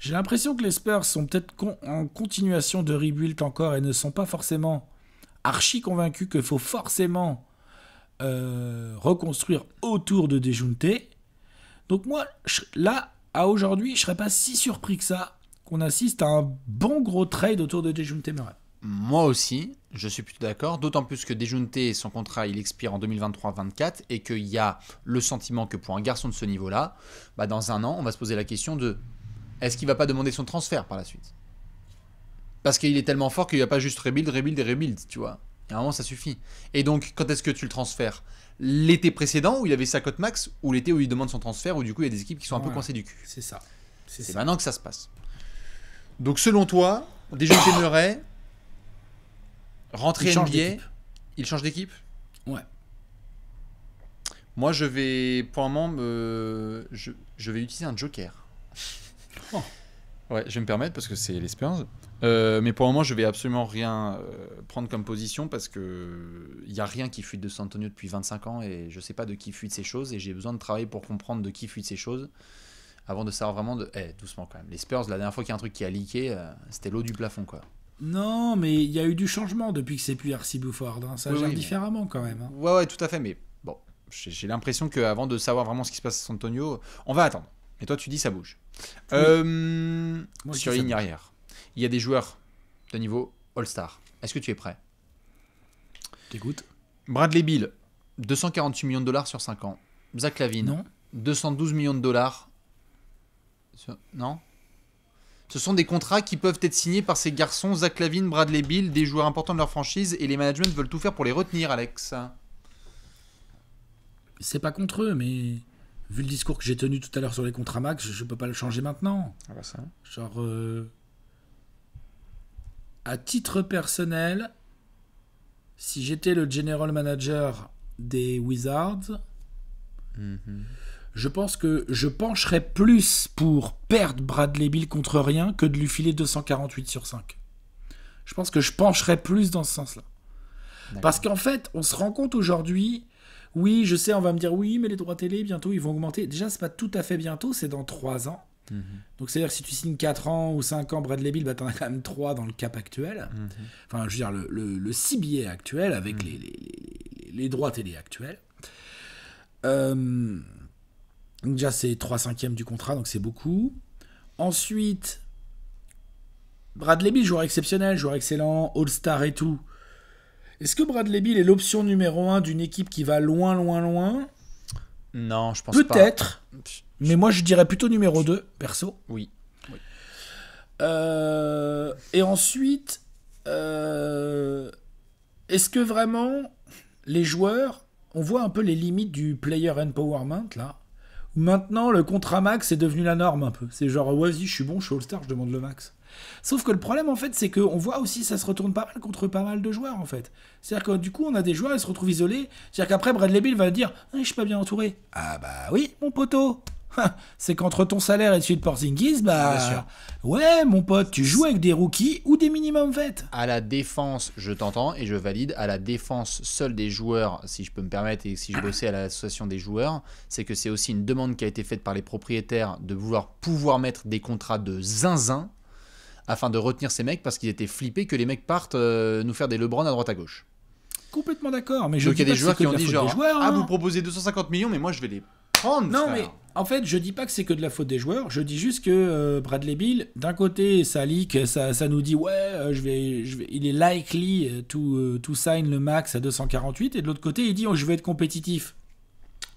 J'ai l'impression que les Spurs sont peut-être en continuation de rebuild encore et ne sont pas forcément archi convaincus qu'il faut forcément euh, reconstruire autour de Dejunte. Donc moi, là, à aujourd'hui, je serais pas si surpris que ça qu'on assiste à un bon gros trade autour de Dejunte Murray. Moi aussi, je suis plutôt d'accord, d'autant plus que Déjounté, son contrat, il expire en 2023-24 et qu'il y a le sentiment que pour un garçon de ce niveau-là, bah dans un an, on va se poser la question de est-ce qu'il va pas demander son transfert par la suite Parce qu'il est tellement fort qu'il n'y a pas juste rebuild, rebuild et rebuild, tu vois. À un moment, ça suffit. Et donc, quand est-ce que tu le transfères L'été précédent où il avait sa cote max ou l'été où il demande son transfert où du coup il y a des équipes qui sont un peu coincées du cul C'est ça. C'est maintenant que ça se passe. Donc, selon toi, Déjounté Murray rentrer il NBA, il change d'équipe Ouais. Moi, je vais, pour un moment, je, vais utiliser un joker. Oh. Ouais, je vais me permettre parce que c'est les euh, mais pour un moment, je vais absolument rien euh, prendre comme position parce que il y a rien qui fuit de San Antonio depuis 25 ans et je ne sais pas de qui fuite ces choses et j'ai besoin de travailler pour comprendre de qui fuite ces choses avant de savoir vraiment de. Eh, doucement quand même. Les Spurs, la dernière fois qu'il y a un truc qui a liqué euh, c'était l'eau du plafond quoi. Non, mais il y a eu du changement depuis que c'est plus R.C. Buford. Hein. Ça gère différemment quand même. Hein. Ouais, ouais, tout à fait. Mais bon, j'ai l'impression qu'avant de savoir vraiment ce qui se passe à San Antonio, on va attendre. Mais toi, tu dis ça bouge. Euh, sur ligne arrière, il y a des joueurs de niveau All-Star. Est-ce que tu es prêt T'écoutes. Bradley Bill, 248 millions de dollars sur 5 ans. Zach Lavine, 212 millions de dollars. Non ce sont des contrats qui peuvent être signés par ces garçons, Zach Lavin, Bradley Bill, des joueurs importants de leur franchise, et les managements veulent tout faire pour les retenir, Alex. C'est pas contre eux, mais vu le discours que j'ai tenu tout à l'heure sur les contrats max, je peux pas le changer maintenant. Ah bah ça. Genre, euh, à titre personnel, si j'étais le general manager des Wizards, mhm je pense que je pencherais plus pour perdre Bradley Bill contre rien que de lui filer 248 sur 5. Je pense que je pencherais plus dans ce sens-là. Parce qu'en fait, on se rend compte aujourd'hui, oui, je sais, on va me dire oui, mais les droits télé, bientôt, ils vont augmenter. Déjà, c'est pas tout à fait bientôt, c'est dans 3 ans. Mhm. Donc, c'est-à-dire que si tu signes 4 ans ou 5 ans Bradley Bill, bah, en as quand même 3 dans le cap actuel. Mhm. Enfin, je veux dire, le, le, le actuel avec mhm. les, les, les, droits télé actuels. Euh, donc déjà, c'est 3 cinquièmes du contrat, donc c'est beaucoup. Ensuite, Bradley Bill, joueur exceptionnel, joueur excellent, All-Star et tout. Est-ce que Bradley Bill est l'option numéro 1 d'une équipe qui va loin, loin, loin Non, je pense Peut pas. Peut-être, mais moi je dirais plutôt numéro 2, perso. Oui. Euh, et ensuite, euh, est-ce que vraiment les joueurs, on voit un peu les limites du player empowerment là Maintenant, le contrat max est devenu la norme un peu. C'est genre, vas-y, je suis bon, je suis All-Star, je demande le max. Sauf que le problème, en fait, c'est qu'on voit aussi ça se retourne pas mal contre pas mal de joueurs, en fait. C'est-à-dire que du coup, on a des joueurs, ils se retrouvent isolés. C'est-à-dire qu'après, Bradley Bill va dire ah, Je suis pas bien entouré. Ah bah oui, mon poteau, c'est qu'entre ton salaire et celui de Porzingis, bah ouais, mon pote, tu joues avec des rookies ou des minimum vets. À la défense, je t'entends et je valide. À la défense, seule des joueurs, si je peux me permettre et si je bossais à l'association des joueurs, c'est que c'est aussi une demande qui a été faite par les propriétaires de vouloir pouvoir mettre des contrats de zinzin afin de retenir ces mecs parce qu'ils étaient flippés que les mecs partent euh, nous faire des LeBron à droite à gauche. Complètement d'accord, mais je Donc il y a des joueurs qui ont dit genre, joueurs, ah hein. vous proposez 250 millions, mais moi je vais les non, mais en fait, je dis pas que c'est que de la faute des joueurs. Je dis juste que euh, Bradley Bill, d'un côté, ça leak, ça, ça nous dit ouais, euh, je vais, je vais, il est likely euh, to, sign le max à 248, et de l'autre côté, il dit oh, je vais être compétitif.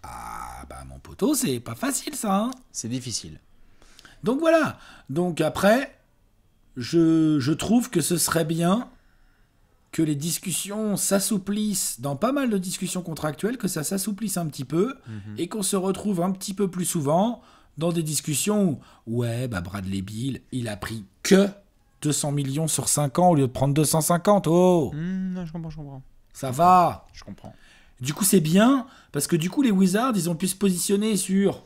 Ah bah mon poteau, c'est pas facile ça. Hein. c'est difficile. Donc voilà. Donc après, je, je trouve que ce serait bien que les discussions s'assouplissent dans pas mal de discussions contractuelles, que ça s'assouplisse un petit peu mhm. et qu'on se retrouve un petit peu plus souvent dans des discussions où, ouais, bah Bradley Bill, il a pris que 200 millions sur 5 ans au lieu de prendre 250. Oh mm, Je comprends, je comprends. Ça va Je comprends. Du coup, c'est bien parce que du coup, les Wizards, ils ont pu se positionner sur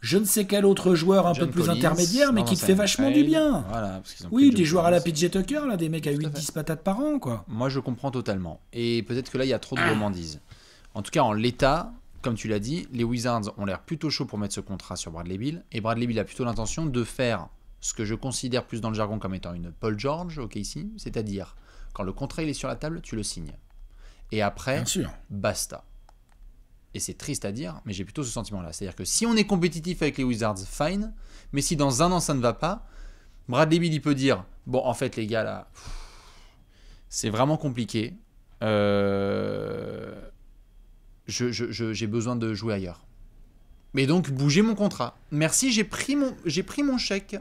je ne sais quel autre joueur un peu plus intermédiaire, mais qui te fait vachement du bien. oui, des joueurs à la PJ Tucker, là, des mecs à 8-10 patates par an, quoi. Moi, je comprends totalement. Et peut-être que là, il y a trop de gourmandises. En tout cas, en l'état, comme tu l'as dit, les Wizards ont l'air plutôt chaud pour mettre ce contrat sur Bradley Bill. Et Bradley Bill a plutôt l'intention de faire ce que je considère plus dans le jargon comme étant une Paul George, ok, ici, c'est-à-dire quand le contrat est sur la table, tu le signes. Et après, basta et c'est triste à dire, mais j'ai plutôt ce sentiment-là. C'est-à-dire que si on est compétitif avec les Wizards, fine, mais si dans un an ça ne va pas, Bradley Bill il peut dire bon en fait les gars là, c'est vraiment compliqué. Euh, j'ai besoin de jouer ailleurs. Mais donc bouger mon contrat. Merci, j'ai pris mon j'ai pris mon chèque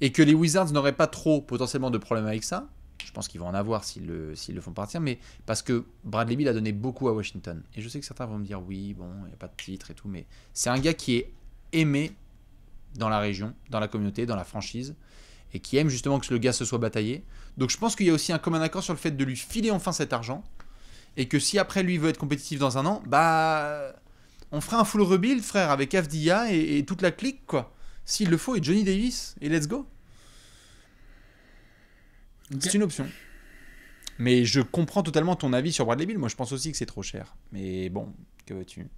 et que les Wizards n'auraient pas trop potentiellement de problème avec ça. Je pense qu'ils vont en avoir s'ils le, font partir, mais parce que Bradley Bill a donné beaucoup à Washington. Et je sais que certains vont me dire oui, bon, il n'y a pas de titre et tout, mais c'est un gars qui est aimé dans la région, dans la communauté, dans la franchise, et qui aime justement que le gars se soit bataillé. Donc je pense qu'il y a aussi un commun accord sur le fait de lui filer enfin cet argent, et que si après lui veut être compétitif dans un an, bah on fera un full rebuild, frère, avec Avdia et toute la clique, quoi. S'il le faut, et Johnny Davis, et let's go. C'est une option. Mais je comprends totalement ton avis sur Bradley Bill. Moi, je pense aussi que c'est trop cher. Mais bon, que veux-tu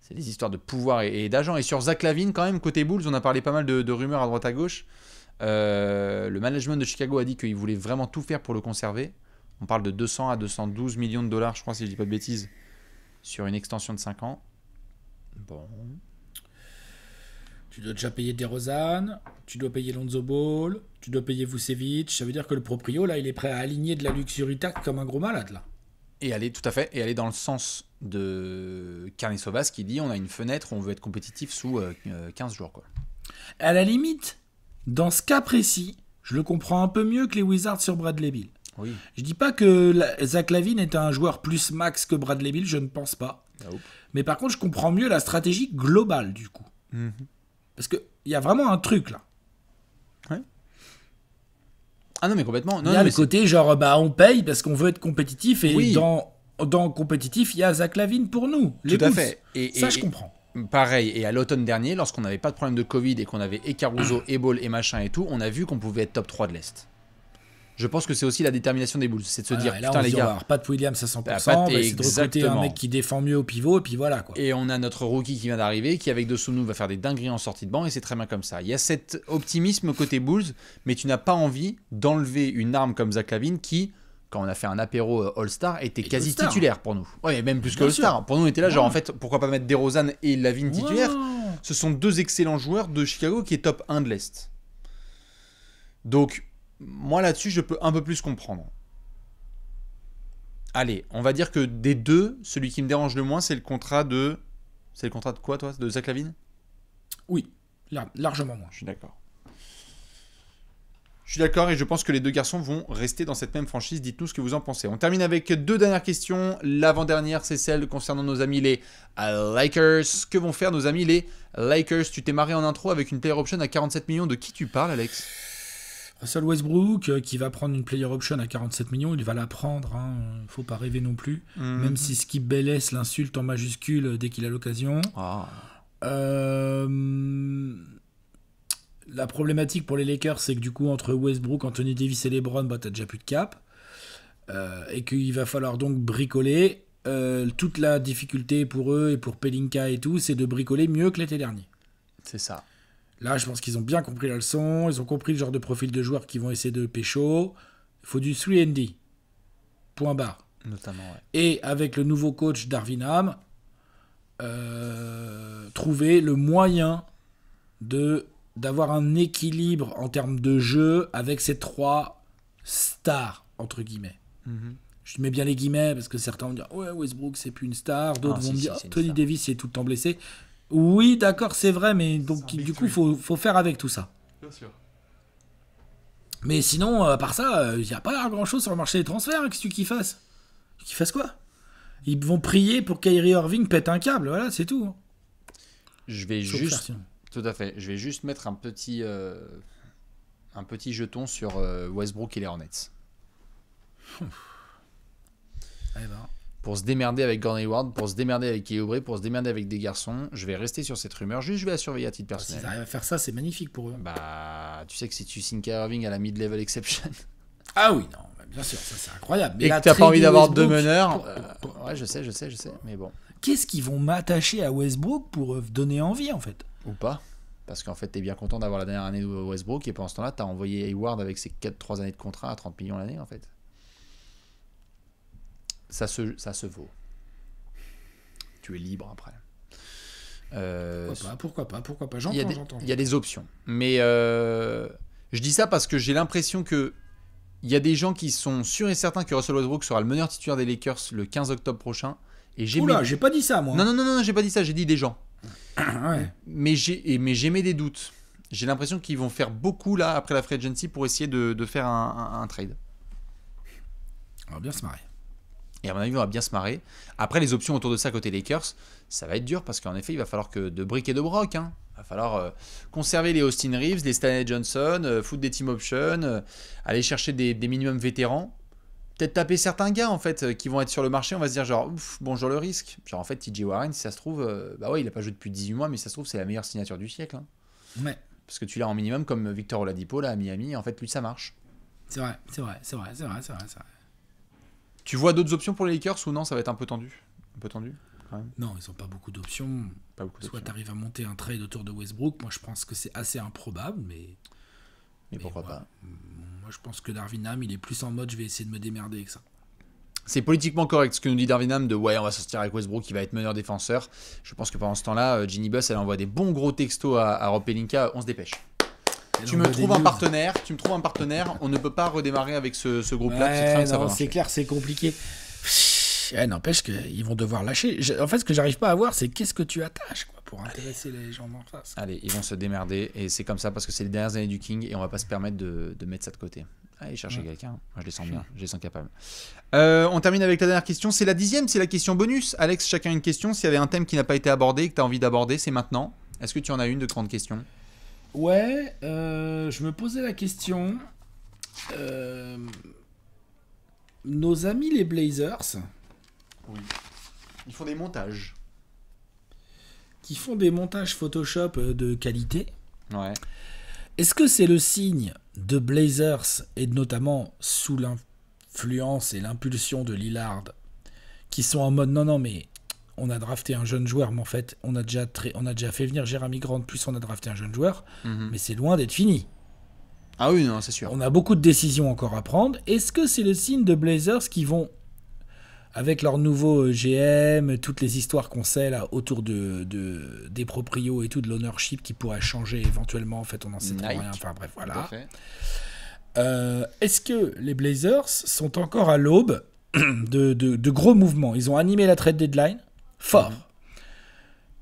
C'est des histoires de pouvoir et, d'argent. Et sur Zach Lavine, quand même, côté Bulls, on a parlé pas mal de, rumeurs à droite à gauche. Euh, le management de Chicago a dit qu'il voulait vraiment tout faire pour le conserver. On parle de 200 à 212 millions de dollars, je crois, si je dis pas de bêtises, sur une extension de 5 ans. Bon, tu dois déjà payer DeRozan, tu dois payer Lonzo Ball, tu dois payer Vucevic. Ça veut dire que le proprio, là, il est prêt à aligner de la luxury comme un gros malade, là. Et aller, tout à fait, et aller dans le sens de sauvas qui dit on a une fenêtre, on veut être compétitif sous 15 euh, jours, quoi. À la limite, dans ce cas précis, je le comprends un peu mieux que les Wizards sur Bradley Bill. Oui. Je dis pas que Zach Lavine est un joueur plus max que Bradley Bill, je ne pense pas. Ah, mais par contre, je comprends mieux la stratégie globale du coup. Mhm. Parce qu'il y a vraiment un truc là. Ouais. Ah non, mais complètement. Il y a le côté genre, bah, on paye parce qu'on veut être compétitif et dans, compétitif, il y a Zach Lavine pour nous. Tout à fait. Et, Ça, je comprends. Pareil, et à l'automne dernier, lorsqu'on n'avait pas de problème de Covid et qu'on avait et Caruso, et Ball, et machin et tout, on a vu qu'on pouvait être top 3 de l'Est je pense que c'est aussi la détermination des Bulls. C'est de se ah dire, putain, les gars. pas de Williams ça 100%, c'est de recruter un mec qui défend mieux au pivot, et puis voilà. Quoi. Et on a notre rookie qui vient d'arriver, qui avec dessous nous va faire des dingueries en sortie de banc, et c'est très bien comme ça. Il y a cet optimisme côté Bulls, mais tu n'as pas envie d'enlever une arme comme Zach Lavine qui, quand on a fait un apéro euh, All-Star, était quasi titulaire pour nous. Ouais, même plus que All-Star. Pour nous, on était là, genre, en fait, pourquoi pas mettre DeRozan et Lavine titulaire Ce sont deux excellents joueurs de Chicago qui est top 1 de l'Est. Donc, moi là-dessus, je peux un peu plus comprendre. Allez, on va dire que des deux, celui qui me dérange le moins, c'est le contrat de. C'est le contrat de quoi, toi De Zach Lavine Oui, largement moins. Je suis d'accord. Je suis d'accord et je pense que les deux garçons vont rester dans cette même franchise. Dites-nous ce que vous en pensez. On termine avec deux dernières questions. L'avant-dernière, c'est celle concernant nos amis les Lakers. Que vont faire nos amis les Lakers Tu t'es marré en intro avec une player option à 47 millions. De qui tu parles, Alex Seul Westbrook euh, qui va prendre une player option à 47 millions, il va la prendre, hein. faut pas rêver non plus. Mhm. Même si Skip Bayless l'insulte en majuscule dès qu'il a l'occasion. Ah. Euh, la problématique pour les Lakers, c'est que du coup, entre Westbrook, Anthony Davis et LeBron, bah, t'as déjà plus de cap. Euh, et qu'il va falloir donc bricoler. toute la difficulté pour eux et pour Pelinka et tout, c'est de bricoler mieux que l'été dernier. C'est ça. Là, je pense qu'ils ont bien compris la leçon, ils ont compris le genre de profil de joueurs qu'ils vont essayer de pécho. Il faut du 3D. Point barre. Notamment, Et avec le nouveau coach Darwin Ham, euh, trouver le moyen de d'avoir un équilibre en termes de jeu avec ces trois stars, entre guillemets. Mhm. Je mets bien les guillemets parce que certains vont dire Ouais, Westbrook, c'est plus une star. D'autres ah, vont dire Tony Davis, il est tout le temps blessé. Oui, d'accord, c'est vrai, mais donc du coup, il faut, faire avec tout ça. Bien sûr. Mais sinon, à part ça, il euh, n'y a pas grand-chose sur le marché des transferts. ce que tu qu'ils fassent Qu'ils fassent quoi Ils vont prier pour qu'Airi Irving pète un câble, voilà, c'est tout. Hein. Je vais juste... tout à fait. Je vais juste mettre un petit, euh, un petit jeton sur euh, Westbrook et les Hornets. Allez ben pour se démerder avec Gordon Hayward, pour se démerder avec aubry pour se démerder avec des garçons. Je vais rester sur cette rumeur, juste je vais la surveiller à titre personnel. arrivent à faire ça, c'est magnifique pour eux. Bah, tu sais que si tu signes Irving à la mid-level exception. Ah oui, non, bah, bien sûr, ça c'est incroyable. Et que pas envie d'avoir deux meneurs. Euh, ouais, je sais, je sais, je sais, mais bon. Qu'est-ce qu'ils vont m'attacher à Westbrook pour euh, donner envie en fait Ou pas parce qu'en fait, tu es bien content d'avoir la dernière année de Westbrook et pendant ce temps-là, tu as envoyé Hayward avec ses 4-3 années de contrat à 30 millions l'année en fait ça se, vaut. Tu es libre après. Euh, pourquoi pas, pourquoi pas, pas. Il y a des options. Mais euh, je dis ça parce que j'ai l'impression que il y a des gens qui sont sûrs et certains que Russell Westbrook sera le meneur titulaire des Lakers le 15 octobre prochain. Et j'ai Oula, j'ai pas dit ça, moi. Non, non, non, non, j'ai pas dit ça, j'ai dit des gens. Ah, mais j'ai mais des doutes. J'ai l'impression qu'ils vont faire beaucoup là après la free agency pour essayer de, faire un, trade. On va bien se marier. Et à mon avis, on va bien se marrer. Après, les options autour de ça côté Lakers, ça va être dur parce qu'en effet, il va falloir que de briques et de broc. Hein. Il va falloir euh, conserver les Austin Reeves, les Stanley Johnson, euh, foutre des team options, euh, aller chercher des, minimums vétérans. Peut-être taper certains gars en fait qui vont être sur le marché. On va se dire genre ouf, bonjour le risque. Genre en fait, TJ Warren, si ça se trouve, bah ouais, il a pas joué depuis 18 mois, mais si ça se trouve, c'est la meilleure signature du siècle. Hein. Ouais. Parce que tu l'as en minimum comme Victor Oladipo là à Miami. En fait, lui, ça marche. C'est vrai, c'est vrai, c'est vrai, c'est vrai, c'est vrai. Tu vois d'autres options pour les Lakers ou non Ça va être un peu tendu Un peu tendu Non, ils n'ont pas beaucoup d'options. Soit tu arrives à monter un trade autour de Westbrook. Moi, je pense que c'est assez improbable, mais. Mais, pourquoi pas Moi, je pense que Darwin Ham, il est plus en mode je vais essayer de me démerder avec ça. C'est politiquement correct ce que nous dit Darvin Ham de ouais, on va sortir avec Westbrook qui va être meneur défenseur. Je pense que pendant ce temps-là, euh, Ginny Buss, elle envoie des bons gros textos à, à Rob Pelinka. On se dépêche tu me trouves un partenaire, tu me trouves un partenaire, on ne peut pas redémarrer avec ce, groupe-là. c'est clair, c'est compliqué. Eh, N'empêche qu'ils vont devoir lâcher. En fait, ce que j'arrive pas à voir, c'est qu'est-ce que tu attaches pour intéresser les gens en face. Allez, ils vont se démerder et c'est comme ça parce que c'est les dernières années du King et on va pas se permettre de, mettre ça de côté. Allez chercher quelqu'un, hein. moi je les sens bien, je les sens capables. Euh, on termine avec la dernière question, c'est la dixième, c'est la question bonus. Alex, chacun une question. S'il y avait un thème qui n'a pas été abordé et que tu as envie d'aborder, c'est maintenant. Est-ce que tu en as une de grandes questions Ouais, euh, je me posais la question. Euh, nos amis les Blazers. Oui. Ils font des montages. Qui font des montages Photoshop euh, de qualité. Ouais. Est-ce que c'est le signe de Blazers et notamment sous l'influence et l'impulsion de Lillard qui sont en mode non non mais on a drafté un jeune joueur, mais en fait, on a déjà, on a déjà fait venir Jérémy Grant, plus on a drafté un jeune joueur, mhm. mais c'est loin d'être fini. Ah oui, non, c'est sûr. On a beaucoup de décisions encore à prendre. Est-ce que c'est le signe de Blazers qui vont, avec leur nouveau euh, GM, toutes les histoires qu'on sait là autour de, des proprios et tout, de l'ownership qui pourrait changer éventuellement, en fait, on n'en sait rien. Enfin bref, voilà. Euh, est-ce que les Blazers sont encore à l'aube de, de gros mouvements Ils ont animé la trade deadline fort. Mhm.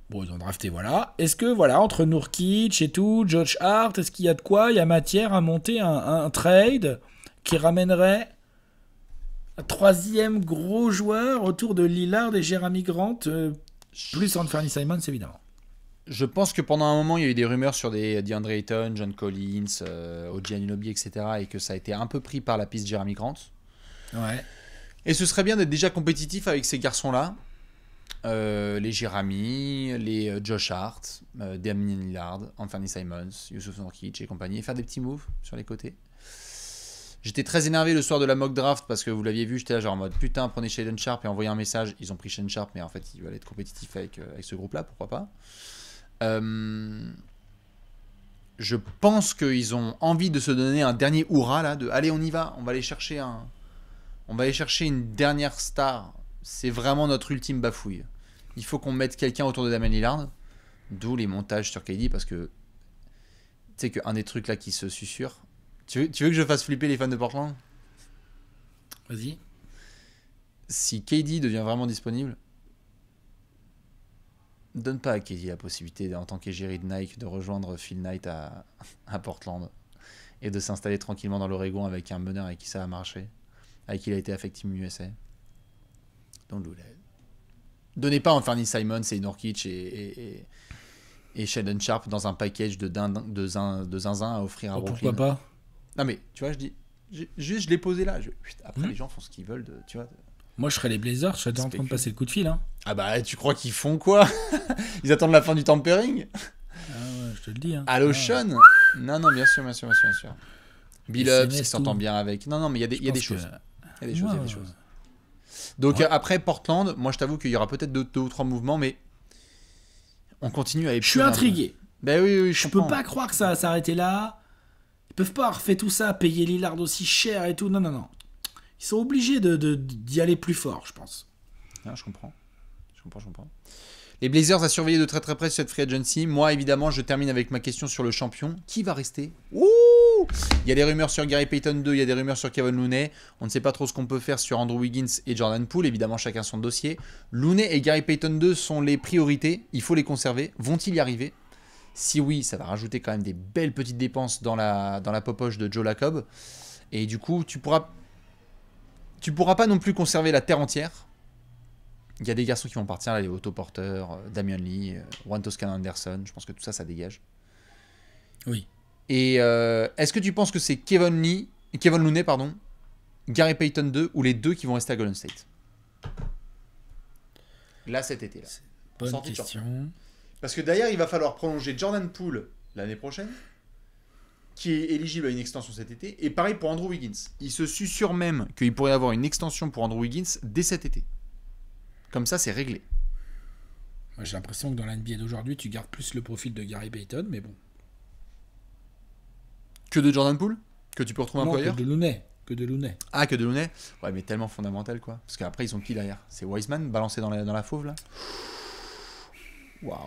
Bon, ils ont drafté, voilà. Est-ce que, voilà, entre Nourkic et tout, George Hart, est-ce qu'il y a de quoi Il y a matière à monter un, trade qui ramènerait un troisième gros joueur autour de Lillard et Jeremy Grant, euh, plus Anthony Simons, évidemment. Je pense que pendant un moment, il y a eu des rumeurs sur des DeAndre Ayton, John Collins, euh, OG etc. Et que ça a été un peu pris par la piste Jeremy Grant. Ouais. Et ce serait bien d'être déjà compétitif avec ces garçons-là. Euh, les Jérémy, les euh, Josh Hart, euh, Damien Lillard, Anthony Simons, Yusuf Nurkic et compagnie, et faire des petits moves sur les côtés. J'étais très énervé le soir de la mock draft parce que vous l'aviez vu, j'étais là genre en mode putain, prenez Shane Sharp et envoyez un message. Ils ont pris Shane Sharp, mais en fait, ils va être compétitif avec, avec ce groupe-là, pourquoi pas. je pense qu'ils ont envie de se donner un dernier hurrah là, de allez, on y va, on va aller chercher un. On va aller chercher une dernière star c'est vraiment notre ultime bafouille. Il faut qu'on mette quelqu'un autour de Damien Lillard, d'où les montages sur KD, parce que tu sais qu'un des trucs là qui se susurre. Tu veux, que je fasse flipper les fans de Portland Vas-y. Si KD devient vraiment disponible, donne pas à KD la possibilité, en tant qu'égérie de Nike, de rejoindre Phil Knight à, Portland et de s'installer tranquillement dans l'Oregon avec un meneur avec qui ça a marché, avec qui il a été affecté USA. Donnez pas Anthony Simons et Norkic et, et, et, Sheldon Sharp dans un package de, de, zin, de zinzin à offrir à oh, Pourquoi pas Non, mais tu vois, je dis. juste, je l'ai posé là. après, hmm. les gens font ce qu'ils veulent. tu vois, Moi, je serais les Blazers, je serais en train de passer le coup de fil. Hein. Ah bah, tu crois qu'ils font quoi Ils attendent la fin du tampering ah je te le dis. Hein. Allo ah. Sean Non, non, bien sûr, bien sûr, bien sûr. Bill qui s'entend bien avec. Non, non, mais il Il y a des choses, il y a des choses. Donc après Portland, moi je t'avoue qu'il y aura peut-être deux, ou trois mouvements, mais on continue à. Je suis intrigué. Ben oui, je, ne peux pas croire que ça va s'arrêter là. Ils peuvent pas refaire tout ça, payer Lillard aussi cher et tout. Non, non, non. Ils sont obligés d'y de, d'y aller plus fort, je pense. Ah, je comprends. Je comprends, je comprends. Les Blazers à surveiller de très très près cette free agency. Moi, évidemment, je termine avec ma question sur le champion. Qui va rester Ouh il y a des rumeurs sur Gary Payton 2, il y a des rumeurs sur Kevin Looney. On ne sait pas trop ce qu'on peut faire sur Andrew Wiggins et Jordan Poole, évidemment chacun son dossier. Looney et Gary Payton 2 sont les priorités, il faut les conserver. Vont-ils y arriver Si oui, ça va rajouter quand même des belles petites dépenses dans la, dans la popoche de Joe Lacob. Et du coup, tu pourras tu pourras pas non plus conserver la terre entière. Il y a des garçons qui vont partir, là, les autoporteurs, euh, Damien Lee, euh, Juan Toscan Anderson, je pense que tout ça, ça dégage. Oui. Et euh, est-ce que tu penses que c'est Kevin, Lee, Kevin Looney, pardon, Gary Payton 2 ou les deux qui vont rester à Golden State Là, cet été. Là. Bonne question. Parce que d'ailleurs, il va falloir prolonger Jordan Poole l'année prochaine, qui est éligible à une extension cet été. Et pareil pour Andrew Wiggins. Il se susurre même qu'il pourrait avoir une extension pour Andrew Wiggins dès cet été. Comme ça, c'est réglé. j'ai l'impression que dans la NBA d'aujourd'hui, tu gardes plus le profil de Gary Payton, mais bon. Que de Jordan Poole Que tu peux retrouver un peu Que de Looney. Que de Ah, que de Looney Ouais, mais tellement fondamental, quoi. Parce qu'après, ils ont qui derrière C'est Wiseman balancé dans la, dans la fauve, là Waouh.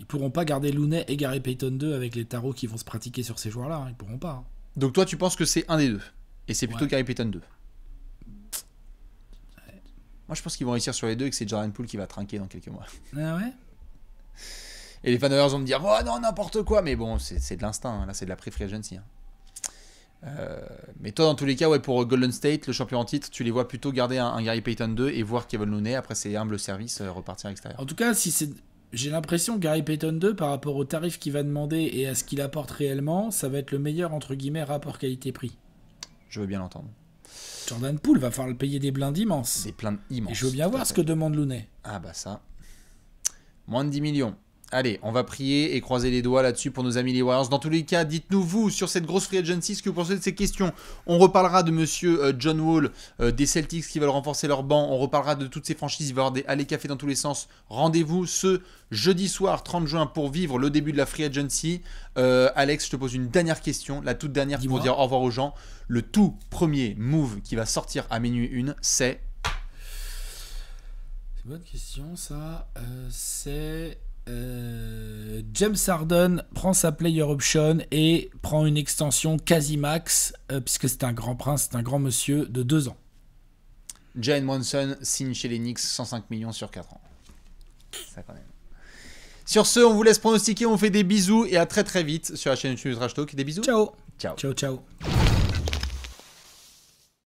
Ils pourront pas garder Looney et Gary Payton 2 avec les tarots qui vont se pratiquer sur ces joueurs-là. Hein. Ils pourront pas. Hein. Donc toi, tu penses que c'est un des deux Et c'est plutôt Gary Payton 2 moi, je pense qu'ils vont réussir sur les deux et que c'est Jordan Poole qui va trinquer dans quelques mois. Ah ouais et les fans vont me dire Oh non, n'importe quoi Mais bon, c'est de l'instinct, hein. là c'est de la pré-free agency. Hein. Euh, mais toi, dans tous les cas, ouais, pour euh, Golden State, le champion en titre, tu les vois plutôt garder un, Gary Payton 2 et voir Kevin Looney après ses humbles services euh, repartir à l'extérieur. En tout cas, si c'est. J'ai l'impression que Gary Payton 2, par rapport au tarif qu'il va demander et à ce qu'il apporte réellement, ça va être le meilleur entre guillemets rapport qualité-prix. Je veux bien l'entendre. Jordan Poole va falloir le payer des blindes immenses. Des blindes immenses. Et je veux bien voir ce que demande Looney. Ah bah ça. Moins de 10 millions. Allez, on va prier et croiser les doigts là-dessus pour nos amis les Warriors. Dans tous les cas, dites-nous vous sur cette grosse free agency ce que vous pensez de ces questions. On reparlera de monsieur euh, John Wall, euh, des Celtics qui veulent renforcer leur banc. On reparlera de toutes ces franchises. Il va y avoir des allées café dans tous les sens. Rendez-vous ce jeudi soir 30 juin pour vivre le début de la free agency. Euh, Alex, je te pose une dernière question, la toute dernière pour dire au revoir aux gens. Le tout premier move qui va sortir à minuit 1, c'est. C'est une bonne question ça. c'est. Euh, James Harden prend sa player option et prend une extension quasi max, euh, puisque c'est un grand prince, c'est un grand monsieur de 2 ans. jay Monson signe chez les Knicks 105 millions sur 4 ans. Ça Sur ce, on vous laisse pronostiquer, on fait des bisous et à très très vite sur la chaîne YouTube Trash Talk. Des bisous. Ciao. Ciao. Ciao, ciao.